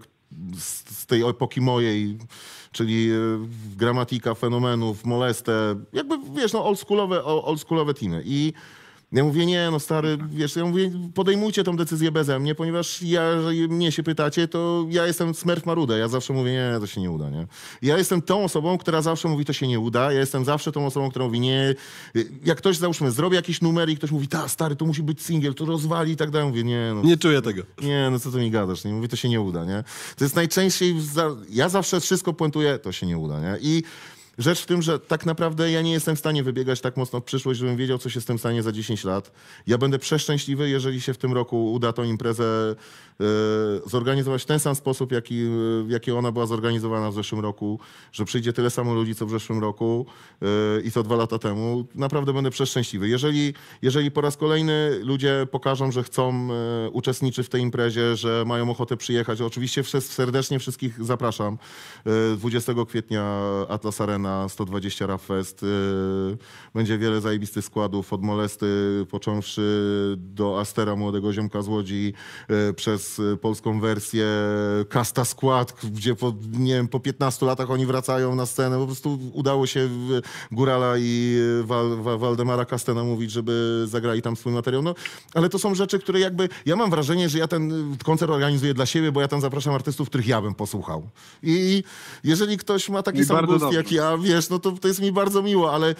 z, tej epoki mojej, czyli e, gramatika fenomenów, molestę, jakby, wiesz, no oldschoolowe, oldschoolowe teamy. I ja mówię, nie, no stary, wiesz, ja mówię, podejmujcie tą decyzję beze mnie, ponieważ ja, jeżeli mnie się pytacie, to ja jestem smerf marudę, ja zawsze mówię, nie, to się nie uda, nie? Ja jestem tą osobą, która zawsze mówi, to się nie uda, ja jestem zawsze tą osobą, która mówi, nie, jak ktoś, załóżmy, zrobi jakiś numer i ktoś mówi, ta, stary, to musi być singiel, to rozwali i tak dalej, mówię, nie, no. Nie czuję tego. Nie, no co ty mi gadasz, nie? Mówi, to się nie uda, nie? To jest najczęściej, ja zawsze wszystko puentuję, to się nie uda, nie? I Rzecz w tym, że tak naprawdę ja nie jestem w stanie wybiegać tak mocno w przyszłość, żebym wiedział, co się z tym stanie za 10 lat. Ja będę przeszczęśliwy, jeżeli się w tym roku uda tą imprezę Y, zorganizować w ten sam sposób, jaki, y, w jaki ona była zorganizowana w zeszłym roku, że przyjdzie tyle samo ludzi, co w zeszłym roku y, i co dwa lata temu, naprawdę będę przeszczęśliwy. Jeżeli, jeżeli po raz kolejny ludzie pokażą, że chcą uczestniczyć w tej imprezie, że mają ochotę przyjechać, oczywiście serdecznie wszystkich zapraszam. 20 kwietnia Atlas Arena, 120 RAF Fest. Będzie wiele zajebistych składów, od Molesty począwszy do Astera, młodego ziomka z Łodzi, przez Y, polską wersję Kasta Skład, gdzie po, nie wiem, po 15 latach oni wracają na scenę. Po prostu udało się y, Górala i y, Wal, Wal, Waldemara Kastena mówić, żeby zagrali tam swój materiał. No, ale to są rzeczy, które jakby... Ja mam wrażenie, że ja ten koncert organizuję dla siebie, bo ja tam zapraszam artystów, których ja bym posłuchał. I jeżeli ktoś ma taki mi sam gust jak ja, wiesz, no to, to jest mi bardzo miło, ale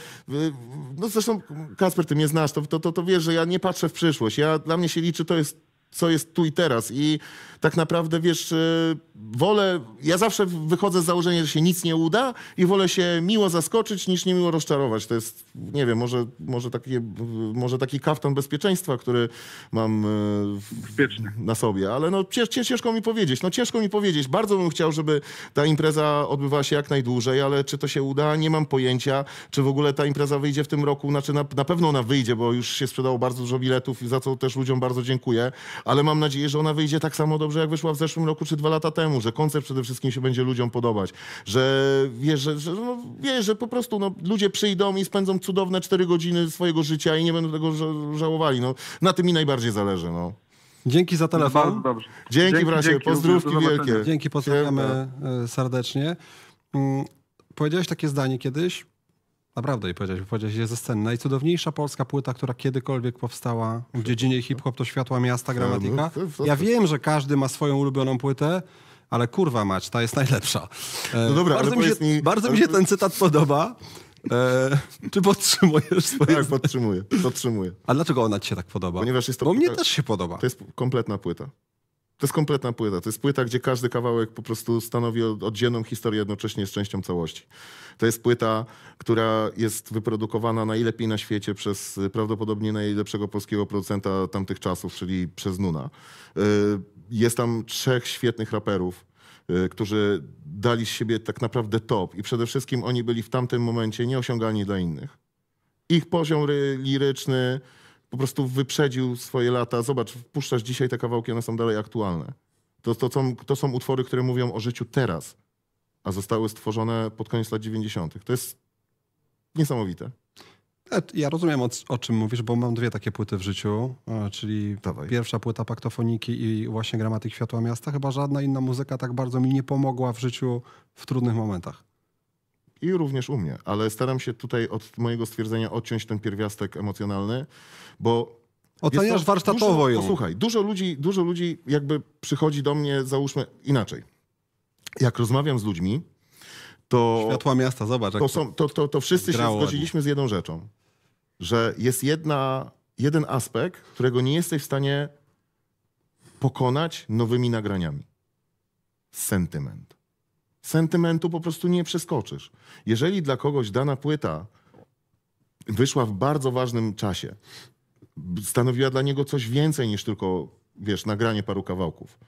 no zresztą Kasper, ty mnie znasz, to, to, to, to wiesz, że ja nie patrzę w przyszłość. Ja, dla mnie się liczy to jest co jest tu i teraz. I tak naprawdę, wiesz, e, wolę, ja zawsze wychodzę z założenia, że się nic nie uda i wolę się miło zaskoczyć, niż niemiło rozczarować. To jest, nie wiem, może, może, takie, może taki kaftan bezpieczeństwa, który mam e, Bezpieczny. na sobie, ale no ciężko mi powiedzieć, no ciężko mi powiedzieć. Bardzo bym chciał, żeby ta impreza odbywała się jak najdłużej, ale czy to się uda, nie mam pojęcia, czy w ogóle ta impreza wyjdzie w tym roku, znaczy na, na pewno ona wyjdzie, bo już się sprzedało bardzo dużo biletów i za co też ludziom bardzo dziękuję, ale mam nadzieję, że ona wyjdzie tak samo dobrze dobrze, jak wyszła w zeszłym roku czy dwa lata temu, że koncert przede wszystkim się będzie ludziom podobać, że wiesz, że, że, no, wiesz, że po prostu no, ludzie przyjdą i spędzą cudowne cztery godziny swojego życia i nie będą tego ża- żałowali. No, na tym mi najbardziej zależy. No. Dzięki za telefon. No, dzięki, dzięki bracie, pozdrówki wielkie. Dzięki, pozdrawiamy e, serdecznie. Mm, powiedziałeś takie zdanie kiedyś, Naprawdę i powiedziałeś, powiedziałeś jest ze sceny. Najcudowniejsza no polska płyta, która kiedykolwiek powstała w dziedzinie hip-hop to Światła Miasta Gramatika. Ja wiem, że każdy ma swoją ulubioną płytę, ale kurwa mać, ta jest najlepsza. E, no dobra, bardzo, mi się, mi... bardzo mi się ten cytat podoba. E, czy podtrzymujesz swoje Tak, podtrzymuję, podtrzymuję. A dlaczego ona ci się tak podoba? Ponieważ jest to... Bo mnie też się podoba. To jest kompletna płyta. To jest kompletna płyta. To jest płyta, gdzie każdy kawałek po prostu stanowi oddzielną historię, jednocześnie jest częścią całości. To jest płyta, która jest wyprodukowana najlepiej na świecie przez y, prawdopodobnie najlepszego polskiego producenta tamtych czasów, czyli przez Nuna. Y, jest tam trzech świetnych raperów, y, którzy dali z siebie tak naprawdę top i przede wszystkim oni byli w tamtym momencie nieosiągalni dla innych. Ich poziom liryczny, po prostu wyprzedził swoje lata. Zobacz, puszczasz dzisiaj te kawałki, one są dalej aktualne. To, to, są, to są utwory, które mówią o życiu teraz, a zostały stworzone pod koniec lat 90. To jest niesamowite. E, ja rozumiem, o, o, czym mówisz, bo mam dwie takie płyty w życiu, e, czyli Dawaj. pierwsza płyta paktofoniki i właśnie gramatyk Światła Miasta. Chyba żadna inna muzyka tak bardzo mi nie pomogła w życiu w trudnych momentach i również u mnie, ale staram się tutaj od mojego stwierdzenia odciąć ten pierwiastek emocjonalny, bo. Oceniasz warsztatowo dużo, ją. Słuchaj, dużo ludzi, dużo ludzi jakby przychodzi do mnie, załóżmy inaczej. Jak rozmawiam z ludźmi, to. Światła miasta, zobacz. To, są, to, to, to wszyscy się zgodziliśmy ładnie. z jedną rzeczą, że jest jedna, jeden aspekt, którego nie jesteś w stanie pokonać nowymi nagraniami. Sentyment sentymentu po prostu nie przeskoczysz. Jeżeli dla kogoś dana płyta wyszła w bardzo ważnym czasie, stanowiła dla niego coś więcej niż tylko, wiesz, nagranie paru kawałków,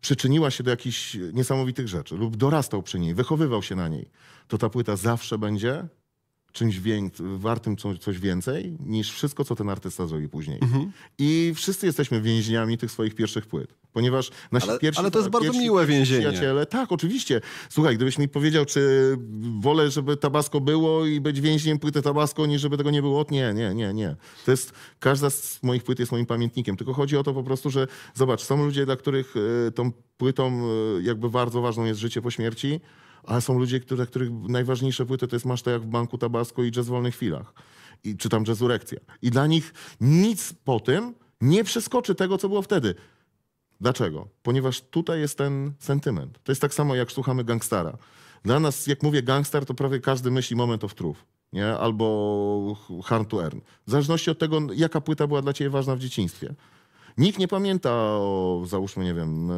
przyczyniła się do jakichś niesamowitych rzeczy lub dorastał przy niej, wychowywał się na niej, to ta płyta zawsze będzie czymś wartym coś więcej niż wszystko, co ten artysta zrobi później. Mhm. I wszyscy jesteśmy więźniami tych swoich pierwszych płyt, ponieważ nasi ale, pierwsi... Ale to jest bardzo miłe więzienie. Przyjaciele, tak, oczywiście. Słuchaj, gdybyś mi powiedział, czy wolę, żeby Tabasco było i być więźniem płyty Tabasco, niż żeby tego nie było, nie, nie, nie, nie. To jest, każda z moich płyt jest moim pamiętnikiem, tylko chodzi o to po prostu, że zobacz, są ludzie, dla których y, tą płytą y, jakby bardzo ważną jest życie po śmierci, ale są ludzie, dla których najważniejsze płyty to jest Masz to jak w Banku Tabasco i Jazz w wolnych chwilach, i, czy tam Jazz Urekcja. I dla nich nic po tym nie przeskoczy tego, co było wtedy. Dlaczego? Ponieważ tutaj jest ten sentyment. To jest tak samo, jak słuchamy gangstara. Dla nas, jak mówię gangstar, to prawie każdy myśli moment of truth, nie? albo hard to earn. W zależności od tego, jaka płyta była dla ciebie ważna w dzieciństwie. Nikt nie pamięta o, załóżmy, nie wiem, e,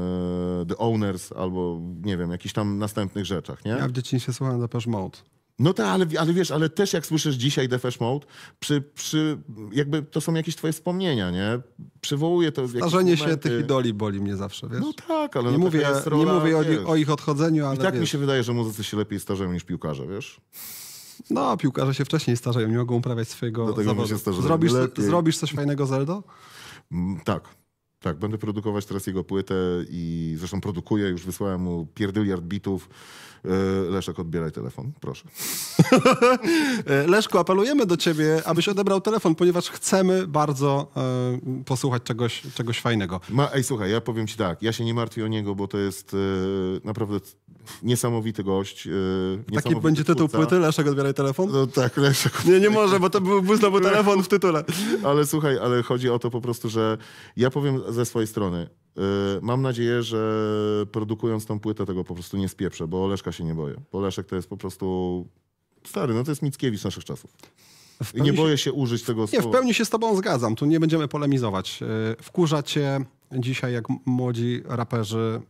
The Owners albo, nie wiem, jakichś tam następnych rzeczach, nie? Ja w dzieciństwie słuchałem Depeche Mode. No tak, ale, ale wiesz, ale też jak słyszysz dzisiaj Depeche Mode, przy, przy, jakby to są jakieś twoje wspomnienia, nie? Przywołuje to... Starzenie się tych idoli boli mnie zawsze, wiesz? No tak, ale... Nie no, mówię, rola, nie mówię o, o, ich odchodzeniu, ale I tak wiesz. mi się wydaje, że muzycy się lepiej starzeją niż piłkarze, wiesz? No, piłkarze się wcześniej starzeją, nie mogą uprawiać swojego Dlatego zawodu. Się zrobisz, lepiej. zrobisz coś fajnego zeldo Mm, tak, tak, będę produkować teraz jego płytę i zresztą produkuję, już wysłałem mu pierdyliard bitów. E, Leszek, odbieraj telefon, proszę. E, Leszku, apelujemy do ciebie, abyś odebrał telefon, ponieważ chcemy bardzo y, posłuchać czegoś, czegoś fajnego. Ma, ej, słuchaj, ja powiem ci tak, ja się nie martwię o niego, bo to jest y, naprawdę niesamowity gość. Y, Taki będzie tytuł twórca. płyty, Leszek, odbieraj telefon? No tak, Leszek. Nie, nie może, bo to był znowu telefon w tytule. Ale słuchaj, ale chodzi o to po prostu, że ja powiem ze swojej strony, Y, mam nadzieję, że produkując tą płytę tego po prostu nie spieprzę, bo Oleszka się nie boję. Bo Oleszek to jest po prostu stary, no to jest Mickiewicz naszych czasów. Nie boję się, się użyć tego słowa. Nie, w pełni się z tobą zgadzam. Tu nie będziemy polemizować. Y, wkurza cię dzisiaj, jak młodzi raperzy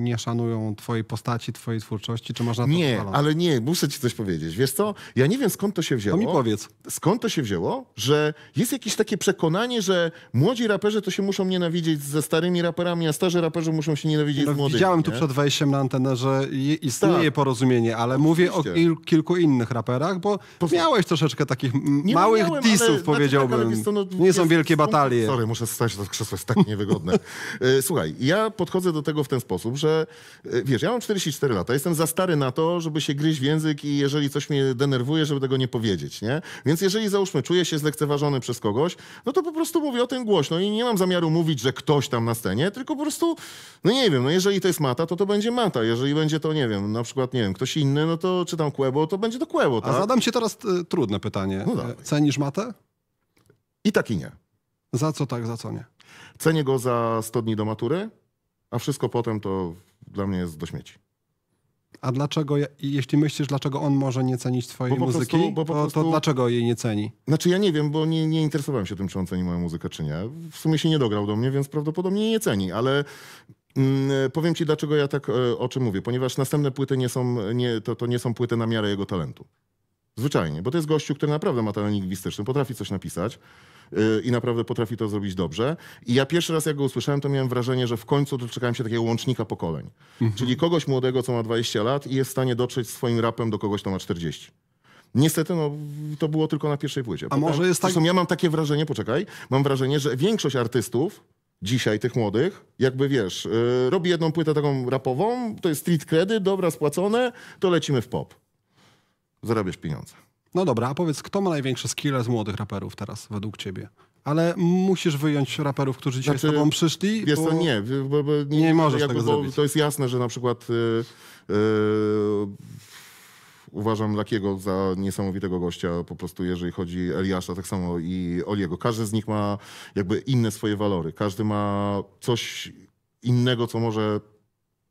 nie szanują twojej postaci, twojej twórczości? Czy można to Nie, ale nie, muszę ci coś powiedzieć. Wiesz co, ja nie wiem skąd to się wzięło. To mi powiedz. Skąd to się wzięło, że jest jakieś takie przekonanie, że młodzi raperzy to się muszą nienawidzieć ze starymi raperami, a starzy raperzy muszą się nienawidzieć no, z młodymi. Widziałem nie? tu przed wejściem na antenę, że istnieje tak. porozumienie, ale Oczywiście. mówię o kil kilku innych raperach, bo miałeś troszeczkę takich nie małych miałem, disów, ale, powiedziałbym. Znaczy, tak, ale no, nie jest, są wielkie batalie. Sorry, muszę stać, to krzesło jest tak niewygodne. E, słuchaj, ja podchodzę do tego w ten sposób, że e, wiesz, ja mam 44 lata, jestem za stary na to, żeby się gryźć w język i jeżeli coś mnie denerwuje, żeby tego nie powiedzieć, nie? Więc jeżeli załóżmy, czuję się zlekceważony przez kogoś, no to po prostu mówię o tym głośno i nie mam zamiaru mówić, że ktoś tam na scenie, tylko po prostu, no nie wiem, no jeżeli to jest mata, to to będzie mata, jeżeli będzie to, nie wiem, na przykład, nie wiem, ktoś inny, no to czy tam kłebo, to będzie to kłebo, tak? A zadam ci teraz y, trudne pytanie. No Cenisz matę? I tak i nie. Za co tak, za co nie? Cenię go za 100 dni do matury, a wszystko potem to dla mnie jest do śmieci. A dlaczego, jeśli myślisz, dlaczego on może nie cenić twojej bo muzyki, prostu, bo prostu... to dlaczego jej nie ceni? Znaczy ja nie wiem, bo nie, nie interesowałem się tym, czy on ceni moją muzykę, czy nie. W sumie się nie dograł do mnie, więc prawdopodobnie nie ceni, ale mm, e, powiem ci, dlaczego ja tak e, o czym mówię. Ponieważ następne płyty nie są, nie, to, to nie są płyty na miarę jego talentu. Zwyczajnie, bo to jest gościu, który naprawdę ma talent lingwistyczny, potrafi coś napisać. Y, i naprawdę potrafi to zrobić dobrze. I ja pierwszy raz, jak go usłyszałem, to miałem wrażenie, że w końcu doczekałem się takiego łącznika pokoleń. Mhm. Czyli kogoś młodego, co ma 20 lat i jest w stanie dotrzeć swoim rapem do kogoś, kto ma 40. Niestety, no, to było tylko na pierwszej płycie. A może jest tak... Zresztą ja mam takie wrażenie, poczekaj, mam wrażenie, że większość artystów dzisiaj tych młodych, jakby wiesz, yy, robi jedną płytę taką rapową, to jest street credit, dobra, spłacone, to lecimy w pop. Zarabiasz pieniądze. No dobra, a powiedz, kto ma największe skille z młodych raperów teraz, według ciebie? Ale musisz wyjąć raperów, którzy dzisiaj znaczy, z tobą przyszli? bo... nie, bo, bo, nie, nie możesz jakby, tego zrobić. To jest jasne, że na przykład... Yy, yy, uważam Lakiego za niesamowitego gościa, po prostu jeżeli chodzi Eliasza, tak samo i Oliego. Każdy z nich ma jakby inne swoje walory. Każdy ma coś innego, co może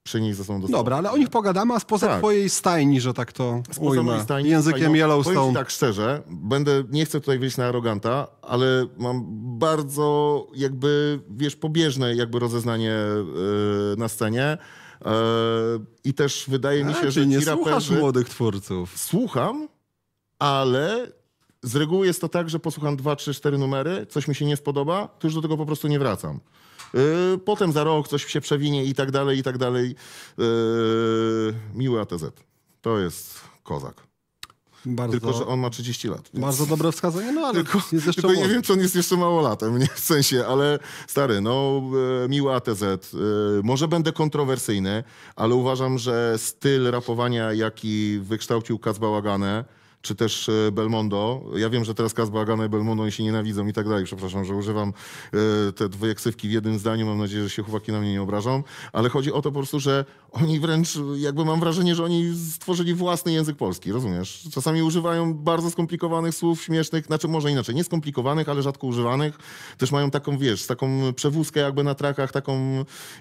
krzyni ze sobą do Dobra, ale o nich pogadamy, a spoza tak. twojej stajni, że tak to ujmę, stajni, językiem stajnią, no, Yellowstone. Powiem tak szczerze, będę, nie chcę tutaj wyjść na aroganta, ale mam bardzo jakby, wiesz, pobieżne jakby rozeznanie yy, na scenie. Yy, I też wydaje mi się, a, że nie słuchasz młodych twórców. Słucham, ale z reguły jest to tak, że posłucham dwa, trzy, cztery numery, coś mi się nie spodoba, to już do tego po prostu nie wracam. Y, potem za rok coś się przewinie i tak dalej, i tak dalej. Y, miły ATZ. To jest kozak. Bardzo, tylko, że on ma 30 lat. Więc... Bardzo dobre wskazanie, no ale tylko, jest jeszcze tylko nie wiem, czy on jest jeszcze mało latem, nie? w sensie, ale stary, no y, miły ATZ. Może będę kontrowersyjny, ale uważam, że styl rapowania, jaki wykształcił Kaz Bałaganę, czy też e, Belmondo. Ja wiem, że teraz Kazbagana i Belmondo i się nienawidzą i tak dalej. Przepraszam, że używam e, te dwoje ksywki w jednym zdaniu. Mam nadzieję, że się chłopaki na mnie nie obrażą. Ale chodzi o to po prostu, że oni wręcz, jakby mam wrażenie, że oni stworzyli własny język polski, rozumiesz? Czasami używają bardzo skomplikowanych słów, śmiesznych, znaczy może inaczej, nie skomplikowanych, ale rzadko używanych. Też mają taką, wiesz, taką przewózkę jakby na trakach, taką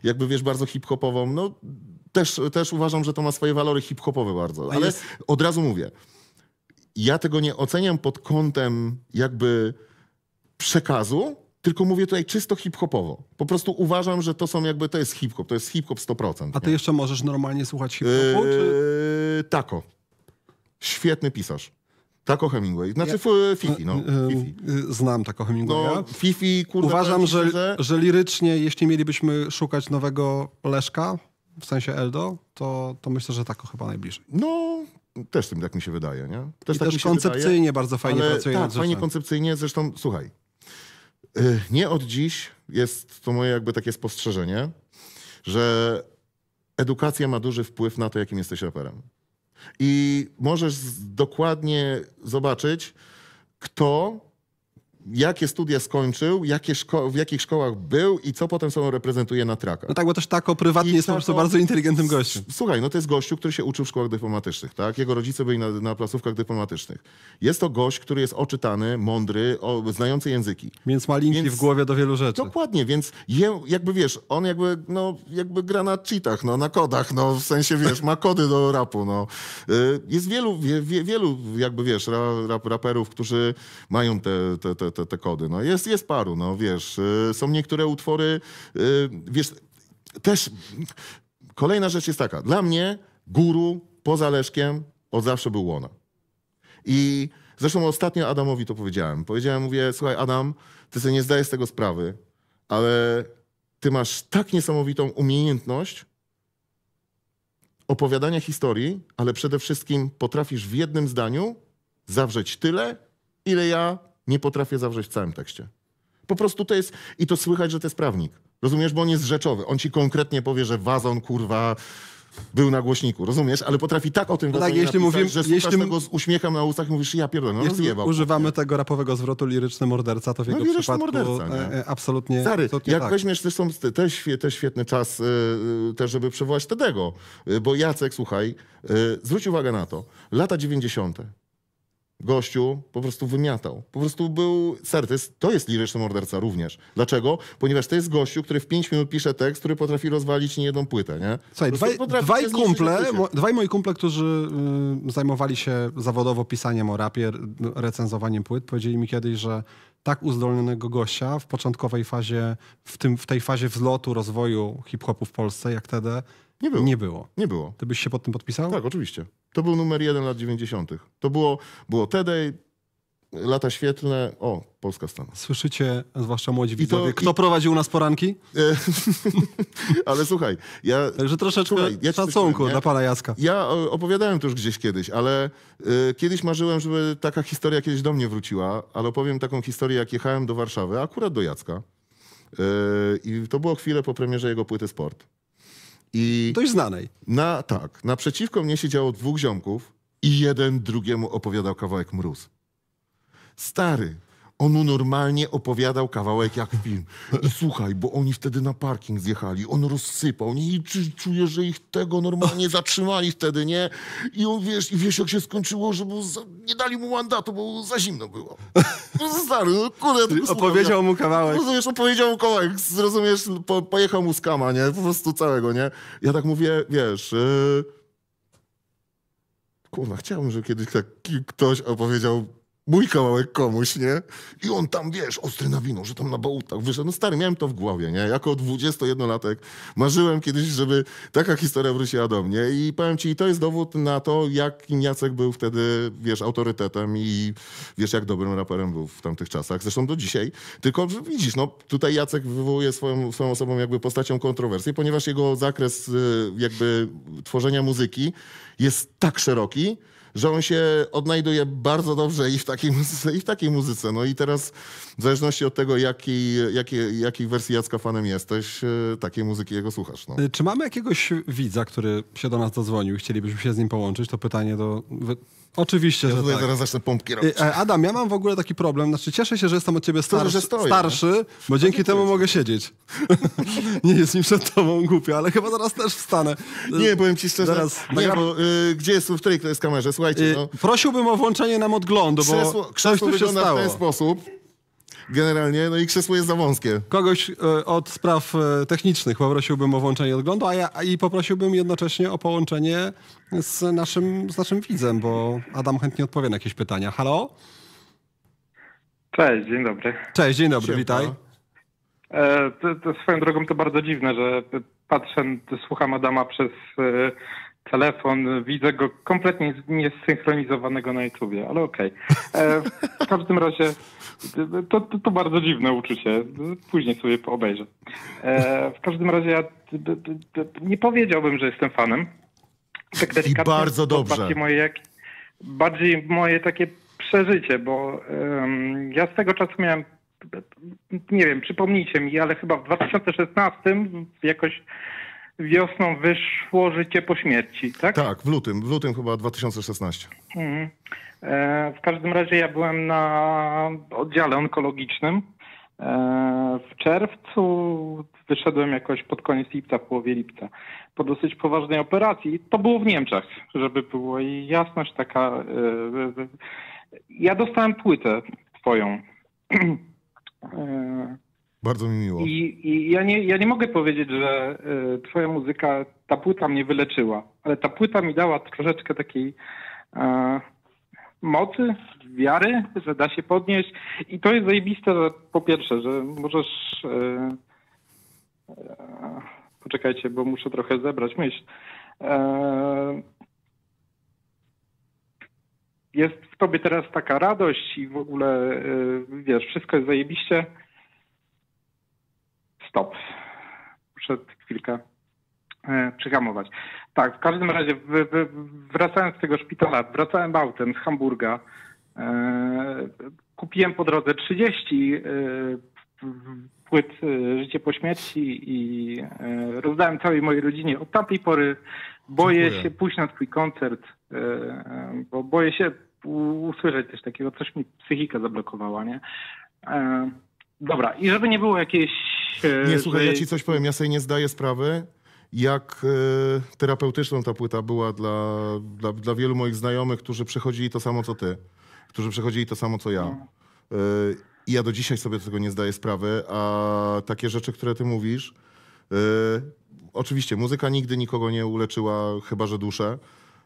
jakby, wiesz, bardzo hip-hopową. No też, też uważam, że to ma swoje walory hip-hopowe bardzo. Ale od razu mówię, ja tego nie oceniam pod kątem jakby przekazu, tylko mówię tutaj czysto hip-hopowo. Po prostu uważam, że to są jakby, to jest hip-hop, to jest hip-hop 100%. A ty nie? jeszcze możesz normalnie słuchać hip-hopu? Yy, czy... Tako. Świetny pisarz. Tako Hemingway. Znaczy ja, Fifi, no. Yy, yy, Fifi. Yy, znam Tako Hemingwaya. No, Fifi, kurde, Uważam, że, że... że lirycznie, jeśli mielibyśmy szukać nowego Leszka, w sensie Eldo, to, to myślę, że Tako chyba najbliżej. No, też tym tak mi się wydaje, nie? Też, I tak też koncepcyjnie wydaje, bardzo fajnie ale, pracuje. Tak, fajnie koncepcyjnie. Zresztą, słuchaj, y, nie od dziś jest to moje jakby takie spostrzeżenie, że edukacja ma duży wpływ na to, jakim jesteś raperem. I możesz dokładnie zobaczyć, kto jakie studia skończył, jakie szko- w jakich szkołach był i co potem sobą reprezentuje na trakach. No tak, bo też tako prywatnie jestem jest tako... po bardzo inteligentnym gościem. Słuchaj, no to jest gościu, który się uczył w szkołach dyplomatycznych, tak? Jego rodzice byli na, na placówkach dyplomatycznych. Jest to gość, który jest oczytany, mądry, o, znający języki. Więc ma linki więc... w głowie do wielu rzeczy. Dokładnie, więc je, jakby wiesz, on jakby, no, jakby gra na cheatach, no, na kodach, no, w sensie, wiesz, ma kody do rapu, no. Y, jest wielu, wie, wie, wielu jakby, wiesz, ra, rap, raperów, którzy mają te, te, te te, te kody. No jest, jest paru, no wiesz. Y, są niektóre utwory, y, wiesz, też kolejna rzecz jest taka. Dla mnie guru poza Leszkiem od zawsze był Łona. I zresztą ostatnio Adamowi to powiedziałem. Powiedziałem, mówię, słuchaj Adam, ty sobie nie zdajesz z tego sprawy, ale ty masz tak niesamowitą umiejętność opowiadania historii, ale przede wszystkim potrafisz w jednym zdaniu zawrzeć tyle, ile ja nie potrafię zawrzeć w całym tekście. Po prostu to jest, i to słychać, że to jest prawnik. Rozumiesz, bo on jest rzeczowy. On ci konkretnie powie, że wazon, kurwa, był na głośniku, rozumiesz? Ale potrafi tak o tym tak, jeśli napisać, mówimy, że jeśli... tego z uśmiechem na ustach i mówisz, ja pierdolę, no Używamy tego rapowego zwrotu liryczny morderca, to w no jego no, liryczny przypadku morderca, nie? E, e, absolutnie Stary, absolutnie jak tak. weźmiesz zresztą też te świetny czas e, też, żeby przywołać Tedego, bo Jacek, słuchaj, zwróć uwagę na to, lata 90 gościu po prostu wymiatał. Po prostu był Certys. To jest liryczny morderca również. Dlaczego? Ponieważ to jest gościu, który w 5 minut pisze tekst, który potrafi rozwalić niejedną płytę, nie? Słuchaj, dwaj, dwaj kumple, dwaj moi kumple, którzy y, zajmowali się zawodowo pisaniem o rapie, recenzowaniem płyt, powiedzieli mi kiedyś, że tak uzdolnionego gościa w początkowej fazie, w, tym, w tej fazie wzlotu, rozwoju hip-hopu w Polsce, jak wtedy, nie było. Nie było. Nie było. Ty byś się pod tym podpisał? Tak, oczywiście. To był numer jeden lat 90. To było, było Tedej, Lata świetlne, o, Polska Stany. Słyszycie, zwłaszcza młodzi widzowie, kto i... prowadził nas poranki? E, ale słuchaj, ja... Także troszeczkę słuchaj, ja szacunku dla pana Jacka. Ja opowiadałem to już gdzieś kiedyś, ale y, kiedyś marzyłem, żeby taka historia kiedyś do mnie wróciła, ale opowiem taką historię, jak jechałem do Warszawy, akurat do Jacka. Y, I to było chwilę po premierze jego płyty Sport. I Dość znanej. Na, tak. Naprzeciwko mnie siedziało dwóch ziomków i jeden drugiemu opowiadał kawałek mróz. Stary, on normalnie opowiadał kawałek jak film. I słuchaj, bo oni wtedy na parking zjechali, on rozsypał, nie? I czuję, że ich tego normalnie zatrzymali wtedy, nie? I on, wiesz, i wiesz jak się skończyło, że za, nie dali mu mandatu, bo za zimno było. No stary, no kurde. opowiedział no. mu kawałek. Rozumiesz, no, opowiedział mu kawałek, zrozumiesz, po, pojechał mu z kama, nie? Po prostu całego, nie? Ja tak mówię, wiesz... Yy... Kurwa, chciałbym, żeby kiedyś tak ktoś opowiedział mój kawałek komuś, nie? I on tam, wiesz, ostry na wino, że tam na bałutach wyszedł. No stary, miałem to w głowie, nie? Jako 21-latek marzyłem kiedyś, żeby taka historia wróciła do mnie i powiem ci, to jest dowód na to, jak Jacek był wtedy, wiesz, autorytetem i wiesz, jak dobrym raperem był w tamtych czasach. Zresztą do dzisiaj. Tylko widzisz, no tutaj Jacek wywołuje swoją, swoją osobą jakby postacią kontrowersji, ponieważ jego zakres y, jakby tworzenia muzyki jest tak szeroki, że on się odnajduje bardzo dobrze i w takiej muzyce, i w takiej muzyce. No i teraz w zależności od tego, jakiej jaki, jaki wersji Jacka fanem jesteś, e, takiej muzyki jego słuchasz. No. E, czy mamy jakiegoś widza, który się do nas dozwonił chcielibyśmy się z nim połączyć? To pytanie do Oczywiście, ja że tak. zaraz zacznę pompki y, robić. E, Adam, ja mam w ogóle taki problem, znaczy cieszę się, że jestem od ciebie starszy, Stoi, starszy bo dzięki temu mogę siedzieć. nie jest mi przed tobą głupio, ale chyba zaraz też wstanę. Nie, powiem ci szczerze, zaraz, nie, bo, y, gdzie jest, w której to jest kamerze, słuchajcie. Y, no. Prosiłbym o włączenie nam odglądu, bo krzesło, krzesło wygląda w ten sposób, generalnie, no i krzesło jest za wąskie. Kogoś y, od spraw e, technicznych poprosiłbym o włączenie odglądu, a ja, i poprosiłbym jednocześnie o połączenie z naszym, z naszym widzem, bo Adam chętnie odpowie na jakieś pytania. Halo? Cześć, dzień dobry. Cześć, dzień dobry, Siemka. witaj. E, to, to swoją drogą to bardzo dziwne, że patrzę, słucham Adama przez e, telefon, widzę go kompletnie niesynchronizowanego na YouTubie, ale okej. Okay. E, w każdym razie to, to, to, bardzo dziwne uczucie. Później sobie obejrzę. E, w każdym razie ja nie powiedziałbym, że jestem fanem. Tak I bardzo dobrze. Bardziej moje, jak, bardziej moje takie przeżycie, bo um, ja z tego czasu miałem nie wiem, przypomnijcie mi, ale chyba w 2016 jakoś wiosną wyszło życie po śmierci, tak? Tak, w lutym, w lutym chyba 2016. Mhm. E, w każdym razie ja byłem na oddziale onkologicznym. E, w czerwcu wyszedłem jakoś pod koniec lipca, w połowie lipca, po dosyć poważnej operacji. To było w Niemczech, żeby było i jasność taka. E, e, e, ja dostałem płytę twoją. E, bardzo mi miło. I, i ja, nie, ja nie mogę powiedzieć, że y, twoja muzyka, ta płyta mnie wyleczyła, ale ta płyta mi dała troszeczkę takiej y, mocy, wiary, że da się podnieść. I to jest zajebiste, że po pierwsze, że możesz... Y, poczekajcie, bo muszę trochę zebrać myśl. Jest w tobie teraz taka radość i w ogóle, wiesz, wszystko jest zajebiście stop. Przed chwilkę e, przyhamować. Tak, w każdym razie wy, wracając z tego szpitala, wracałem autem z Hamburga. E, kupiłem po drodze 30 e, płyt Życie po śmierci i rozdałem całej mojej rodzinie. Od tamtej pory boję Dziękuję. się pójść na twój koncert, bo boję się usłyszeć coś takiego. Coś mi psychika zablokowała, nie? Dobra, i żeby nie było jakiejś... E, nie, słuchaj, ja ci coś powiem, ja sobie nie zdaję sprawy, jak e, terapeutyczną ta płyta była dla, dla, dla, wielu moich znajomych, którzy przechodzili to samo co ty, którzy przechodzili to samo co ja. No. E, I ja do dzisiaj sobie tego nie zdaję sprawy, a takie rzeczy, które ty mówisz, oczywiście muzyka nigdy nikogo nie uleczyła, chyba że duszę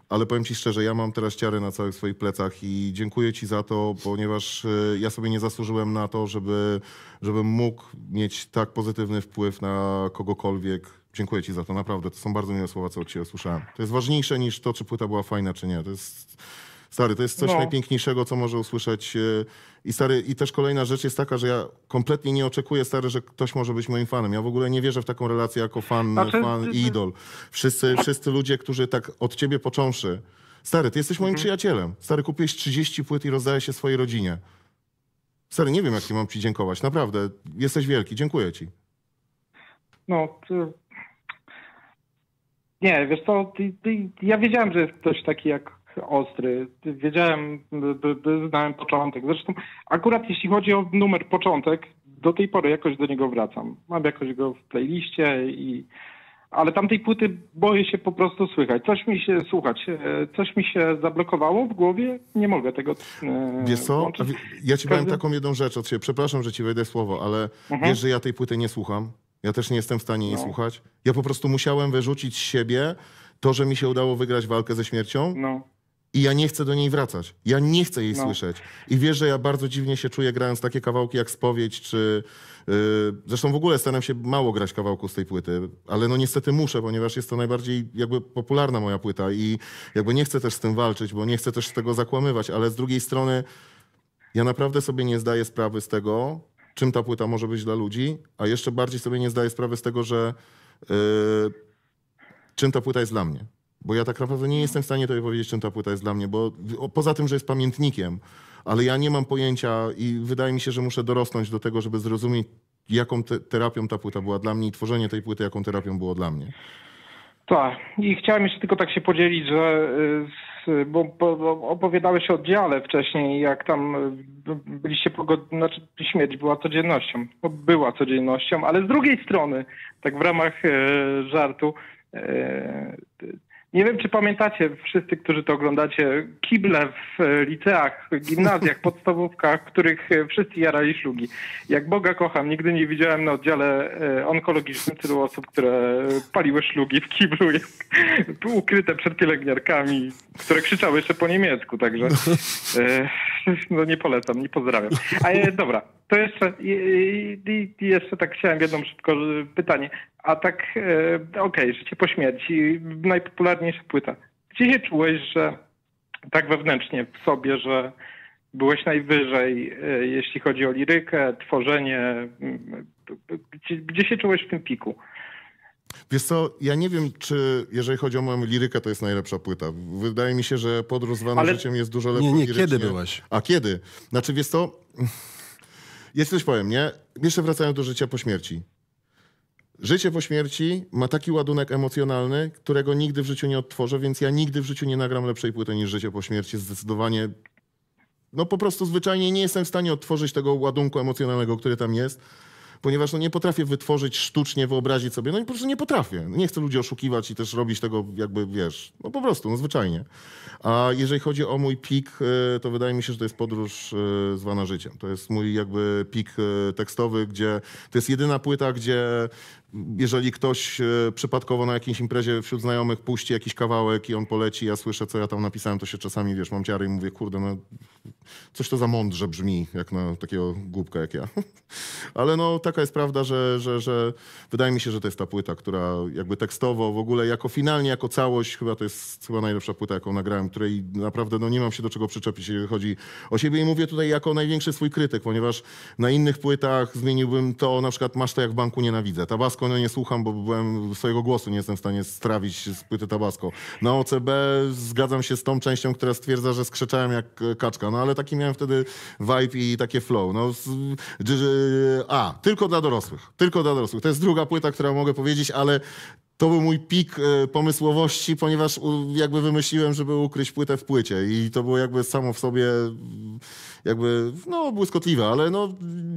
ale powiem Ci szczerze, ja mam teraz ciary na całych swoich plecach i dziękuję Ci za to, ponieważ e, ja sobie nie zasłużyłem na to, żeby, żebym mógł mieć tak pozytywny wpływ na kogokolwiek. Dziękuję Ci za to, naprawdę. To są bardzo miłe słowa, co od Ciebie usłyszałem. To jest ważniejsze niż to, czy płyta była fajna, czy nie. To jest... Stary, to jest coś no. najpiękniejszego, co może usłyszeć. E, I stary, i też kolejna rzecz jest taka, że ja kompletnie nie oczekuję, stary, że ktoś może być moim fanem. Ja w ogóle nie wierzę w taką relację jako fan, znaczy, fan i idol. Wszyscy, wszyscy ludzie, którzy tak od ciebie począwszy. Stary, ty jesteś moim mhm. przyjacielem. Stary, kupiłeś 30 płyt i rozdajesz się swojej rodzinie. Stary, nie wiem, jak mam ci dziękować. Naprawdę, jesteś wielki. Dziękuję ci. No, ty... nie, wiesz co, ty, ty, ja wiedziałem, że jest ktoś taki jak ostry. Wiedziałem, znałem początek. Zresztą akurat jeśli chodzi o numer początek, do tej pory jakoś do niego wracam. Mam jakoś go w playliście i ale tamtej płyty boję się po prostu słychać. Coś mi się słuchać, e, coś mi się zablokowało w głowie, nie mogę tego. E, wiesz co? Ja ci powiem taką jedną rzecz od siebie. Przepraszam, że ci wejdę słowo, ale mhm. wiesz, że ja tej płyty nie słucham. Ja też nie jestem w stanie jej no. słuchać. Ja po prostu musiałem wyrzucić z siebie to, że mi się udało wygrać walkę ze śmiercią. No i ja nie chcę do niej wracać. Ja nie chcę jej no. słyszeć. I wiesz, że ja bardzo dziwnie się czuję grając takie kawałki jak Spowiedź, czy... Yy, zresztą w ogóle staram się mało grać kawałku z tej płyty, ale no niestety muszę, ponieważ jest to najbardziej jakby popularna moja płyta i jakby nie chcę też z tym walczyć, bo nie chcę też z tego zakłamywać, ale z drugiej strony ja naprawdę sobie nie zdaję sprawy z tego, czym ta płyta może być dla ludzi, a jeszcze bardziej sobie nie zdaję sprawy z tego, że yy, czym ta płyta jest dla mnie. Bo ja tak naprawdę nie jestem w stanie tobie powiedzieć, czym ta płyta jest dla mnie, bo poza tym, że jest pamiętnikiem, ale ja nie mam pojęcia i wydaje mi się, że muszę dorosnąć do tego, żeby zrozumieć, jaką te terapią ta płyta była dla mnie i tworzenie tej płyty, jaką terapią było dla mnie. Tak. I chciałem jeszcze tylko tak się podzielić, że y, z, bo, bo opowiadałeś o oddziale wcześniej, jak tam y, byliście pogodni, znaczy śmierć była codziennością. Była codziennością, ale z drugiej strony, tak w ramach e, żartu, e, nie wiem, czy pamiętacie wszyscy, którzy to oglądacie, kible w e, liceach, gimnazjach, podstawówkach, których e, wszyscy jarali ślugi. Jak Boga kocham, nigdy nie widziałem na oddziale e, onkologicznym tylu osób, które paliły ślugi w kiblu, ukryte przed pielęgniarkami, które krzyczały jeszcze po niemiecku, także no nie polecam, nie pozdrawiam. A e, dobra, to jeszcze, jeszcze tak chciałem jedno szybko e, pytanie. A tak, e, okej, okay, życie po śmierci, najpopularniejsza płyta. Gdzie się czułeś, że tak wewnętrznie w sobie, że byłeś najwyżej, jeśli chodzi o lirykę, tworzenie? Gdzie, gdzie się czułeś w tym piku? Wiesz co, ja nie wiem, czy jeżeli chodzi o moją lirykę, to jest najlepsza płyta. Wydaje mi się, że Podróż zwaną Ale... życiem jest dużo lepsza. Nie, nie, kiedy byłaś? A kiedy? Znaczy, wiesz co, jest coś powiem, nie? Jeszcze wracając do życia po śmierci. Życie po śmierci ma taki ładunek emocjonalny, którego nigdy w życiu nie odtworzę, więc ja nigdy w życiu nie nagram lepszej płyty niż Życie po śmierci. Zdecydowanie no po prostu zwyczajnie nie jestem w stanie odtworzyć tego ładunku emocjonalnego, który tam jest ponieważ no, nie potrafię wytworzyć sztucznie, wyobrazić sobie, no i po prostu nie potrafię. Nie chcę ludzi oszukiwać i też robić tego jakby, wiesz, no po prostu, no zwyczajnie. A jeżeli chodzi o mój pik, e, to wydaje mi się, że to jest podróż e, zwana życiem. To jest mój jakby pik e, tekstowy, gdzie to jest jedyna płyta, gdzie jeżeli ktoś e, przypadkowo na jakiejś imprezie wśród znajomych puści jakiś kawałek i on poleci, ja słyszę, co ja tam napisałem, to się czasami, wiesz, mam ciary i mówię, kurde, no coś to za mądrze brzmi, jak na takiego głupka jak ja. Ale no, taka jest prawda, że, że, że wydaje mi się, że to jest ta płyta, która jakby tekstowo, w ogóle jako finalnie, jako całość, chyba to jest chyba najlepsza płyta, jaką nagrałem, której naprawdę no, nie mam się do czego przyczepić, jeżeli chodzi o siebie i mówię tutaj jako największy swój krytyk, ponieważ na innych płytach zmieniłbym to, na przykład masz to jak w banku nienawidzę. basko. Tabasco no nie słucham, bo byłem, swojego głosu nie jestem w stanie strawić z płyty Tabasco. Na OCB zgadzam się z tą częścią, która stwierdza, że skrzeczałem jak e, kaczka, no ale taki miałem wtedy vibe i takie flow. No, e, a, tylko dla dorosłych. Tylko dla dorosłych. To jest druga płyta, którą mogę powiedzieć, ale to był mój pik e, pomysłowości, ponieważ jakby wymyśliłem, żeby ukryć płytę w płycie i to było jakby samo w sobie jakby no, błyskotliwe, ale no,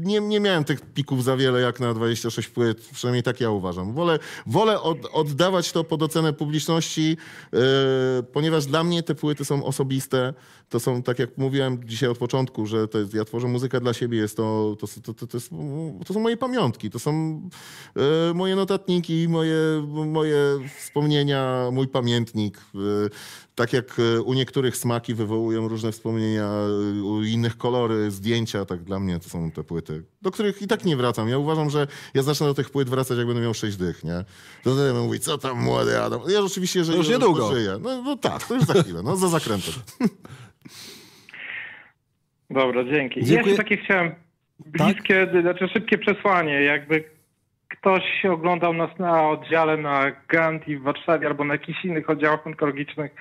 nie, nie miałem tych pików za wiele jak na 26 płyt, przynajmniej tak ja uważam. Wolę, wolę od, oddawać to pod ocenę publiczności, yy, ponieważ dla mnie te płyty są osobiste, to są, tak jak mówiłem dzisiaj od początku, że to jest, ja tworzę muzykę dla siebie, jest to, to, to, to, to, jest, to są moje pamiątki, to są y, moje notatniki, moje, moje wspomnienia, mój pamiętnik. Y, tak jak e, u niektórych smaki wywołują różne wspomnienia, u innych kolory, zdjęcia, tak dla mnie to są te płyty, do których i tak nie wracam. Ja uważam, że ja zacznę do tych płyt wracać, jak będę miał sześć dych, nie? To będę mówić, co tam młody Adam? Ja rzeczywiście żyję. To już niedługo. Żyję. No, no tak, to już za chwilę, no za zakrętem. Dobra, dzięki. Dziękuję. Jeszcze takie chciałem tak? bliskie, tak? znaczy szybkie przesłanie. Jakby ktoś oglądał nas na oddziale na Gandhi i w Warszawie albo na jakichś innych oddziałach onkologicznych,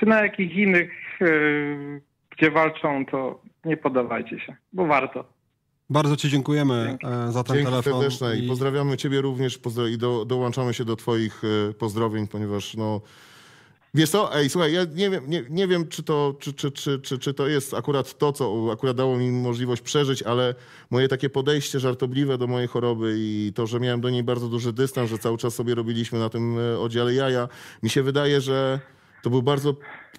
czy na jakichś innych, yy, gdzie walczą, to nie podawajcie się, bo warto. Bardzo Ci dziękujemy Dzięki. E, za ten Dzięki telefon. Serdecznie. I... Pozdrawiamy Ciebie również i do, dołączamy się do Twoich e, pozdrowień, ponieważ no, Wiesz co, ej, słuchaj, ja nie wiem, nie, nie wiem czy, to, czy, czy, czy, czy, czy to jest akurat to, co akurat dało mi możliwość przeżyć, ale moje takie podejście żartobliwe do mojej choroby i to, że miałem do niej bardzo duży dystans, że cały czas sobie robiliśmy na tym e, oddziale jaja, mi się wydaje, że to był bardzo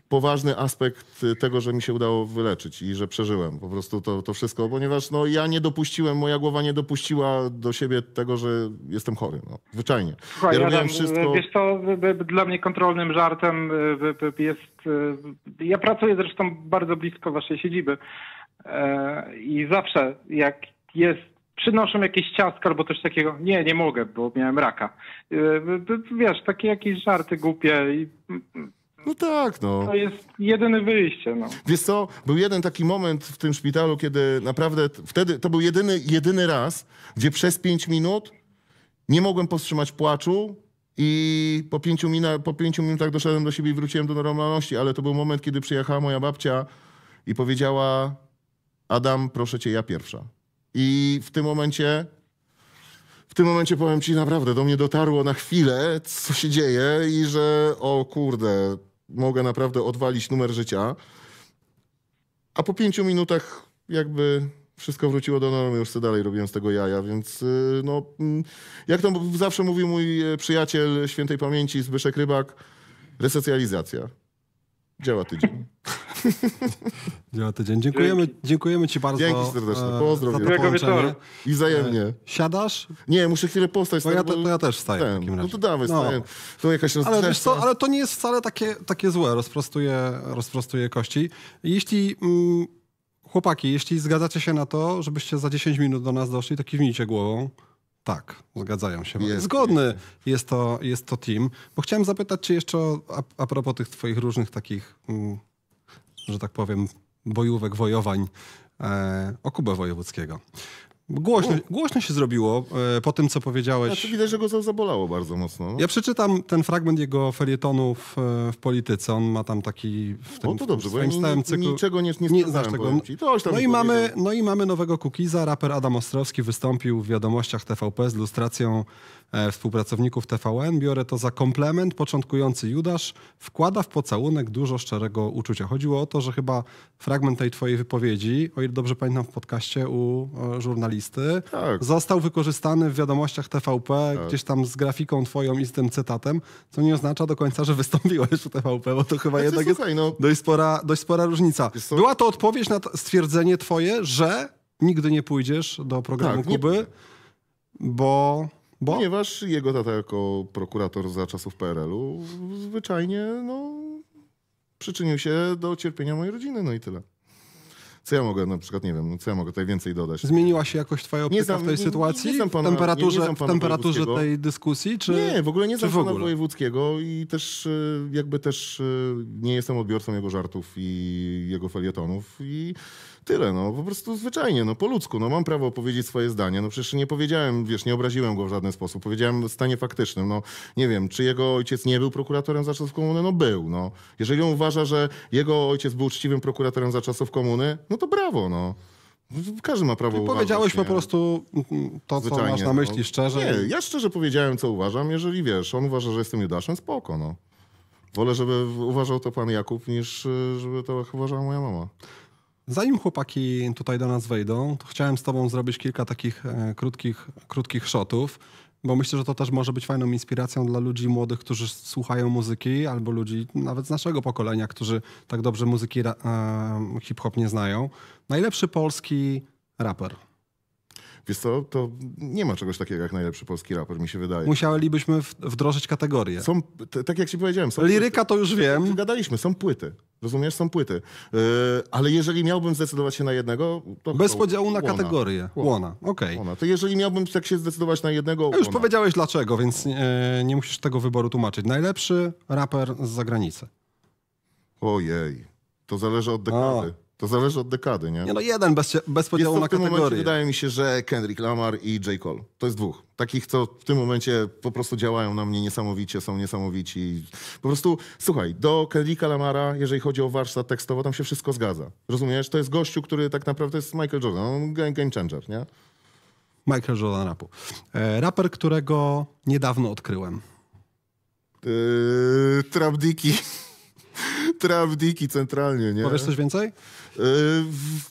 poważny aspekt tego, że mi się udało wyleczyć i że przeżyłem po prostu to, to wszystko, ponieważ no, ja nie dopuściłem, moja głowa nie dopuściła do siebie tego, że jestem chory. No, zwyczajnie. Słuchaj, ja robiłem Adam, wszystko... Wiesz co, dla mnie kontrolnym żartem y, jest... Y, ja pracuję zresztą bardzo blisko waszej siedziby e, i zawsze jak jest przynoszą jakieś ciastka albo coś takiego. Nie, nie mogę, bo miałem raka. Y, wiesz, takie jakieś żarty głupie. I mm, mm. No tak, no. To jest jedyne wyjście, no. Wiesz co, był jeden taki moment w tym szpitalu, kiedy naprawdę wtedy, to był jedyny, jedyny raz, gdzie przez pięć minut nie mogłem powstrzymać płaczu i po pięciu, mina, po pięciu minutach doszedłem do siebie i wróciłem do normalności, ale to był moment, kiedy przyjechała moja babcia i powiedziała Adam, proszę cię, ja pierwsza. I w tym momencie w tym momencie powiem ci naprawdę, do mnie dotarło na chwilę, co się dzieje i że o kurde, mogę naprawdę odwalić numer życia. A po pięciu minutach jakby wszystko wróciło do normy, już sobie dalej robiłem z tego jaja, więc y, no, mm, jak to zawsze mówił mój e, przyjaciel świętej pamięci Zbyszek Rybak, resocjalizacja. Działa tydzień. tydzień. Dziękujemy, dziękujemy ci bardzo. Dzięki serdecznie. Pozdrowienia. Miłego wieczoru. I wzajemnie. E, siadasz? Nie, muszę chwilę postać. No ja, te, tak, to ja też wstaję ten. w takim no razie. No to dawaj, no. staję. To jakaś ale, wiesz co, ale to nie jest wcale takie, takie złe. Rozprostuje, rozprostuje kości. Jeśli... Mm, chłopaki, jeśli zgadzacie się na to, żebyście za 10 minut do nas doszli, to kiwnijcie głową. Tak, zgadzają się. Jest, Zgodny jest. jest, to, jest to team. Bo chciałem zapytać cię jeszcze o, a, a propos tych twoich różnych takich... Mm, że tak powiem, bojówek, wojowań e, o Kubę Wojewódzkiego. Głośno, głośno się zrobiło e, po tym, co powiedziałeś. Znaczy widać, że go zabolało bardzo mocno. No. Ja przeczytam ten fragment jego felietonu w, e, w polityce. On ma tam taki w no tym, o, to dobrze, w swoim bo ja stałym cyklu. Niczego nie, nie, nie znasz tego. no, i mamy, no i mamy nowego Kukiza. Raper Adam Ostrowski wystąpił w wiadomościach TVP z lustracją E, współpracowników TVN, biorę to za komplement. Początkujący Judasz wkłada w pocałunek dużo szczerego uczucia. Chodziło o to, że chyba fragment tej twojej wypowiedzi, o ile dobrze pamiętam w podcaście u żurnalisty, tak. został wykorzystany w wiadomościach TVP, tak. gdzieś tam z grafiką twoją i z tym cytatem, co nie oznacza do końca, że wystąpiłeś u TVP, bo to chyba znaczy, jednak jest no. dość, spora, dość spora różnica. Była to odpowiedź na stwierdzenie twoje, że nigdy nie pójdziesz do programu tak, Kuby, nie... bo bo? Ponieważ jego tata jako prokurator za czasów PRL-u zwyczajnie no, przyczynił się do cierpienia mojej rodziny, no i tyle. Co ja mogę, na przykład, nie wiem, co ja mogę tutaj więcej dodać? Zmieniła się jakoś twoja optyka w tej nie, sytuacji? Nie, nie pana, temperaturze, nie, nie w temperaturze tej dyskusji? Czy, nie, w ogóle nie znam pana Wojewódzkiego i też e, jakby też e, nie jestem odbiorcą jego żartów i jego felietonów i tyle, no po prostu zwyczajnie, no po ludzku, no mam prawo powiedzieć swoje zdanie, no przecież nie powiedziałem, wiesz, nie obraziłem go w żaden sposób, powiedziałem w stanie faktycznym, no nie wiem, czy jego ojciec nie był prokuratorem za czasów komuny, no był, no. Jeżeli on uważa, że jego ojciec był uczciwym prokuratorem za czasów komuny, no to brawo, no. Każdy ma prawo uważać. powiedziałeś nie? po prostu to, Zwyczajnie, co masz na no. myśli no. szczerze. Nie, ja szczerze powiedziałem, co uważam. Jeżeli wiesz, on uważa, że jestem Judaszem, spoko, no. Wolę, żeby uważał to pan Jakub, niż y, żeby to uważała moja mama. Zanim chłopaki tutaj do nas wejdą, to chciałem z tobą zrobić kilka takich e, krótkich, krótkich shotów, bo myślę, że to też może być fajną inspiracją dla ludzi młodych, którzy słuchają muzyki, albo ludzi nawet z naszego pokolenia, którzy tak dobrze muzyki e, hip-hop nie znają. Najlepszy polski raper. Wiesz co, to nie ma czegoś takiego jak najlepszy polski raper, mi się wydaje. Musielibyśmy wdrożyć kategorię. Są, tak jak ci powiedziałem, są Liryka płyty. to już wiem. Gadaliśmy, są płyty. Rozumiesz, są płyty. Yy, ale jeżeli miałbym zdecydować się na jednego, to. Bez to, podziału na kategorię. Łona, okej. Okay. To jeżeli miałbym tak się zdecydować na jednego. A już łona. powiedziałeś dlaczego, więc e, nie musisz tego wyboru tłumaczyć. Najlepszy raper z zagranicy. Ojej, to zależy od dekady. A. To zależy od dekady, nie? nie no jeden bez, bez podziału jest to na w tym momencie wydaje mi się, że Kendrick Lamar i J. Cole. To jest dwóch. Takich, co w tym momencie po prostu działają na mnie niesamowicie, są niesamowici. Po prostu, słuchaj, do Kendricka Lamara, jeżeli chodzi o warsztat tekstowo, tam się wszystko zgadza. Rozumiesz? To jest gościu, który tak naprawdę jest Michael Jordan, no, game changer, nie? Michael Jordan rapu. E, raper, którego niedawno odkryłem. Yy, Trap Trawdiki centralnie, nie? Powiesz coś więcej? Y,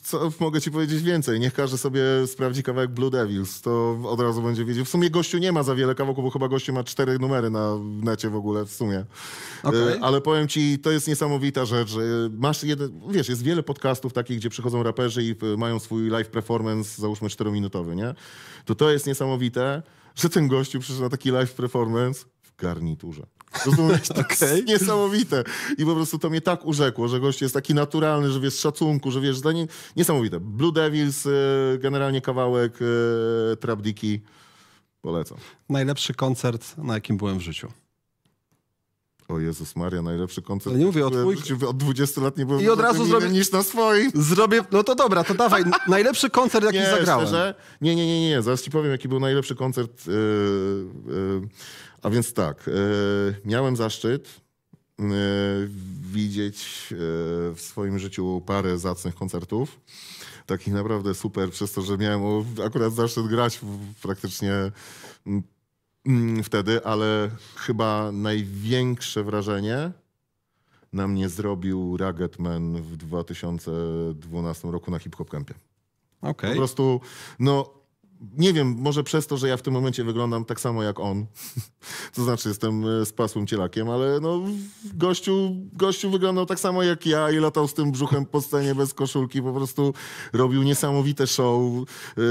co, mogę ci powiedzieć więcej. Niech każdy sobie sprawdzi kawałek Blue Devils. To od razu będzie wiedział. W sumie gościu nie ma za wiele kawałków, bo chyba gościu ma cztery numery na necie w ogóle w sumie. Y, okay. ale powiem ci, to jest niesamowita rzecz. Masz jeden, wiesz, jest wiele podcastów takich, gdzie przychodzą raperzy i y, mają swój live performance, załóżmy czterominutowy, nie? To to jest niesamowite, że ten gościu przyszedł na taki live performance w garniturze. Rozumiesz? To okay. jest niesamowite. I po prostu to mnie tak urzekło, że gość jest taki naturalny, że wiesz, szacunku, że wiesz, dla niesamowite. Blue Devils, e, generalnie kawałek e, Trapdiki. Polecam. Najlepszy koncert, na jakim byłem w życiu. O Jezus Maria, najlepszy koncert. Ale no nie mówię o twój... od 20 lat nie byłem I od razu zrobię niż na swoim. Zrobię. No to dobra, to dawaj. najlepszy koncert, jaki nie, zagrałem. Szczerze? Nie, nie, nie, nie. Zaraz ci powiem, jaki był najlepszy koncert. Yy, yy a więc tak, e, miałem zaszczyt e, widzieć e, w swoim życiu parę zacnych koncertów. Takich naprawdę super, przez to, że miałem akurat zaszczyt grać praktycznie wtedy, ale chyba największe wrażenie na mnie zrobił Man w 2012 roku na Hip Hop Campie. Okay. Po prostu, no nie wiem, może przez to, że ja w tym momencie wyglądam tak samo jak on. to znaczy jestem spasłym e, cielakiem, ale no gościu, gościu wyglądał tak samo jak ja i latał z tym brzuchem po scenie bez koszulki. Po prostu robił niesamowite show. E,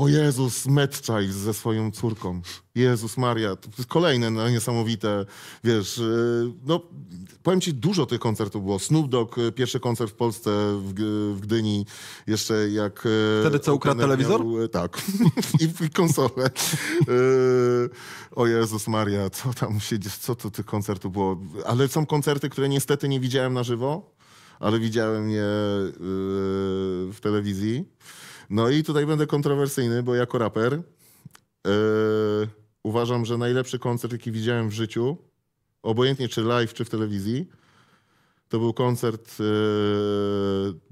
o Jezus, Metczaj ze swoją córką. Jezus Maria, to kolejne no, niesamowite, wiesz, y, no powiem ci, dużo tych koncertów było. Snoop Dogg, y, pierwszy koncert w Polsce, w, w Gdyni, jeszcze jak... Y, Wtedy co, ukradł telewizor? Miał, tak, I, i konsolę. o Jezus Maria, co tam się dzieje, co to tych koncertów było. Ale są koncerty, które niestety nie widziałem na żywo, ale widziałem je w telewizji. No i tutaj będę kontrowersyjny, bo jako raper yy, uważam, że najlepszy koncert, jaki widziałem w życiu, obojętnie czy live, czy w telewizji, to był koncert, yy,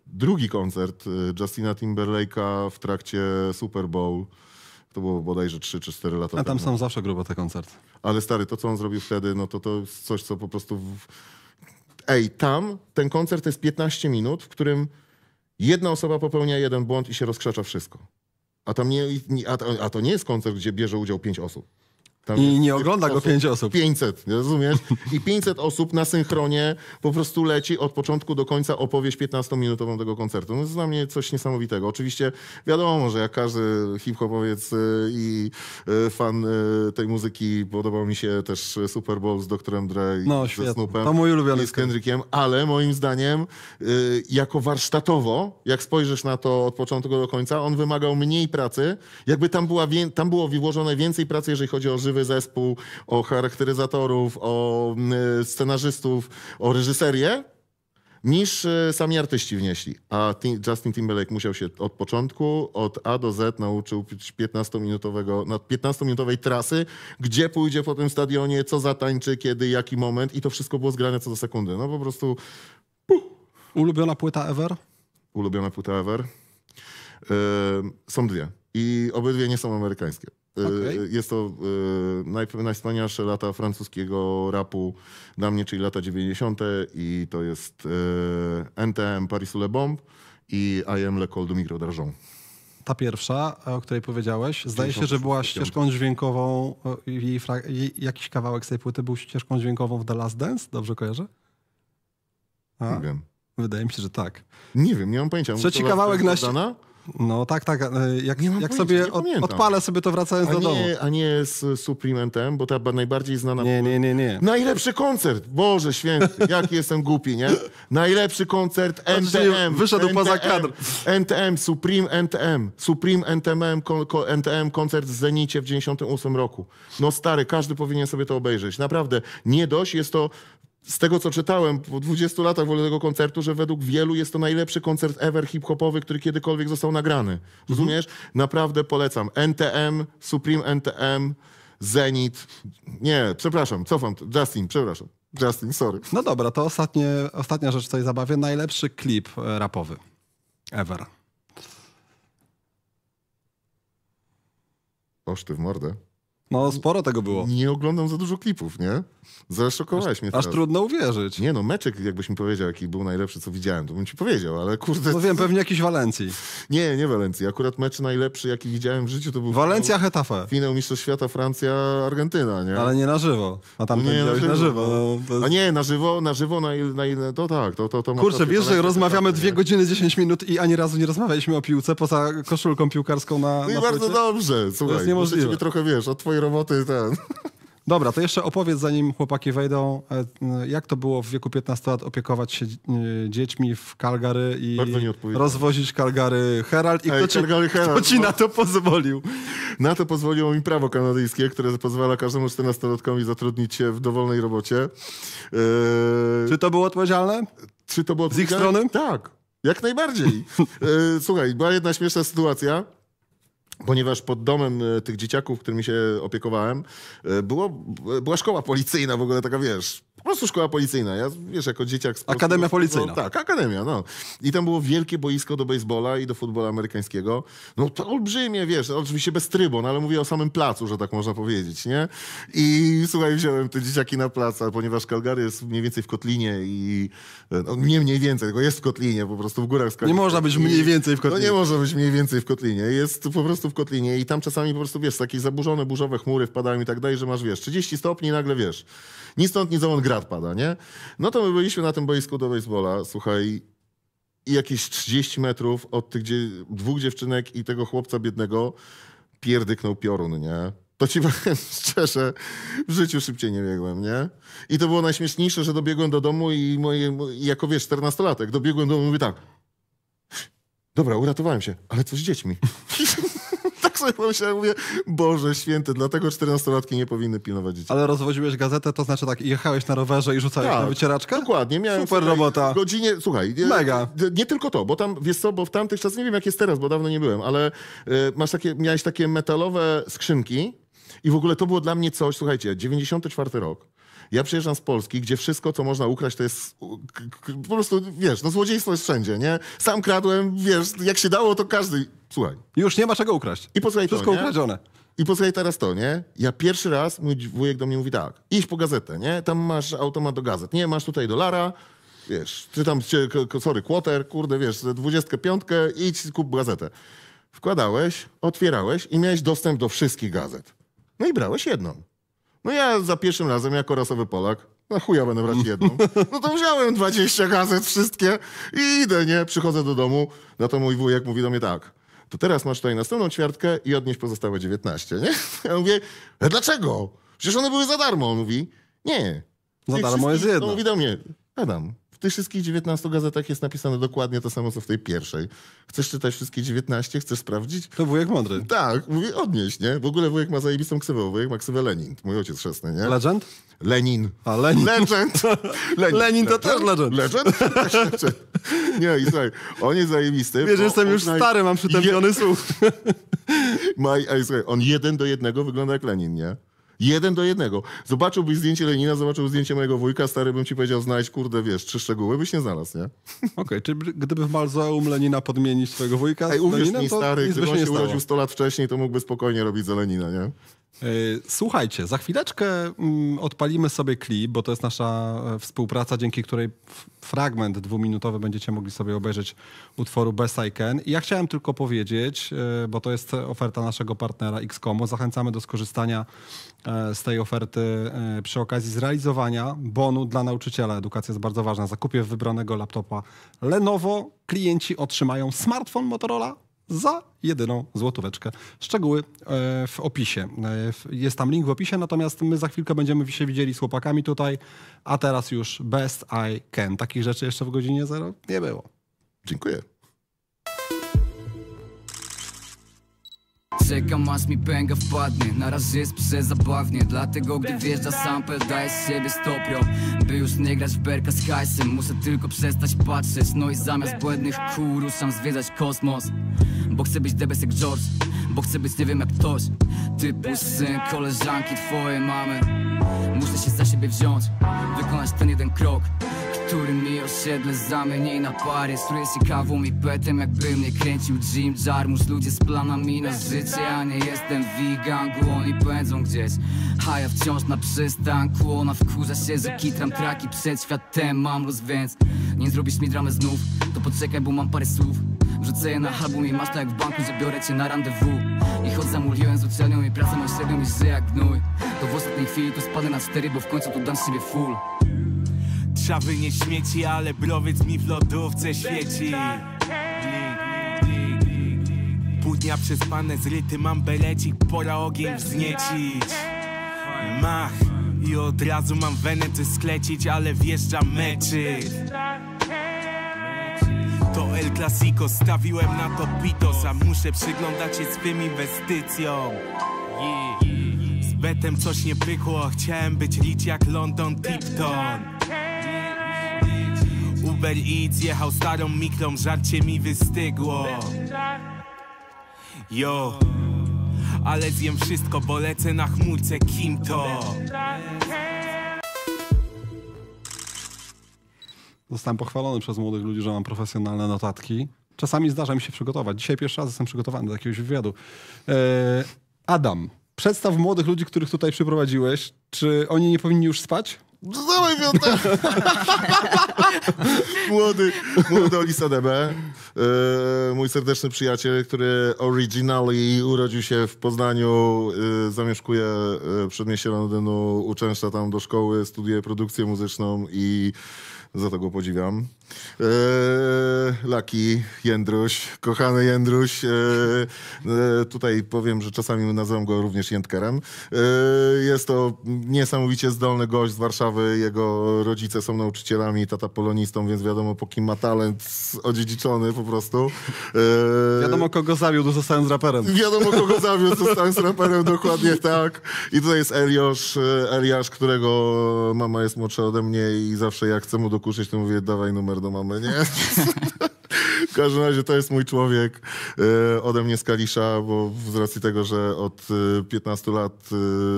drugi koncert e, Justina Timberlake'a w trakcie Super Bowl. To było bodajże 3 czy 4 lata temu. A tam temu. są zawsze grubo te koncerty. Ale stary, to co on zrobił wtedy, no to to jest coś, co po prostu... W... Ej, tam ten koncert jest 15 minut, w którym Jedna osoba popełnia jeden błąd i się rozkrzecza wszystko. A, tam nie, a, a to nie jest koncert, gdzie bierze udział pięć osób. Tam I nie ogląda go pięć osób. 500, rozumiesz? I 500 osób na synchronie po prostu leci od początku do końca opowieść 15-minutową tego koncertu. No to jest dla mnie coś niesamowitego. Oczywiście wiadomo, że jak każdy hip-hopowiec y, i y, fan y, tej muzyki podobał mi się też Super Bowl z Doktorem Dre i no, ze świetnie. Snoopem. To mój ulubiony. I z Kendrickiem, ale moim zdaniem jako warsztatowo, jak spojrzysz na to od początku do końca, on wymagał mniej pracy. Jakby tam, była, tam było wyłożone więcej pracy, jeżeli chodzi o żywe prawdziwy zespół, o charakteryzatorów, o mm, e, scenarzystów, o reżyserię, niż e, sami artyści wnieśli. A Justin Timberlake musiał się od początku, od A do Z nauczył 15-minutowego, na 15-minutowej trasy, gdzie pójdzie po tym stadionie, co zatańczy, kiedy, jaki moment i to wszystko było zgrane co do sekundy. No po prostu... Puh. Ulubiona płyta ever? Ulubiona płyta ever? Yy, są dwie. I obydwie nie są amerykańskie. Okay. Jest to y, naj, najwspanialsze lata francuskiego rapu dla mnie, czyli lata 90. i to jest y, NTM Paris Le Bomb i I Am Le Col du Micro d'Argent. Ta pierwsza, e, o której powiedziałeś, zdaje się, że była ścieżką dźwiękową, e, i jakiś kawałek z tej płyty był ścieżką dźwiękową w The Last Dance, dobrze kojarzę? A? Nie wiem. Wydaje mi się, że tak. Nie wiem, nie mam pojęcia. Trzeci kawałek na no tak, tak. Jak, jak sobie od, odpalę sobie to wracając a do nie, domu. A nie z Suprimentem, bo ta najbardziej znana... Nie, nie, nie, nie. Najlepszy koncert! Boże święty, jak jestem głupi, nie? Najlepszy koncert NTM. Wyszedł NTM, poza kadr. NTM, Supreme NTM. Supreme NTM, NTM koncert z Zenicie w 98 roku. No stary, każdy powinien sobie to obejrzeć. Naprawdę, nie dość, jest to z tego, co czytałem po 20 latach wolnego koncertu, że według wielu jest to najlepszy koncert ever hip-hopowy, który kiedykolwiek został nagrany. Rozumiesz? Naprawdę polecam. NTM, Supreme NTM, Zenit. Nie, przepraszam, cofam. Justin, przepraszam. Justin, sorry. No dobra, to ostatnie, ostatnia rzecz w tej zabawie. Najlepszy klip e, rapowy ever. Oż ty w mordę. No, sporo tego było. Nie oglądam za dużo klipów, nie? Zaszokowałeś aż, mnie teraz. Aż trudno uwierzyć. Nie no, meczek jakbyś mi powiedział, jaki był najlepszy, co widziałem, to bym ci powiedział, ale kurde... No wiem, pewnie jakiś Walencji. Nie, nie Walencji. Akurat mecz najlepszy, jaki widziałem w życiu, to był... Walencja finał, Hetafe. Finał Mistrzostw Świata Francja-Argentyna, nie? Ale nie na żywo. A tam nie, na żywo. Na żywo. No, to... A nie, na żywo, na żywo, na, na to tak, to... to, to Kurczę, wiesz, że rozmawiamy dwie godziny 10 minut i ani razu nie rozmawialiśmy o piłce, poza koszulką piłkarską na... No i na bardzo dobrze, słuchaj. To jest niemożliwe. Muszę ciebie trochę, wiesz, o twoje swojej roboty ten. Dobra, to jeszcze opowiedz, zanim chłopaki wejdą, e, jak to było w wieku 15 lat opiekować się e, dziećmi w Calgary i rozwozić Calgary Herald i Ej, kto, ci, Calgary Herald, kto ci no. na to pozwolił? Na to pozwoliło mi prawo kanadyjskie, które pozwala każdemu 14-latkowi zatrudnić się w dowolnej robocie. E, czy to było odpowiedzialne? Czy to było Z ich strony? Tak, jak najbardziej. słuchaj, była jedna śmieszna sytuacja ponieważ pod domem e, tych dzieciaków, którymi się opiekowałem, e, było, e, była szkoła policyjna, w ogóle taka, wiesz, po prostu szkoła policyjna. Ja, wiesz, jako dzieciak... Z akademia prostu, policyjna. No, tak, akademia, no. I tam było wielkie boisko do baseballa i do futbola amerykańskiego. No to olbrzymie, wiesz, oczywiście bez trybu, no ale mówię o samym placu, że tak można powiedzieć, nie? I słuchaj, wziąłem te dzieciaki na plac, a ponieważ Calgary jest mniej więcej w Kotlinie i... No, nie mniej więcej, tylko jest w Kotlinie, po prostu w górach Skalicy. Nie można być mniej więcej w Kotlinie. No nie można być mniej więcej w Kotlinie. Jest po prostu w Kotlinie i tam czasami po prostu, wiesz, takie zaburzone, burzowe chmury wpadają i tak dalej, że masz, wiesz, 30 stopni i nagle, wiesz ni stąd, ni zowąd grad pada, nie? No to my byliśmy na tym boisku do baseballa, słuchaj, i jakieś 30 metrów od tych dwóch dziewczynek i tego chłopca biednego pierdyknął piorun, nie? To ci powiem szczerze, w życiu szybciej nie biegłem, nie? I to było najśmieszniejsze, że dobiegłem do domu i moje, jako wiesz, 14-latek, dobiegłem do domu i mówię tak, dobra, uratowałem się, ale co z dziećmi? sobie pomyślałem, mówię, Boże święty, dlatego czternastolatki nie powinny pilnować dzieci. Ale rozwoziłeś gazetę, to znaczy tak, jechałeś na rowerze i rzucałeś tak, na wycieraczkę? Dokładnie, miałem... Super słuchaj, robota. godzinie, słuchaj... E, Mega. Nie, nie, tylko to, bo tam, wiesz co, bo w tamtych czasach, nie wiem jak jest teraz, bo dawno nie byłem, ale y, masz takie, miałeś takie metalowe skrzynki i w ogóle to było dla mnie coś, słuchajcie, 94 rok, ja przyjeżdżam z Polski, gdzie wszystko, co można ukraść, to jest po prostu, wiesz, no złodziejstwo jest wszędzie, nie? Sam kradłem, wiesz, jak się dało, to każdy słuchaj. Już nie ma czego ukraść. I posłuchaj Wszystko to, nie? ukradzione. I posłuchaj teraz to, nie? Ja pierwszy raz, mój wujek do mnie mówi tak, idź po gazetę, nie? Tam masz automat do gazet, nie? Masz tutaj dolara, wiesz, czy tam, sorry, quarter, kurde, wiesz, dwudziestkę piątkę, idź kup gazetę. Wkładałeś, otwierałeś i miałeś dostęp do wszystkich gazet. No i brałeś jedną. No ja za pierwszym razem, jako rasowy Polak, na chuja będę brać jedną. No to wziąłem 20 gazet wszystkie i idę, nie? Przychodzę do domu, na to mój wujek mówi do mnie tak, to teraz masz tutaj następną ćwiartkę i odnieś pozostałe 19, nie? Ja mówię, e, dlaczego? Przecież one były za darmo. On mówi, nie. Za darmo jest jedno. On mówi do mnie, Adam, w tych wszystkich 19 gazetach jest napisane dokładnie to samo, co w tej pierwszej. Chcesz czytać wszystkie 19, chcesz sprawdzić? To wujek mądry. Tak, mówię, odnieść, nie? W ogóle wujek ma zajebistą ksywę, wujek ma ksywę Lenin, mój ojciec chrzestny, nie? Legend? Lenin. A, Lenin. Legend. Lenin, Lenin to też legend. Legend? Tak nie, i słuchaj, on jest zajebisty. Wiesz, jestem już naj... stary, mam przytępiony je... słuch. Ma, słuchaj, on jeden do jednego wygląda jak Lenin, nie? Jeden do jednego. Zobaczyłbyś zdjęcie Lenina, zobaczył zdjęcie mojego wujka, stary bym ci powiedział, znajdź, kurde, wiesz, trzy szczegóły, byś nie znalazł, nie? Okej, okay, czy gdyby w Malzeum Lenina podmienić swojego wujka Ej, uwierz Leninem, mi, stary, gdyby on się urodził 100 lat wcześniej, to mógłby spokojnie robić za Lenina, nie? E, słuchajcie, za chwileczkę mm, odpalimy sobie klip, bo to jest nasza e, współpraca, dzięki której fragment dwuminutowy będziecie mogli sobie obejrzeć utworu Best I Can. I ja chciałem tylko powiedzieć, e, bo to jest oferta naszego partnera XCOMO. Zachęcamy do skorzystania z tej oferty przy okazji zrealizowania bonu dla nauczyciela. Edukacja jest bardzo ważna. Zakupie wybranego laptopa Lenovo klienci otrzymają smartfon Motorola za jedyną złotóweczkę. Szczegóły e, w opisie. E, jest tam link w opisie, natomiast my za chwilkę będziemy się widzieli z chłopakami tutaj, a teraz już best I can. Takich rzeczy jeszcze w godzinie zero nie było. Dziękuję. Czekam aż mi pęga wpadnie Na razie jest przezabawnie Dlatego gdy wjeżdża sample daję z siebie stopią By już nie grać w berka z hajsem Muszę tylko przestać patrzeć No i zamiast błędnych kół ruszam zwiedzać kosmos Bo chcę być debes jak George Bo chcę być nie wiem jak ktoś Typu syn koleżanki twojej mamy Muszę się za siebie wziąć Wykonać ten jeden krok którym mi osiedle zamieniej na parę Struję się kawą i petem jakby mnie kręcił Jim muszę Ludzie z planami na życie, a nie jestem wigangu Oni pędzą gdzieś, a ja wciąż na przystanku Ona wkurza się, że kitram traki przed światem Mam luz, więc nie zrobisz mi dramę znów To poczekaj, bo mam parę słów Wrzucę je na album i masz tak jak w banku, że biorę cię na rendezvous I choć zamuliłem z uczelnią i pracę mam średnią i żyję jak gnój To w ostatniej chwili to spadę na cztery, bo w końcu tu dam siebie full Warszawy nie śmieci, ale browiec mi w lodówce świeci Pół przez panę zryty mam belecik, pora ogień wzniecić Mach i od razu mam wenę, ty sklecić, ale wjeżdża meczy to El Clasico, stawiłem na to pitos A muszę przyglądać się swym inwestycjom Z betem coś nie pykło, chciałem być licz jak London Tipton Uber Eats jechał starą miklą, żarcie mi wystygło Yo, ale zjem wszystko, bo lecę na chmurce, kim to? Zostałem pochwalony przez młodych ludzi, że mam profesjonalne notatki. Czasami zdarza mi się przygotować. Dzisiaj pierwszy raz jestem przygotowany do jakiegoś wywiadu. E, Adam, przedstaw młodych ludzi, których tutaj przyprowadziłeś. Czy oni nie powinni już spać? Dawaj piątek! młody, młody Olisa DB, yy, e, mój serdeczny przyjaciel, który originally urodził się w Poznaniu, yy, zamieszkuje w e, przedmieście Londynu, uczęszcza tam do szkoły, studiuje produkcję muzyczną i za to go podziwiam. Eee, Laki, Jędruś, kochany Jędruś. Eee, eee, tutaj powiem, że czasami nazywam go również Jędkerem. Jest to niesamowicie zdolny gość z Warszawy. Jego rodzice są nauczycielami, tata polonistą, więc wiadomo po kim ma talent odziedziczony po prostu. Wiadomo kogo zawiódł, zostając raperem. Wiadomo kogo zawiódł, zostając raperem, dokładnie tak. I tutaj jest Eliosz, Eliasz, którego mama jest młodsza ode mnie i zawsze jak chcę mu dokuszyć, to mówię dawaj numer mordo mamy, nie? W każdym razie to jest mój człowiek e, ode mnie z Kalisza, bo z racji tego, że od 15 e, lat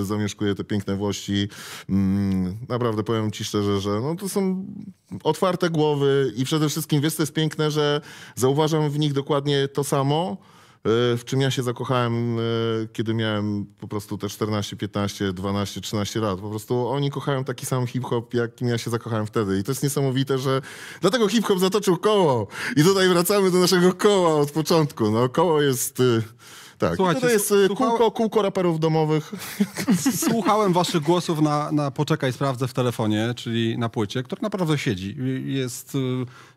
e, zamieszkuję te piękne Włości, mm, naprawdę powiem ci szczerze, że no to są otwarte głowy i przede wszystkim wiesz, to jest piękne, że zauważam w nich dokładnie to samo, E, w czym ja się zakochałem, e, kiedy miałem po prostu te 14, 15, 12, 13 lat. Po prostu oni kochają taki sam hip-hop, jakim ja się zakochałem wtedy. I to jest niesamowite, że dlatego hip-hop zatoczył koło. I tutaj wracamy do naszego koła od początku. No, koło jest... Y, tak, Słuchajcie, to jest y, kółko, kółko raperów domowych. Słuchałem waszych głosów na, na Poczekaj, sprawdzę w telefonie, czyli na płycie, która naprawdę siedzi. Jest y,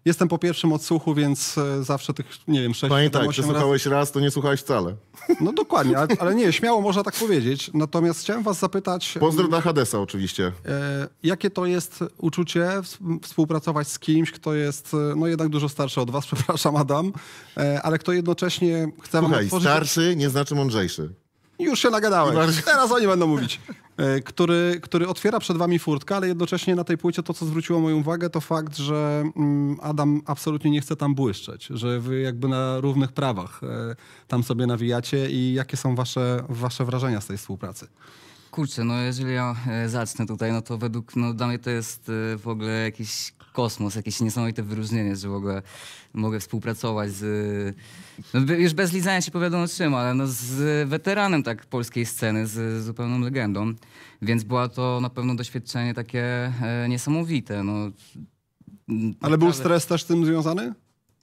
Jestem po pierwszym odsłuchu, więc e, zawsze tych, nie wiem, 6 Pamiętaj, Czy słuchałeś raz, to nie słuchałeś wcale. No dokładnie, ale, ale, nie, śmiało można tak powiedzieć. Natomiast chciałem was zapytać... E, Pozdro dla Hadesa oczywiście. E, jakie to jest uczucie współpracować z kimś, kto jest no jednak dużo starszy od was, przepraszam Adam, ale kto jednocześnie chce Słuchaj, wam otworzyć... starszy nie znaczy mądrzejszy. Już się nagadałem. Teraz oni będą mówić. E, który, który otwiera przed wami furtkę, ale jednocześnie na tej płycie to, co zwróciło moją uwagę, to fakt, że mm, Adam absolutnie nie chce tam błyszczeć, że wy jakby na równych prawach e, tam sobie nawijacie i jakie są wasze, wasze wrażenia z tej współpracy? Kurczę, no jeżeli ja e, zacznę tutaj, no to według, no dla mnie to jest w ogóle jakiś kosmos, jakieś niesamowite wyróżnienie, że mogę, mogę współpracować z... No, już bez lizania się powiadomo czym, ale no z weteranem tak polskiej sceny, z zupełną legendą. Więc była to na pewno doświadczenie takie e, niesamowite. No, ale był stres też z tym związany?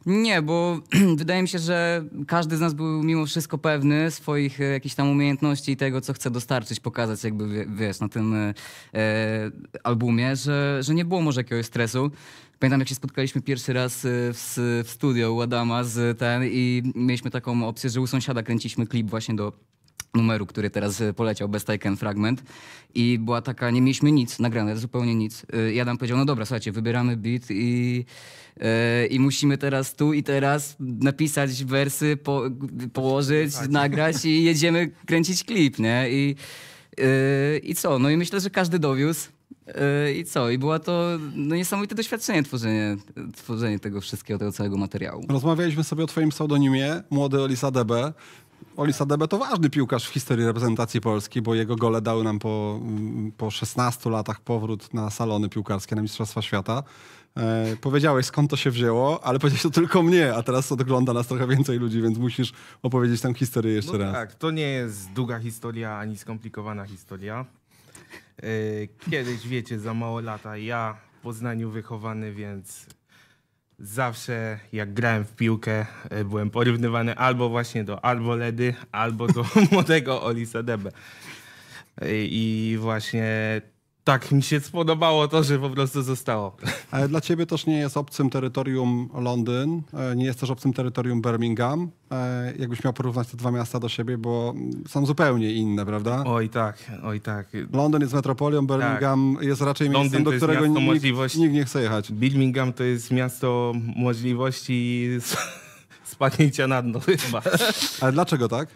Nie, bo wydaje mi się, że każdy z nas był mimo wszystko pewny swoich e, jakichś tam umiejętności i tego, co chce dostarczyć, pokazać jakby, wiesz, na tym e, e, albumie, że, że nie było może jakiegoś stresu. Pamiętam, jak się spotkaliśmy pierwszy raz e, w, w studio u Adama z ten i mieliśmy taką opcję, że u sąsiada kręciliśmy klip właśnie do numeru, który teraz e, poleciał, Best I Can Fragment i była taka, nie mieliśmy nic nagrane, zupełnie nic. E, ja Adam powiedział, no dobra, słuchajcie, wybieramy beat i, e, i musimy teraz tu i teraz napisać wersy, po, położyć, Słuchajcie. Tak. nagrać i jedziemy kręcić klip, nie? I, I co? No i myślę, że każdy dowiózł. I co? I była to no, niesamowite doświadczenie tworzenie, tworzenie tego wszystkiego, tego całego materiału. Rozmawialiśmy sobie o twoim pseudonimie, młody Elisa DB. Olisa Debe to ważny piłkarz w historii reprezentacji polskiej, bo jego gole dały nam po, po 16 latach powrót na salony piłkarskie na Mistrzostwa Świata. E, powiedziałeś skąd to się wzięło, ale powiedziałeś to tylko mnie, a teraz ogląda nas trochę więcej ludzi, więc musisz opowiedzieć tę historię jeszcze no raz. Tak, to nie jest długa historia ani skomplikowana historia. E, kiedyś, wiecie, za mało lata ja w Poznaniu wychowany, więc zawsze jak grałem w piłkę, e, byłem porównywany albo właśnie do albo Ledy, albo do młodego Olisa Debe. I właśnie tak, mi się spodobało to, że po prostu zostało. Ale dla ciebie też nie jest obcym terytorium Londyn, e, nie jest też obcym terytorium Birmingham. E, jakbyś miał porównać te dwa miasta do siebie, bo są zupełnie inne, prawda? Oj tak, oj tak. Londyn jest metropolią, tak. Birmingham tak. jest raczej Londyn do którego nikt, nikt nie chce jechać. Birmingham to jest miasto możliwości spadnięcia na dno chyba. Ale dlaczego tak?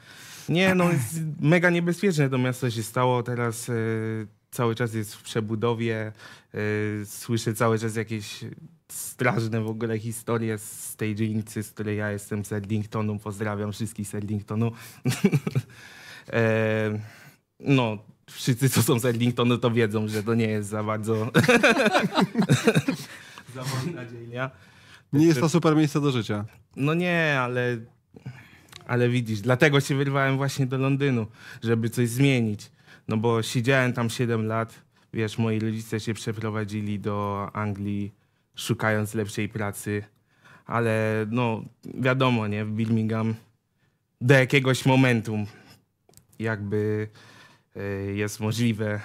Nie, no jest mega niebezpieczne to miasto się stało teraz... Yy cały czas jest w przebudowie. E, słyszę cały czas jakieś straszne w ogóle historie z tej dzielnicy, z której ja jestem, z Eddingtonu. Pozdrawiam wszystkich z Eddingtonu. E, no, wszyscy, co są z Eddingtonu, to wiedzą, że to nie jest za bardzo zabawna dzielnia. Nie jest to super miejsce do życia. No nie, ale ale widzisz, dlatego się wyrwałem właśnie do Londynu, żeby coś zmienić no bo siedziałem tam 7 lat, wiesz, moi rodzice się przeprowadzili do Anglii szukając lepszej pracy, ale no wiadomo, nie, w Birmingham do jakiegoś momentu jakby y, jest możliwe,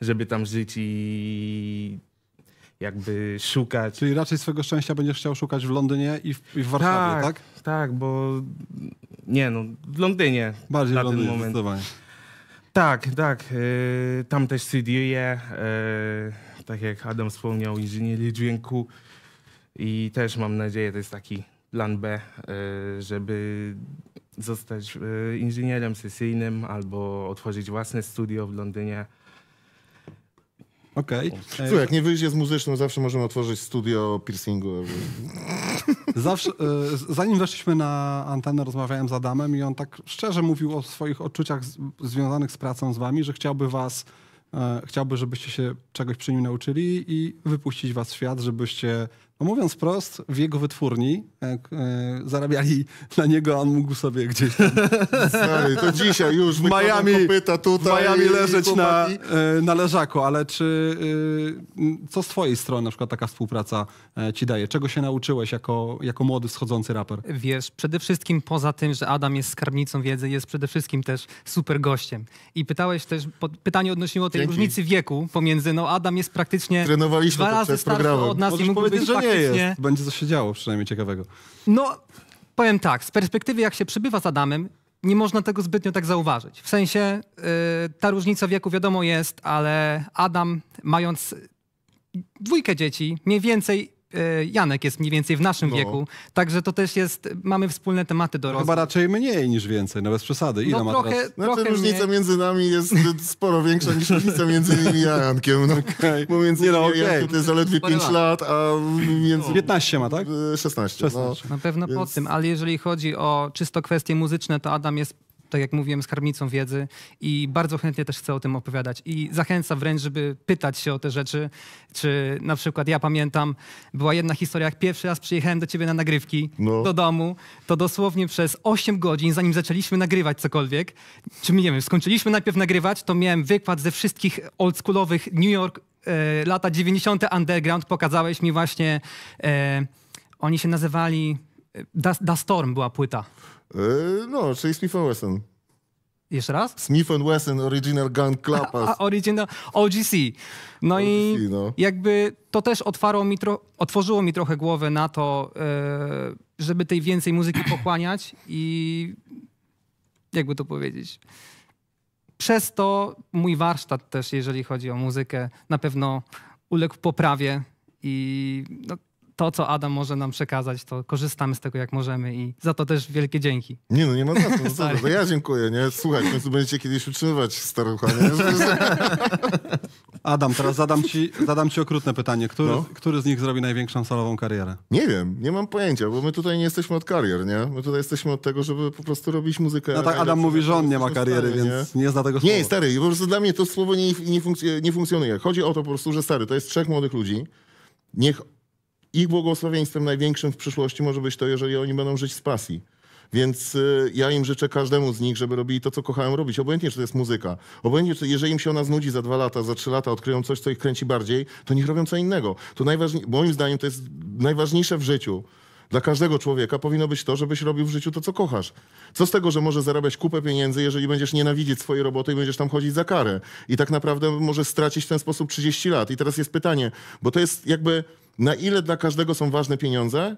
żeby tam żyć i jakby szukać. Czyli raczej swego szczęścia będziesz chciał szukać w Londynie i w, i w Warszawie, tak, tak? Tak, bo nie no, w Londynie Bardziej w Londynie, ten tak, tak. Yy, tam też studiuję, yy, tak jak Adam wspomniał, inżynierię dźwięku i też mam nadzieję, to jest taki plan B, yy, żeby zostać y, inżynierem sesyjnym albo otworzyć własne studio w Londynie. Okej. Okay. Słuchaj, e, jak nie wyjdzie z muzyczną, zawsze możemy otworzyć studio piercingu. Zawsze, e, zanim weszliśmy na antenę, rozmawiałem z Adamem i on tak szczerze mówił o swoich odczuciach związanych z pracą z wami, że chciałby was, e, chciałby, żebyście się czegoś przy nim nauczyli i wypuścić was w świat, żebyście no mówiąc prost, w jego wytwórni jak, e, zarabiali na niego, a on mógł sobie gdzieś tam... Sorry, to dzisiaj już w Miami, pyta tutaj. W Miami leżeć na, e, na leżaku, ale czy... E, co z twojej strony na przykład taka współpraca e, ci daje? Czego się nauczyłeś jako, jako młody, wschodzący raper? Wiesz, przede wszystkim poza tym, że Adam jest skarbnicą wiedzy, jest przede wszystkim też super gościem. I pytałeś też, po, pytanie odnosiło tej Dzięki. różnicy wieku pomiędzy, no Adam jest praktycznie Trenowaliśmy dwa razy starszy od nas Możesz i mógłby być nie jest. Będzie coś się działo przynajmniej ciekawego. No, powiem tak, z perspektywy jak się przybywa z Adamem, nie można tego zbytnio tak zauważyć. W sensie yy, ta różnica wieku wiadomo jest, ale Adam mając dwójkę dzieci, mniej więcej E, Janek jest mniej więcej w naszym no. wieku, także to też jest, mamy wspólne tematy do no Chyba raczej mniej niż więcej, no bez przesady. Ile no ma trochę, teraz? Znaczy trochę różnica mniej. między nami jest sporo większa niż różnica między nimi a Jankiem. No. Okay. Bo między nie, no, okay. Jankiem to jest zaledwie 5 lat. lat, a między... 15 ma, tak? 16. E, 16. No. Na pewno Więc... po tym, ale jeżeli chodzi o czysto kwestie muzyczne, to Adam jest tak jak mówiłem, skarbnicą wiedzy i bardzo chętnie też chcę o tym opowiadać. I zachęcam wręcz, żeby pytać się o te rzeczy, czy na przykład ja pamiętam, była jedna historia, jak pierwszy raz przyjechałem do ciebie na nagrywki no. do domu, to dosłownie przez 8 godzin, zanim zaczęliśmy nagrywać cokolwiek, czy nie wiem, skończyliśmy najpierw nagrywać, to miałem wykład ze wszystkich oldschoolowych New York, e, lata 90. underground, pokazałeś mi właśnie, e, oni się nazywali, e, da, da Storm była płyta. Yy, no, czyli Smith Wesson. Jeszcze raz? Smith Wesson Original Gun Club. A, original OGC. No OGC, i no. jakby to też otwarło mi tro- otworzyło mi trochę głowę na to, yy, żeby tej więcej muzyki pochłaniać i jakby to powiedzieć. Przez to mój warsztat też, jeżeli chodzi o muzykę, na pewno uległ poprawie i no, to, co Adam może nam przekazać, to korzystamy z tego jak możemy i za to też wielkie dzięki. Nie no, nie ma za no to, ja dziękuję, nie? Słuchaj, więc będziecie kiedyś utrzymywać starucha, nie? Adam, teraz zadam ci, zadam ci okrutne pytanie. Który, no? który z nich zrobi największą salową karierę? Nie wiem, nie mam pojęcia, bo my tutaj nie jesteśmy od karier, nie? My tutaj jesteśmy od tego, żeby po prostu robić muzykę. No tak, Adam mówi, że on nie ma kariery, stary, więc nie? nie zna tego słowa. Nie, stary, po prostu dla mnie to słowo nie, nie, nie funkcjonuje. Chodzi o to po prostu, że stary, to jest trzech młodych ludzi, niech ich błogosławieństwem największym w przyszłości może być to, jeżeli oni będą żyć z pasji. Więc y, ja im życzę każdemu z nich, żeby robili to, co kochają robić. Obojętnie, czy to jest muzyka. Obojętnie, czy, jeżeli im się ona znudzi za dwa lata, za trzy lata, odkryją coś, co ich kręci bardziej, to niech robią co innego. To moim zdaniem to jest najważniejsze w życiu dla każdego człowieka powinno być to, żebyś robił w życiu to, co kochasz. Co z tego, że może zarabiać kupę pieniędzy, jeżeli będziesz nienawidzić swojej roboty i będziesz tam chodzić za karę. I tak naprawdę może stracić w ten sposób 30 lat. I teraz jest pytanie, bo to jest jakby na ile dla każdego są ważne pieniądze,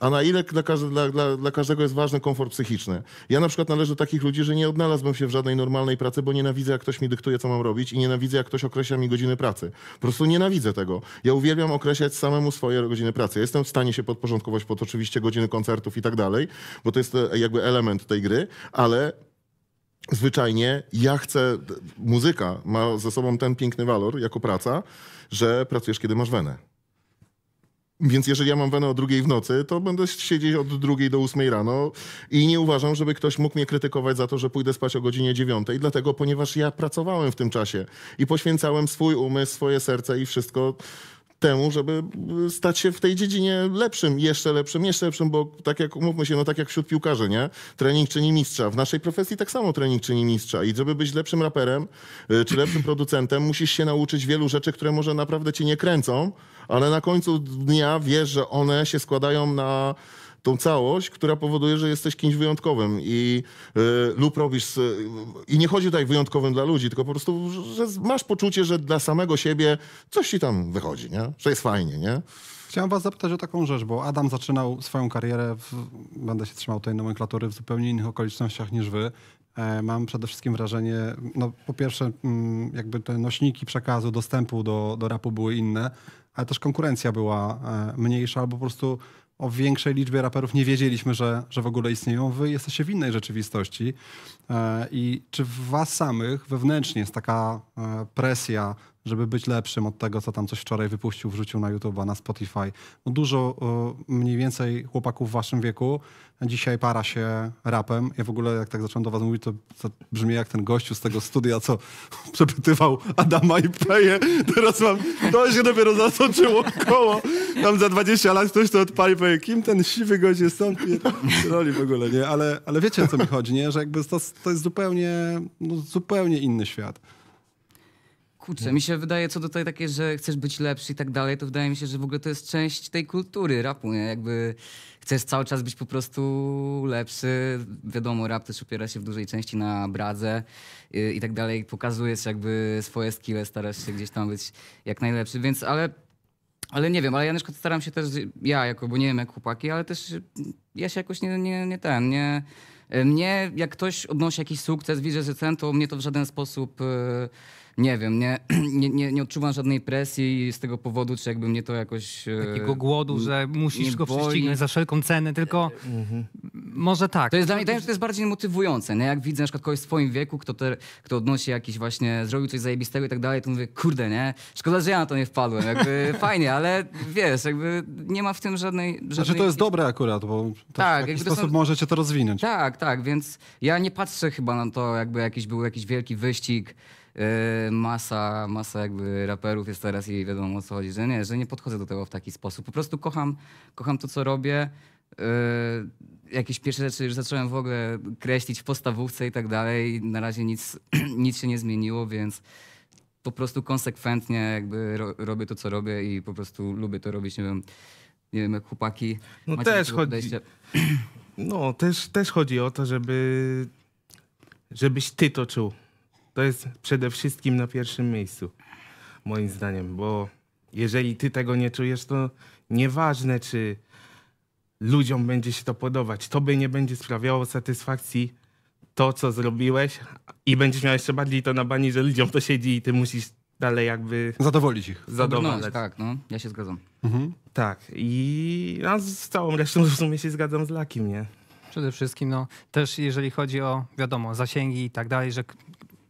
a na ile dla, dla, dla, dla, każdego jest ważny komfort psychiczny. Ja na przykład należę do takich ludzi, że nie odnalazłbym się w żadnej normalnej pracy, bo nienawidzę, jak ktoś mi dyktuje, co mam robić i nienawidzę, jak ktoś określa mi godziny pracy. Po prostu nienawidzę tego. Ja uwielbiam określać samemu swoje godziny pracy. jestem w stanie się podporządkować pod oczywiście godziny koncertów i tak dalej, bo to jest e, jakby element tej gry, ale zwyczajnie ja chcę... Muzyka ma ze sobą ten piękny walor jako praca, że pracujesz, kiedy masz wenę. Więc jeżeli ja mam wenę o drugiej w nocy, to będę siedzieć od drugiej do ósmej rano i nie uważam, żeby ktoś mógł mnie krytykować za to, że pójdę spać o godzinie dziewiątej, dlatego ponieważ ja pracowałem w tym czasie i poświęcałem swój umysł, swoje serce i wszystko temu, żeby y, stać się w tej dziedzinie lepszym, jeszcze lepszym, jeszcze lepszym, bo tak jak umówmy się, no tak jak wśród piłkarzy, nie? Trening czyni mistrza. W naszej profesji tak samo trening czyni mistrza. I żeby być lepszym raperem y, czy lepszym producentem, musisz się nauczyć wielu rzeczy, które może naprawdę cię nie kręcą, ale na końcu dnia wiesz, że one się składają na tą całość, która powoduje, że jesteś kimś wyjątkowym i y, lub robisz i nie chodzi tutaj wyjątkowym dla ludzi, tylko po prostu, że masz poczucie, że dla samego siebie coś ci tam wychodzi, nie? Że jest fajnie, nie? Chciałem was zapytać o taką rzecz, bo Adam zaczynał swoją karierę, w, będę się trzymał tej nomenklatury, w zupełnie innych okolicznościach niż wy. E, mam przede wszystkim wrażenie, no po pierwsze m, mm, jakby te nośniki przekazu, dostępu do, do rapu były inne, ale też konkurencja była e, mniejsza, albo po prostu o większej liczbie raperów nie wiedzieliśmy, że, że w ogóle istnieją. Wy jesteście w innej rzeczywistości. E, I czy w was samych wewnętrznie jest taka e, presja żeby być lepszym od tego, co tam coś wczoraj wypuścił, wrzucił na YouTube, na Spotify. No dużo mniej więcej chłopaków w waszym wieku dzisiaj para się rapem. Ja w ogóle jak tak zacząłem do was mówić, to, to brzmi jak ten gościu z tego studia, co przepytywał Adama i Peje. Teraz mam, to się dopiero zatoczyło koło. Tam za 20 lat ktoś to odpali, powie, kim ten siwy gość jest, on roli w ogóle, nie? Ale, ale wiecie, o co mi chodzi, nie? Że jakby to, to jest zupełnie, no, zupełnie inny świat kurczę, mhm. mi się wydaje co do tej takiej, że chcesz być lepszy i tak dalej, to wydaje mi się, że w ogóle to jest część tej kultury rapu, nie? Jakby chcesz cały czas być po prostu lepszy. Wiadomo, rap też opiera się w dużej części na bradze i, y, i tak dalej. Pokazujesz jakby swoje skille, starasz się gdzieś tam być jak najlepszy, więc ale... Ale nie wiem, ale ja na przykład staram się też, ja jako, bo nie wiem jak chłopaki, ale też y, ja się jakoś nie, nie, nie ten, nie... Y, mnie, jak ktoś odnosi jakiś sukces, widzę, że ten, to mnie to w żaden sposób... Yy, nie wiem, nie, nie, nie, nie odczuwam żadnej presji z tego powodu, czy jakby mnie to jakoś... E, Takiego głodu, że musisz go prześcignąć za wszelką cenę, tylko e, mhm. może tak. To jest dla mnie, to jest bardziej motywujące, nie? Jak widzę na przykład kogoś w swoim wieku, kto, te, kto odnosi jakiś właśnie, zrobił coś zajebistego i tak dalej, to mówię, kurde, nie? Szkoda, że ja na to nie wpadłem, jakby fajnie, ale wiesz, jakby nie ma w tym żadnej... Znaczy, żadnej... Znaczy to jest dobre akurat, bo tak, w jakiś sposób są... możecie to rozwinąć. Tak, tak, więc ja nie patrzę chyba na to, jakby jakiś był jakiś wielki wyścig, Yy, masa, masa jakby raperów jest teraz i wiadomo o co chodzi, że nie, że nie podchodzę do tego w taki sposób. Po prostu kocham, kocham to, co robię. Yy, jakieś pierwsze rzeczy już zacząłem w ogóle kreślić w postawówce i tak dalej. Na razie nic, nic się nie zmieniło, więc po prostu konsekwentnie jakby ro, robię to, co robię i po prostu lubię to robić. Nie wiem, nie wiem jak chłopaki. No też chodzi. Podejście. No też, też chodzi o to, żeby żebyś ty to czuł to jest przede wszystkim na pierwszym miejscu, moim zdaniem, bo jeżeli ty tego nie czujesz, to nieważne, czy ludziom będzie się to podobać, tobie nie będzie sprawiało satysfakcji to, co zrobiłeś i będziesz miał jeszcze bardziej to na bani, że ludziom to siedzi i ty musisz dalej jakby... Zadowolić ich. Zadowalać. No, tak, no, ja się zgadzam. Mhm. Tak, i no, z całą resztą w sumie się zgadzam z Lakim, nie? Przede wszystkim, no, też jeżeli chodzi o, wiadomo, zasięgi i tak dalej, że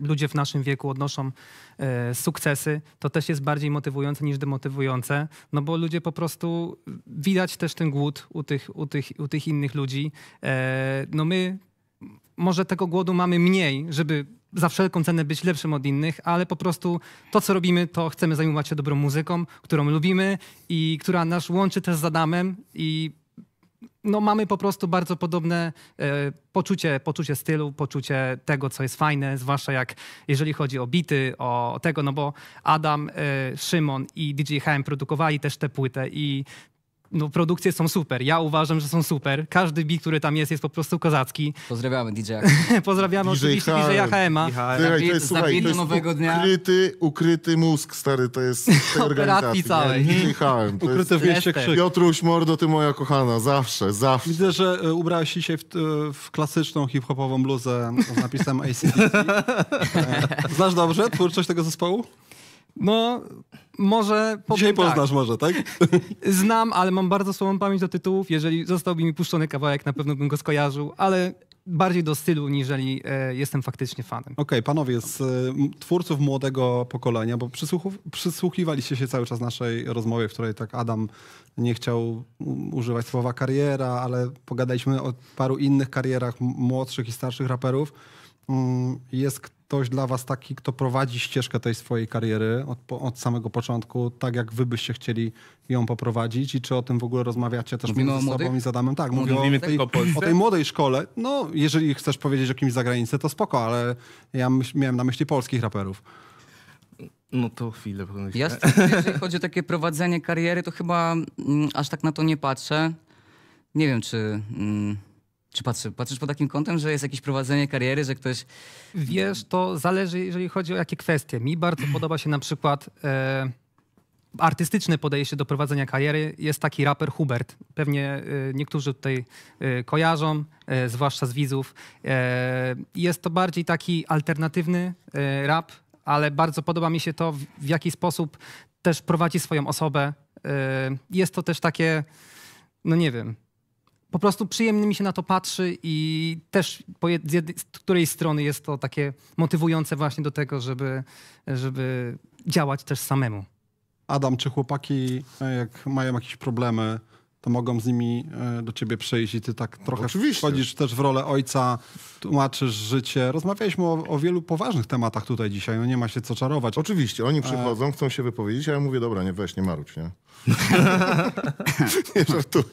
ludzie w naszym wieku odnoszą e, sukcesy, to też jest bardziej motywujące niż demotywujące, no bo ludzie po prostu, e, widać też ten głód u tych, u tych, u tych innych ludzi. E, no my może tego głodu mamy mniej, żeby za wszelką cenę być lepszym od innych, ale po prostu to, co robimy, to chcemy zajmować się dobrą muzyką, którą lubimy i która nas łączy też z Adamem i no mamy po prostu bardzo podobne e, poczucie, poczucie stylu, poczucie tego, co jest fajne, zwłaszcza jak jeżeli chodzi o bity, o tego, no bo Adam, e, Szymon i DJ HM produkowali też tę płytę i no, produkcje są super. Ja uważam, że są super. Każdy beat, który tam jest, jest po prostu kozacki. Pozdrawiamy DJ. Pozdrawiamy DJ oczywiście HM. DJ HM-a. to jest, ukryty, ukryty mózg, stary, to jest tej organizacji. całej. DJ HM. Ukryte w mieście krzyk. Piotruś Mordo, ty moja kochana, zawsze, zawsze. Widzę, że e, ubrałeś dzisiaj w, e, w klasyczną hip-hopową bluzę z napisem AC. E, znasz dobrze twórczość tego zespołu? No, może... Dzisiaj tak. poznasz może, tak? Znam, ale mam bardzo słabą pamięć do tytułów. Jeżeli zostałby mi puszczony kawałek, na pewno bym go skojarzył, ale bardziej do stylu, niżeli e, jestem faktycznie fanem. Okej, okay, panowie, z e, twórców młodego pokolenia, bo przysłuchiwaliście się cały czas naszej rozmowie, w której tak Adam nie chciał używać słowa kariera, ale pogadaliśmy o paru innych karierach młodszych i starszych raperów. Mm, jest ktoś dla was taki, kto prowadzi ścieżkę tej swojej kariery od, od samego początku, tak jak wy byście chcieli ją poprowadzić i czy o tym w ogóle rozmawiacie też Mówimy między sobą i z Adamem? Tak, mówimy o tej, o tej młodej szkole. No, jeżeli chcesz powiedzieć o kimś z zagranicy, to spoko, ale ja miałem na myśli polskich raperów. No to chwilę. Ja, jeżeli chodzi o takie prowadzenie kariery, to chyba mm, aż tak na to nie patrzę. Nie wiem, czy... Mm, czy patrzy, patrzysz pod takim kątem, że jest jakieś prowadzenie kariery, że ktoś... Wiesz, to zależy, jeżeli chodzi o jakie kwestie. Mi bardzo podoba się na przykład... E, artystyczne podejście do prowadzenia kariery jest taki raper Hubert. Pewnie e, niektórzy tutaj e, kojarzą, e, zwłaszcza z widzów. E, jest to bardziej taki alternatywny e, rap, ale bardzo podoba mi się to, w, w jaki sposób też prowadzi swoją osobę. Jest to też takie, no nie wiem, po prostu przyjemnie mi się na to patrzy i też z, jednej, z której strony jest to takie motywujące właśnie do tego, żeby, żeby działać też samemu. Adam, czy chłopaki, e, jak mają jakieś problemy, to mogą z nimi e, do ciebie przyjść i ty tak trochę Oczywiście. wchodzisz też w rolę ojca, tłumaczysz życie. Rozmawialiśmy o, o, wielu poważnych tematach tutaj dzisiaj, no nie ma się co czarować. Oczywiście, oni e, przychodzą, chcą się wypowiedzieć, a ja mówię, dobra, nie weź, nie maruj, nie? nie żartuję.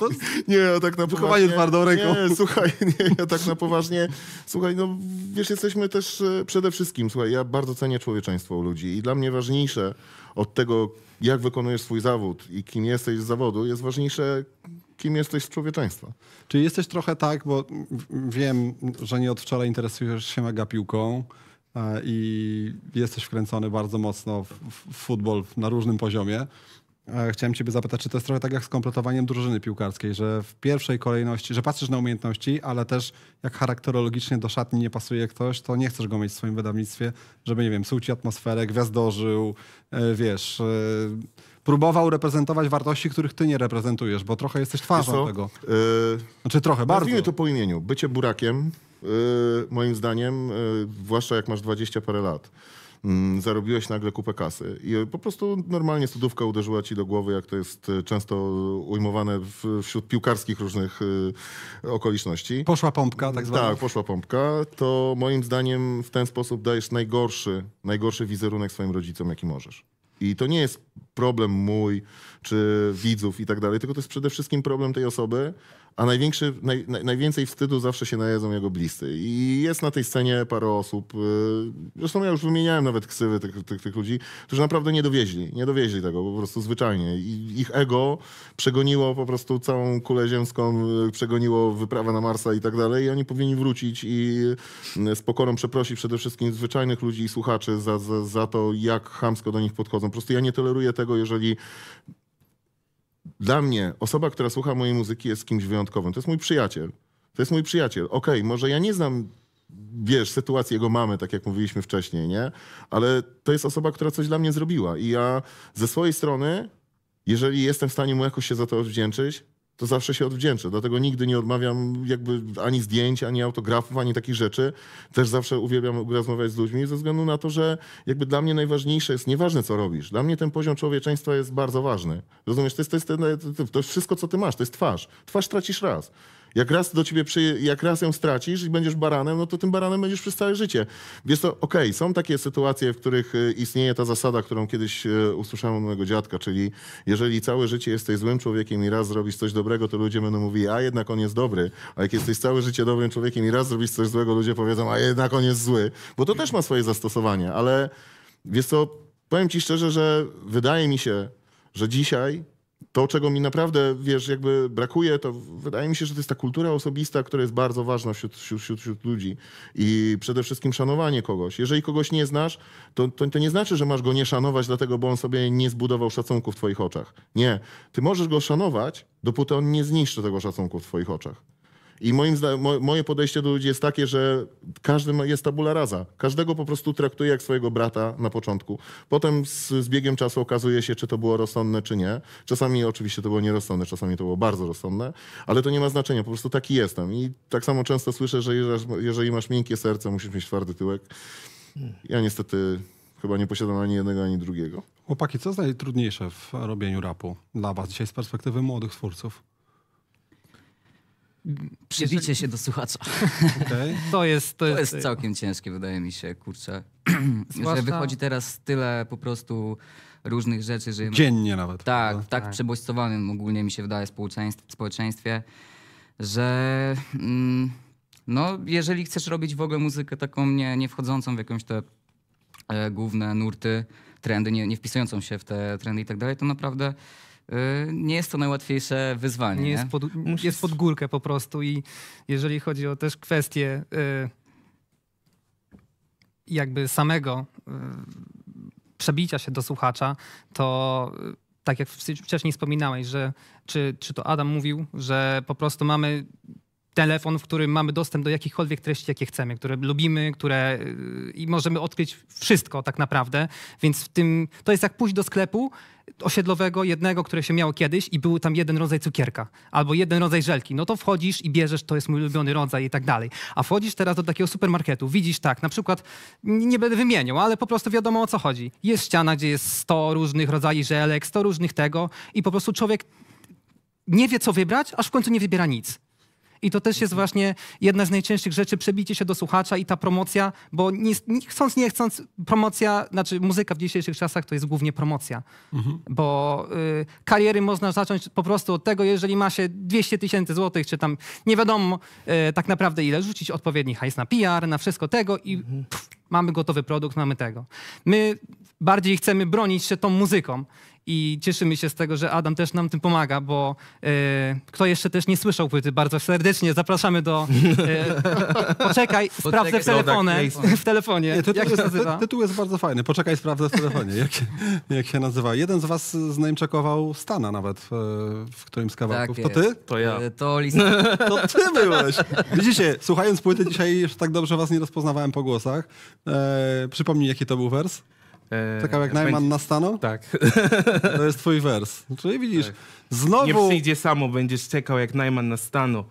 No nie, ja tak na poważnie... twardą ręką. Nie, słuchaj, nie, ja tak na poważnie... Słuchaj, no wiesz, jesteśmy też e, przede wszystkim, słuchaj, ja bardzo cenię człowieczeństwo u ludzi i dla mnie ważniejsze od tego, jak wykonujesz swój zawód i kim jesteś z zawodu, jest ważniejsze, kim jesteś z człowieczeństwa. Czy jesteś trochę tak, bo wiem, że nie od wczoraj interesujesz się mega piłką e, i jesteś wkręcony bardzo mocno w, w futbol na różnym poziomie. Chciałem Ciebie zapytać, czy to jest trochę tak jak z kompletowaniem drużyny piłkarskiej, że w pierwszej kolejności, że patrzysz na umiejętności, ale też jak charakterologicznie do szatni nie pasuje ktoś, to nie chcesz go mieć w swoim wydawnictwie, żeby, nie wiem, psuł Ci atmosferę, gwiazdożył, e, wiesz, e, próbował reprezentować wartości, których Ty nie reprezentujesz, bo trochę jesteś twarzą tego. Yy, znaczy trochę, bardzo. Nazwijmy to po imieniu. Bycie burakiem, yy, moim zdaniem, yy, zwłaszcza jak masz dwadzieścia parę lat, Mm, zarobiłeś nagle kupę kasy. I po prostu normalnie studówka uderzyła ci do głowy, jak to jest y, często ujmowane wśród piłkarskich różnych y, okoliczności. Poszła pompka, tak zwana. Tak, poszła pompka. To moim zdaniem w ten sposób dajesz najgorszy, najgorszy wizerunek swoim rodzicom, jaki możesz. I to nie jest problem mój, czy widzów i tak dalej, tylko to jest przede wszystkim problem tej osoby, a największy, naj, naj, najwięcej wstydu zawsze się najedzą jego bliscy. I jest na tej scenie parę osób, y, zresztą ja już wymieniałem nawet ksywy tych, tych, tych ludzi, którzy naprawdę nie dowieźli, nie dowieźli tego po prostu zwyczajnie. I ich ego przegoniło po prostu całą kulę ziemską, y, przegoniło wyprawę na Marsa i tak dalej i oni powinni wrócić i y, z pokorą przeprosić przede wszystkim zwyczajnych ludzi i słuchaczy za, za, za to, jak chamsko do nich podchodzą. Po prostu ja nie toleruję tego, jeżeli dla mnie osoba, która słucha mojej muzyki jest kimś wyjątkowym. To jest mój przyjaciel. To jest mój przyjaciel. Okej, okay, może ja nie znam wiesz, sytuacji jego mamy, tak jak mówiliśmy wcześniej, nie? Ale to jest osoba, która coś dla mnie zrobiła i ja ze swojej strony, jeżeli jestem w stanie mu jakoś się za to odwdzięczyć, to zawsze się odwdzięczę. Dlatego nigdy nie odmawiam jakby ani zdjęć, ani autografów, ani takich rzeczy. Też zawsze uwielbiam rozmawiać z ludźmi ze względu na to, że jakby dla mnie najważniejsze jest, nieważne co robisz, dla mnie ten poziom człowieczeństwa jest bardzo ważny. Rozumiesz, to jest, to jest, to jest, to jest wszystko, co ty masz, to jest twarz. Twarz tracisz raz. Jak raz do ciebie jak raz ją stracisz i będziesz baranem, no to tym baranem będziesz przez całe życie. Więc to, okej, okay, są takie sytuacje, w których y, istnieje ta zasada, którą kiedyś y, usłyszałem od mojego dziadka, czyli jeżeli całe życie jesteś złym człowiekiem i raz zrobisz coś dobrego, to ludzie będą mówili, a jednak on jest dobry. A jak jesteś całe życie dobrym człowiekiem i raz zrobisz coś złego, ludzie powiedzą, a jednak on jest zły. Bo to też ma swoje zastosowanie, ale wiesz co, powiem ci szczerze, że wydaje mi się, że dzisiaj to, czego mi naprawdę, wiesz, jakby brakuje, to wydaje mi się, że to jest ta kultura osobista, która jest bardzo ważna wśród, wśród, wśród, wśród ludzi. I przede wszystkim szanowanie kogoś. Jeżeli kogoś nie znasz, to, to, to, nie znaczy, że masz go nie szanować, dlatego bo on sobie nie zbudował szacunku w twoich oczach. Nie. Ty możesz go szanować, dopóty on nie zniszczy tego szacunku w twoich oczach. I moim mo moje podejście do ludzi jest takie, że każdy jest tabula rasa. Każdego po prostu traktuje jak swojego brata na początku. Potem z, z biegiem czasu okazuje się, czy to było rozsądne, czy nie. Czasami oczywiście to było nierozsądne, czasami to było bardzo rozsądne, ale to nie ma znaczenia, po prostu taki jestem. I tak samo często słyszę, że jeżeli masz miękkie serce, musisz mieć twardy tyłek. Ja niestety chyba nie posiadam ani jednego, ani drugiego. Chłopaki, co jest najtrudniejsze w robieniu rapu dla was dzisiaj z perspektywy młodych twórców? Przybicie jeżeli... się do słuchacza. Okay. To, jest, to, jest... to jest całkiem ciężkie, wydaje mi się, kurczę. Zwłaszcza... Że wychodzi teraz tyle po prostu różnych rzeczy, że... Dziennie nawet. Tak, tak, tak przebodźcowanym ogólnie mi się wydaje w społeczeństwie, że mm, no, jeżeli chcesz robić w ogóle muzykę taką nie, nie wchodzącą w jakąś te e, główne nurty, trendy, nie, nie wpisującą się w te trendy i tak dalej, to naprawdę Y, nie jest to najłatwiejsze wyzwanie. Nie Jest, pod, jest pod górkę po prostu i jeżeli chodzi o też kwestie y, jakby samego y, przebicia się do słuchacza, to tak jak wcześniej wspominałeś, że czy, czy to Adam mówił, że po prostu mamy telefon, w którym mamy dostęp do jakichkolwiek treści, jakie chcemy, które lubimy, które y, i możemy odkryć wszystko tak naprawdę. Więc w tym to jest jak pójść do sklepu osiedlowego jednego, które się miało kiedyś i był tam jeden rodzaj cukierka albo jeden rodzaj żelki. No to wchodzisz i bierzesz, to jest mój ulubiony rodzaj i tak dalej. A wchodzisz teraz do takiego supermarketu, widzisz tak, na przykład nie będę wymieniał, ale po prostu wiadomo o co chodzi. Jest ściana, gdzie jest 100 różnych rodzajów żelek, 100 różnych tego i po prostu człowiek nie wie co wybrać, aż w końcu nie wybiera nic i to też jest mhm. właśnie jedna z najcięższych rzeczy, przebicie się do słuchacza i ta promocja, bo nie, nie chcąc, nie chcąc, promocja, znaczy muzyka w dzisiejszych czasach to jest głównie promocja, mhm. bo y, kariery można zacząć po prostu od tego, jeżeli ma się 200 tysięcy złotych, czy tam nie wiadomo y, tak naprawdę ile, rzucić odpowiedni hajs na PR, na wszystko tego i mhm. pff, mamy gotowy produkt, mamy tego. My bardziej chcemy bronić się tą muzyką i cieszymy się z tego, że Adam też nam tym pomaga, bo e, kto jeszcze też nie słyszał płyty, bardzo serdecznie zapraszamy do... Yy, poczekaj, sprawdzę w telefonie. W telefonie. Nie, tytuł, jak jest, tytuł jest bardzo fajny. Poczekaj, sprawdzę w telefonie. Jak, jak się nazywa? Jeden z was znajmczakował Stana nawet e, w którymś z kawałków. Tak, to ty? To ja. To, to ty byłeś. Widzicie, słuchając płyty dzisiaj już tak dobrze was nie rozpoznawałem po głosach. E, przypomnij, jaki to był wers? E, czekał jak Najman będzie... na stanu? Tak. To jest twój wers. Czyli widzisz, tak. znowu... Nie przyjdzie samo, będziesz czekał jak Najman na stanu.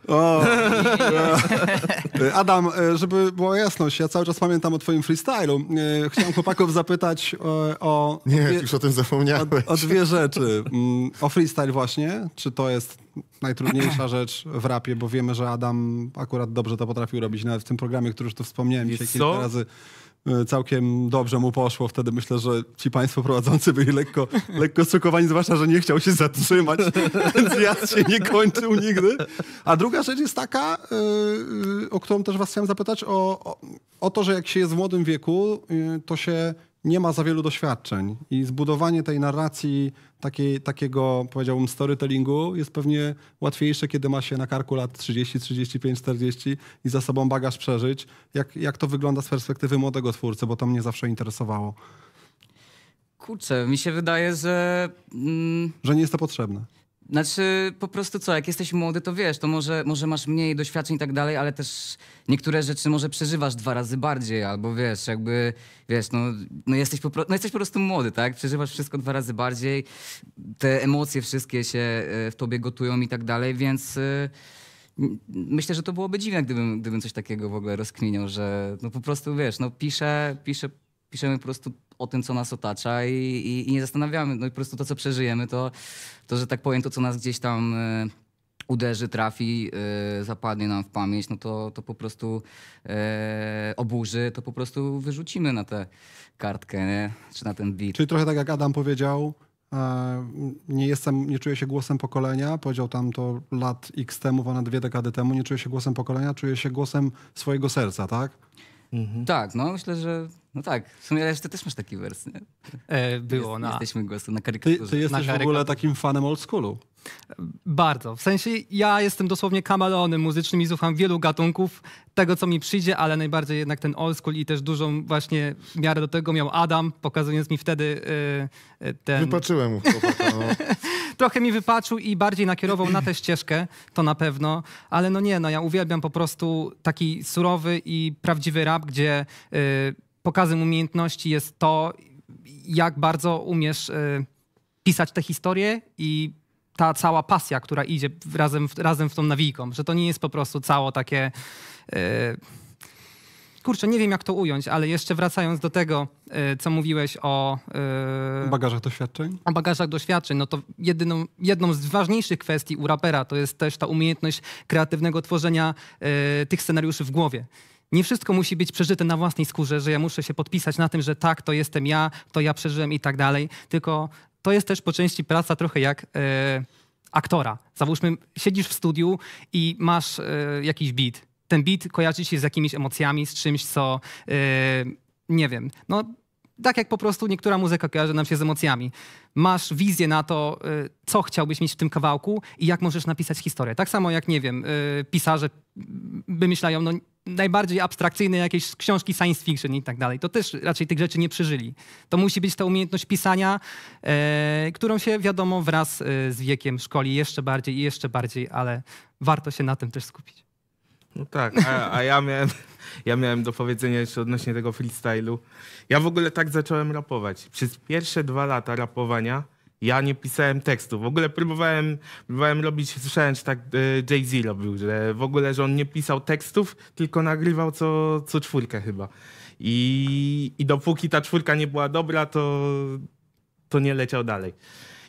E, Adam, e, żeby była jasność, ja cały czas pamiętam o twoim freestylu. Chciałem chłopaków zapytać o... o Nie, dwie, już o tym zapomniałem. O, o dwie rzeczy. Mm, o freestyle właśnie, czy to jest najtrudniejsza rzecz w rapie, bo wiemy, że Adam akurat dobrze to potrafił robić, nawet w tym programie, który już tu wspomniałem dzisiaj kilka razy. E, całkiem dobrze mu poszło. Wtedy myślę, że ci państwo prowadzący byli lekko, lekko szokowani, zwłaszcza, że nie chciał się zatrzymać, więc jazd się nie kończył nigdy. A druga rzecz jest taka, e, e, o którą też was chciałem zapytać, o, o, o to, że jak się jest w młodym wieku, to się nie ma za wielu doświadczeń i zbudowanie tej narracji takiej, takiego, powiedziałbym, storytellingu jest pewnie łatwiejsze, kiedy ma się na karku lat 30, 35, 40 i za sobą bagaż przeżyć. Jak, jak to wygląda z perspektywy młodego twórcy, bo to mnie zawsze interesowało. Kurczę, mi się wydaje, że... Mm... Że nie jest to potrzebne. Znaczy, po prostu co, jak jesteś młody, to wiesz, to może, może masz mniej doświadczeń i tak dalej, ale też niektóre rzeczy może przeżywasz dwa razy bardziej, albo wiesz, jakby, wiesz, no, no, jesteś, po, no jesteś po prostu młody, tak? Przeżywasz wszystko dwa razy bardziej, te emocje wszystkie się e, w tobie gotują i tak dalej, więc e, myślę, że to byłoby dziwne, gdybym, gdybym coś takiego w ogóle rozkminiał, że no po prostu wiesz, no piszę, piszę piszemy po prostu o tym, co nas otacza i, i, i, nie zastanawiamy. No i po prostu to, co przeżyjemy, to, to że tak powiem, to, co nas gdzieś tam y, uderzy, trafi, y, zapadnie nam w pamięć, no to, to po prostu y, oburzy, to po prostu wyrzucimy na tę kartkę, nie? czy na ten beat. Czyli trochę tak jak Adam powiedział, nie jestem, nie czuję się głosem pokolenia, powiedział tam to lat x temu, ponad dwie dekady temu, nie czuję się głosem pokolenia, czuję się głosem swojego serca, tak? Mhm. Tak, no myślę, że no tak, w sumie ty też masz taki wers, nie? E, było Jest, no. na... Jesteśmy głosu na karykaturze. Ty, ty jesteś na w ogóle takim fanem old schoolu. Bardzo. W sensie ja jestem dosłownie kameleonem muzycznym i słucham wielu gatunków tego, co mi przyjdzie, ale najbardziej jednak ten old school i też dużą właśnie miarę do tego miał Adam, pokazując mi wtedy e, e, ten... Wypaczyłem mu chłopaka, no. Trochę mi wypaczył i bardziej nakierował na tę ścieżkę, to na pewno, ale no nie, no ja uwielbiam po prostu taki surowy i prawdziwy rap, gdzie... E, pokazem umiejętności jest to, jak bardzo umiesz e, pisać te historie i ta cała pasja, która idzie razem, razem w tą nawijką, że to nie jest po prostu cało takie. E, kurczę, nie wiem jak to ująć, ale jeszcze wracając do tego, e, co mówiłeś o. bagażach doświadczeń? O bagażach doświadczeń. No to jedyną, jedną z ważniejszych kwestii u rapera to jest też ta umiejętność kreatywnego tworzenia tych scenariuszy w głowie. Nie wszystko musi być przeżyte na własnej skórze, że ja muszę się podpisać na tym, że tak, to jestem ja, to ja przeżyłem i tak dalej. Tylko to jest też po części praca trochę jak e, aktora. Załóżmy, siedzisz w studiu i masz e, jakiś beat. Ten beat kojarzy się z jakimiś emocjami, z czymś, co e, nie wiem. No, tak jak po prostu niektóra muzyka kojarzy nam się z emocjami. Masz wizję na to, y, co chciałbyś mieć w tym kawałku i jak możesz napisać historię. Tak samo jak, nie wiem, y, pisarze wymyślają no, najbardziej abstrakcyjne jakieś książki science fiction i tak dalej. To też raczej tych rzeczy nie przeżyli. To musi być ta umiejętność pisania, e, którą się wiadomo wraz z wiekiem szkoli jeszcze bardziej i jeszcze bardziej, ale warto się na tym też skupić. No tak, a, a ja miałem ja miałem do powiedzenia jeszcze odnośnie tego freestylu. Ja w ogóle tak zacząłem rapować. Przez pierwsze dwa lata rapowania ja nie pisałem tekstu. W ogóle próbowałem, próbowałem robić, słyszałem, że tak e, Jay-Z robił, że w ogóle, że on nie pisał tekstów, tylko nagrywał co, co czwórkę chyba. I, I dopóki ta czwórka nie była dobra, to, to nie leciał dalej.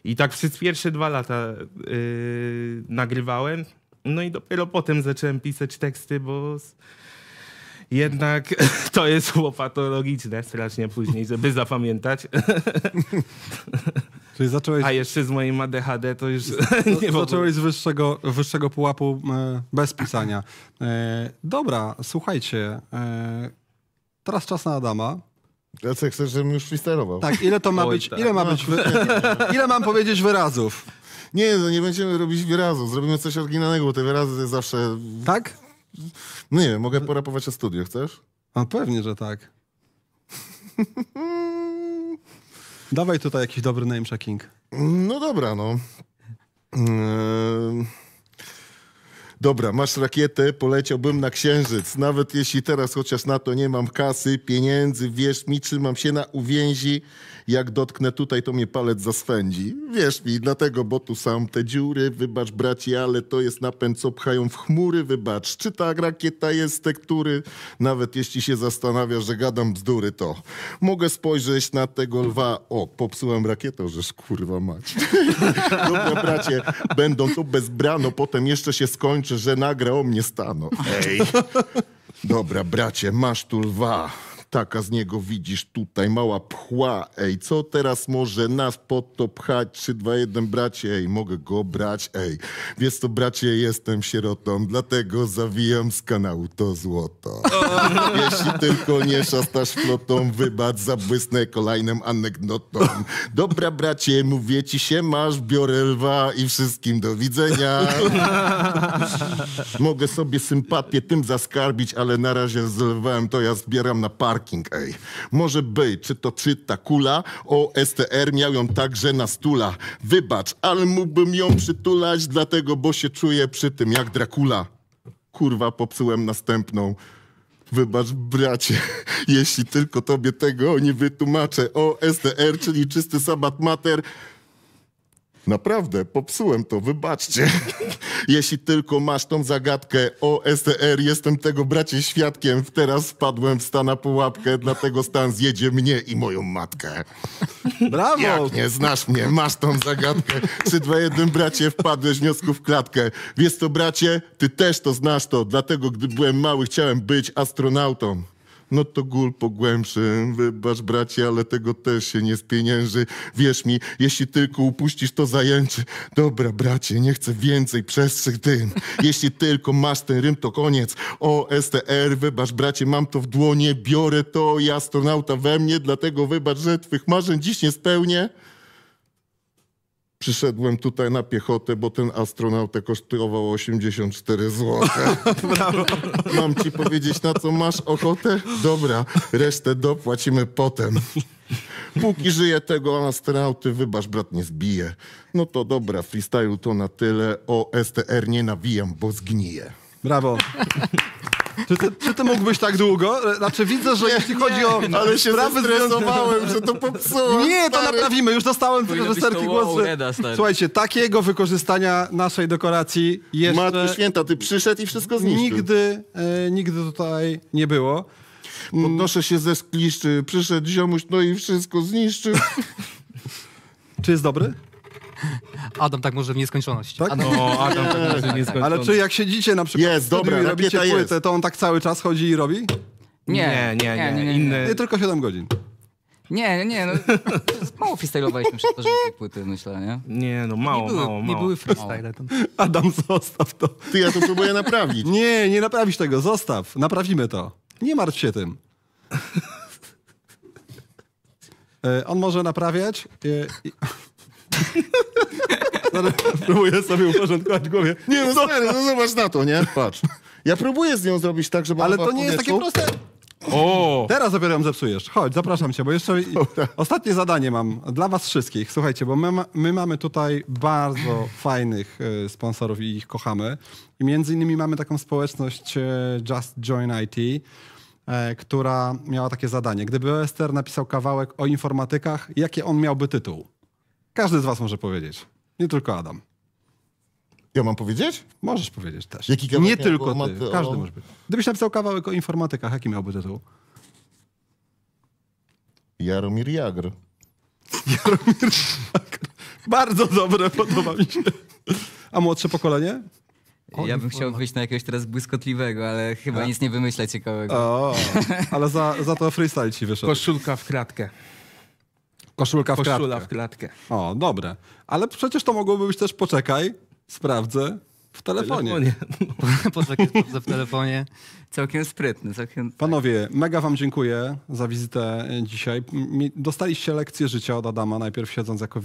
I tak przez pierwsze dwa lata yy, nagrywałem, no i dopiero potem zacząłem pisać teksty, bo jednak to jest łopatologiczne strasznie później, żeby zapamiętać. Czyli zacząłeś... A jeszcze z moim ADHD to już nie Zacząłeś z wyższego, wyższego pułapu e, bez pisania. E, dobra, słuchajcie. E, teraz czas na Adama. Ja chcesz, żebym już freestylował. Tak, ile to ma być, tak. ile ma być, no. ile mam powiedzieć wyrazów? Nie, no nie będziemy robić wyrazu, zrobimy coś oryginalnego, bo te wyrazy zawsze... Tak? No nie wiem, mogę porapować o studio, chcesz? A pewnie, że tak. Dawaj tutaj jakiś dobry name checking. No dobra, no. Eee, dobra, masz rakietę, poleciałbym na księżyc. Nawet jeśli teraz chociaż na to nie mam kasy, pieniędzy, wiesz, mi, trzymam się na uwięzi jak dotknę tutaj, to mnie palec zaswędzi. Wierz mi, dlatego, bo tu sam te dziury, wybacz bracie, ale to jest napęd, co pchają w chmury, wybacz. Czy ta rakieta jest z tektury? Nawet jeśli się zastanawia, że gadam bzdury, to mogę spojrzeć na tego lwa. O, popsułem rakietę, żeż kurwa mać. Dobra bracie, będą tu bezbrano, potem jeszcze się skończy, że nagra o mnie stano. Ej. Dobra bracie, masz tu lwa ptaka z niego widzisz tutaj, mała pchła, ej, co teraz może nas pod to pchać? 3, 2, 1, bracie, ej, mogę go brać, ej. Wiesz to bracie, jestem sierotą, dlatego zawijam z kanału to złoto. Jeśli tylko nie szastasz flotą, wybacz, zabłysnę kolejnym anegdotą. Dobra, bracie, mówię ci się, masz, biorę lwa i wszystkim do widzenia. Mogę sobie sympatię tym zaskarbić, ale na razie z lwem to ja zbieram na park fucking ej. Może być, czy to ta kula, o STR miał ją także na stula. Wybacz, ale mógłbym ją przytulać, dlatego, bo się czuję przy tym jak Dracula. Kurwa, popsułem następną. Wybacz, bracie, jeśli tylko tobie tego nie wytłumaczę. O STR, czyli czysty sabat mater, Naprawdę, popsułem to, wybaczcie. Jeśli tylko masz tą zagadkę o STR, jestem tego bracie świadkiem, teraz wpadłem w stana pułapkę, dlatego stan zjedzie mnie i moją matkę. Brawo! Jak nie znasz mnie, masz tą zagadkę. Czy dwa jednym bracie, wpadłeś wniosku w klatkę. Wiesz to, bracie, ty też to znasz to, dlatego gdy byłem mały chciałem być astronautą no to gól pogłębszy. Wybacz bracie, ale tego też się nie spienięży. Wierz mi, jeśli tylko upuścisz to zajęcie, Dobra bracie, nie chcę więcej przestrzeg dym. Jeśli tylko masz ten rym, to koniec. O STR, wybacz bracie, mam to w dłonie, biorę to i astronauta we mnie, dlatego wybacz, że twych marzeń dziś nie spełnię. Przyszedłem tutaj na piechotę, bo ten astronautę kosztował 84 zł. Brawo. Mam ci powiedzieć, na co masz ochotę? Dobra, resztę dopłacimy potem. Póki żyje tego astronauty, wybacz, brat nie zbije. No to dobra, freestyle to na tyle. O STR nie nawijam, bo zgnije. Brawo. Czy ty, czy ty mógłbyś tak długo? Znaczy widzę, że jeśli chodzi o Ale się sprawy że to popsułem. Nie, to naprawimy. Już dostałem z Powinno być reżyserki to wow, stary. Słuchajcie, takiego wykorzystania naszej dekoracji Matko jeszcze Święta, ty przyszedł i wszystko zniszczył. nigdy, e, nigdy tutaj nie było. Mm. Podnoszę się ze skliszczy, przyszedł ziomuś, no i wszystko zniszczył. Czy jest dobry? Adam tak może w nieskończoność. Tak? Adam. O, no, Adam tak może w nieskończoność. Ale czy jak siedzicie na przykład jest, dobra, i robicie płytę, jest. to on tak cały czas chodzi i robi? Nie, nie, nie. nie, nie, Inny... tylko 7 godzin. Nie, nie, no, mało freestyle'owaliśmy przez to, tej płyty, myślę, nie? Nie, no mało, nie były, mało, mało. Nie były freestyle. Tam. Adam, zostaw to. Ty, ja to próbuję naprawić. Nie, nie naprawisz tego, zostaw. Naprawimy to. Nie martw się tym. E, on może naprawiać. E, I... Próbuję sobie uporządkować w głowie. Nie, no stary, no zobacz na to, nie? Patrz. Ja próbuję z nią zrobić tak, żeby Ale to nie jest takie proste. O! Teraz dopiero ją zepsujesz. Chodź, zapraszam cię, bo jeszcze ostatnie zadanie mam dla was wszystkich. Słuchajcie, bo my, ma, my mamy tutaj bardzo fajnych e, sponsorów i ich kochamy. I między innymi mamy taką społeczność e, Just Join IT, e, która miała takie zadanie. Gdyby Ester napisał kawałek o informatykach, jakie on miałby tytuł? Każdy z was może powiedzieć. Nie tylko Adam. Ja mam powiedzieć? Możesz powiedzieć też. Jaki kawałek Nie tylko ty, każdy może być. Gdybyś napisał kawałek o informatykach, jaki miałby tytuł? Jaromir Jagr. Jaromir Jagr. Bardzo dobre, podoba mi się. A młodsze pokolenie? O, ja bym chciał wyjść na jakiegoś teraz błyskotliwego, ale chyba A? Tak. nic nie wymyślę ciekawego. O, ale za, za to freestyle ci wyszedł. Koszulka w kratkę. Koszulka w klatkę. w klatkę. O, dobre. Ale przecież to mogłoby być też poczekaj, sprawdzę, w telefonie. telefonie. Poza w telefonie. Całkiem sprytny. Całkiem... Panowie, mega wam dziękuję za wizytę dzisiaj. Dostaliście lekcję życia od Adama, najpierw siedząc jako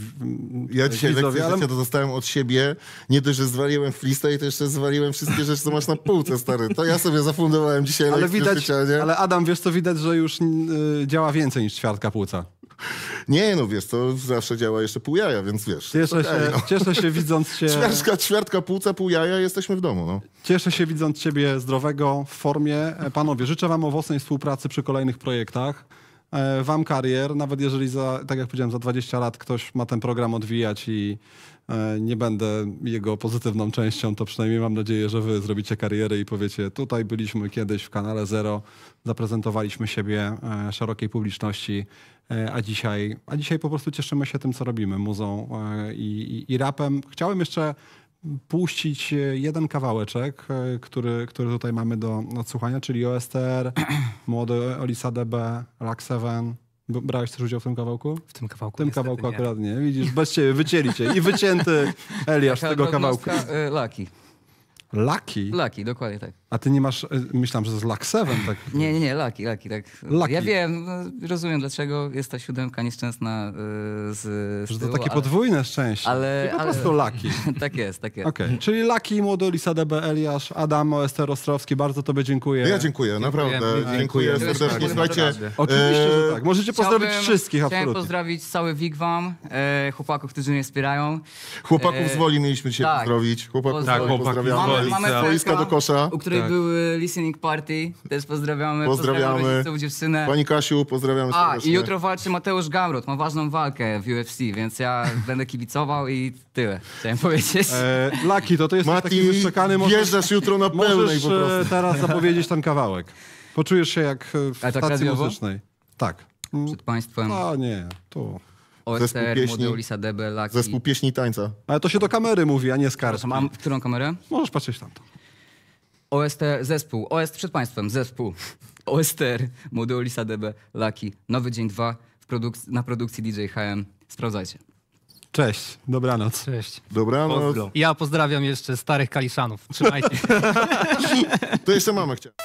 Ja dzisiaj lekcję ale... życia to dostałem od siebie. Nie dość, że zwaliłem i to jeszcze zwaliłem wszystkie rzeczy, co masz na półce, stary. To ja sobie zafundowałem dzisiaj ale lekcję widać, życia, nie? Ale Adam, wiesz co, widać, że już y, działa więcej niż ćwiartka płuca. Nie, no wiesz, to zawsze działa jeszcze pół jaja, więc wiesz. Cieszę, okay, się, no. cieszę się widząc się Ćwiartka, ćwiartka płuca, pół jaja jaja, jesteśmy w domu. No. Cieszę się widząc Ciebie zdrowego, w formie. E, panowie, życzę Wam owocnej współpracy przy kolejnych projektach. E, wam karier, nawet jeżeli, za, tak jak powiedziałem, za 20 lat ktoś ma ten program odwijać i e, nie będę jego pozytywną częścią, to przynajmniej mam nadzieję, że Wy zrobicie karierę i powiecie: Tutaj byliśmy kiedyś w kanale Zero, zaprezentowaliśmy siebie szerokiej publiczności, a dzisiaj, a dzisiaj po prostu cieszymy się tym, co robimy, muzą i, i, i rapem. Chciałem jeszcze puścić e, jeden kawałeczek, e, który, który tutaj mamy do odsłuchania, czyli OSTR, młody Olisa DB, Rack 7. Brałeś też udział w tym kawałku? W tym kawałku. W tym kawałku nie. akurat nie. Widzisz, bez ciebie wycięliście i wycięty Eliasz Taka tego kawałku. Laki. Laki? Laki, dokładnie tak. A ty nie masz, e, myślałem, że z laksewem. Tak. Nie, nie, nie, laki, laki, tak. Laki. Ja wiem, e, rozumiem dlaczego jest ta siódemka nieszczęsna e, z, z Że to takie ale, podwójne szczęście. Ale, po ale, prostu laki. tak jest, tak jest. Okay. Czyli laki, młody Lisa DB Eliasz, Adam Ester Ostrowski, bardzo tobie dziękuję. Ja dziękuję, naprawdę. Dziękuję, dziękuję, dziękuję serdecznie. oczywiście, że tak. Możecie chciałbym, pozdrowić wszystkich, absolutnie. Chciałem pozdrowić cały Wigwam, e, chłopaków, którzy mnie wspierają. Chłopaków e, z Woli mieliśmy dzisiaj tak, pozdrowić. Chłopaków, tak, chłopaków z Woli. Mamy, mamy do kosza u której tak. były listening party, też pozdrawiamy. Pozdrawiamy. Pozdrawiamy dziewczynę. Pani Kasiu, pozdrawiamy A, i jutro walczy Mateusz Gamrot, ma ważną walkę w UFC, więc ja będę kibicował i tyle, chciałem powiedzieć. E, Laki, to to jest Mati, taki wyczekany... Możesz, wjeżdżasz jutro na pełnej po prostu. E, teraz zapowiedzieć ten kawałek. Poczujesz się jak e, w A tak stacji muzycznej. Tak. Przed państwem. A nie, To. OSR, zespół pieśni, Lisa Laki. Zespół pieśni tańca. Ale to się do kamery mówi, a nie z karty. Mam którą kamerę? Możesz patrzeć tamto. OST zespół, OST przed państwem, zespół, OSTR, Moduo Lisa DB, Lucky, Nowy Dzień 2 produk na produkcji DJ HM. Sprawdzajcie. Cześć, dobranoc. Cześć. Dobranoc. Pozdro. Ja pozdrawiam jeszcze starych kaliszanów. Trzymajcie się. to jeszcze mamy chciała.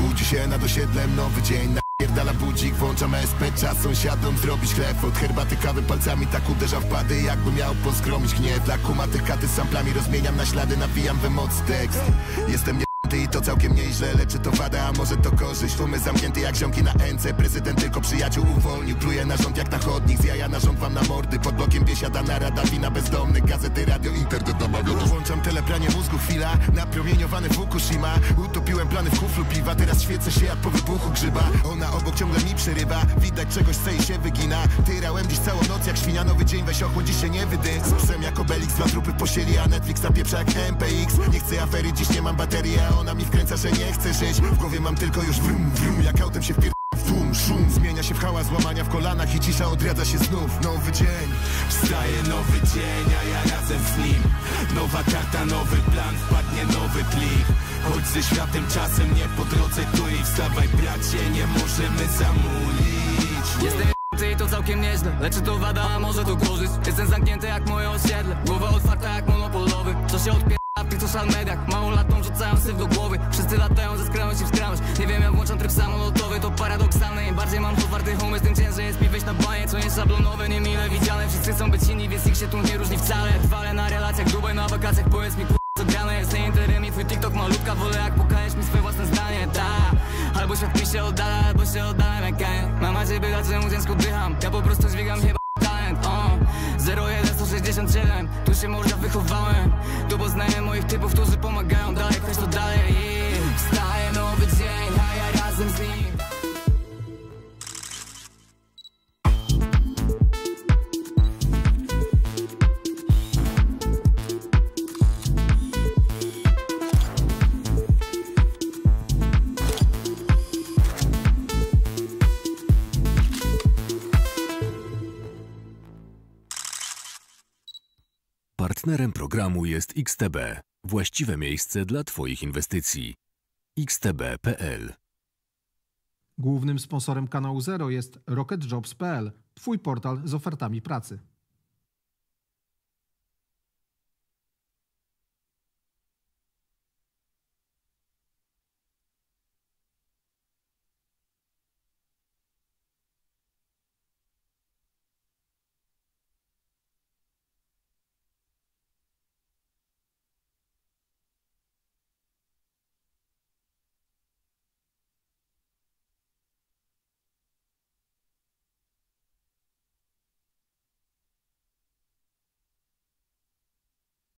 Budzi się nad osiedlem nowy dzień. Pierdala budzik, włączam SP, czas sąsiadom zrobić chleb Od herbaty kawy palcami tak uderza w pady Jakby miał pozgromić gniew Dla kumaty katy samplami rozmieniam na ślady Nawijam we moc tekst Jestem i to całkiem nieźle Leczy to wada, a może to korzyść Tłumy zamknięte jak ziomki na ence Prezydent tylko przyjaciół uwolnił Pluje na rząd jak na chodnik Z jaja na rząd wam na mordy Pod blokiem biesiada narada wina bezdomnych Gazety, radio, internet namawiam Włączam telepranie mózgu chwila Napromieniowany Fukushima Utopiłem plany w kuflu piwa Teraz świecę się jak po wybuchu grzyba Ona obok ciągle mi przerywa Widać czegoś chce i się wygina Tyrałem dziś całą noc jak świnia Nowy dzień weź ochłodzi się nie wydy Z psem jak Obelix Dwa trupy posieli, a Netflix zapieprza jak MPX Nie chcę afery, dziś nie mam baterii, a on ona mi wkręca, że nie chce żyć W głowie mam tylko już wrum, wrum Jak autem się wpier... w tłum, szum Zmienia się w hałas, złamania w kolanach I cisza odradza się znów Nowy dzień Wstaje nowy dzień, a ja razem z nim Nowa karta, nowy plan Wpadnie nowy plik Chodź ze światem czasem, nie po drodze tu I wstawaj bracie, nie możemy zamulić Jestem ty i to całkiem nieźle lecz to wada, a może to korzyść Jestem zamknięty jak moje osiedle Głowa otwarta jak monopolowy Co się odpier... A w tych social mediach Małą latą rzucają syf do głowy Wszyscy latają ze skrawędź w skrawędź Nie wiem, ja włączam tryb samolotowy To paradoksalne, im bardziej mam otwarty umysł Tym ciężej jest mi wejść na banie Co jest szablonowe, nie mile widziane Wszyscy chcą być inni, więc ich się tu nie różni wcale Trwale na relacjach, Dubaj na wakacjach Powiedz mi, co grane Jestem interem i twój TikTok malutka Wolę jak pokajesz mi swoje własne zdanie, da Albo świat mi się oddala, albo się oddalam jak Mam nadzieję, że mu ciężko dycham Ja po prostu dźwigam chyba talent, o uh. 0 gdzieś Tu się może wychowałem Tu poznaję moich typów, którzy pomagają dalej Ktoś to dalej. Partnerem programu jest XTB, właściwe miejsce dla Twoich inwestycji. xtb.pl Głównym sponsorem kanału Zero jest RocketJobs.pl, Twój portal z ofertami pracy.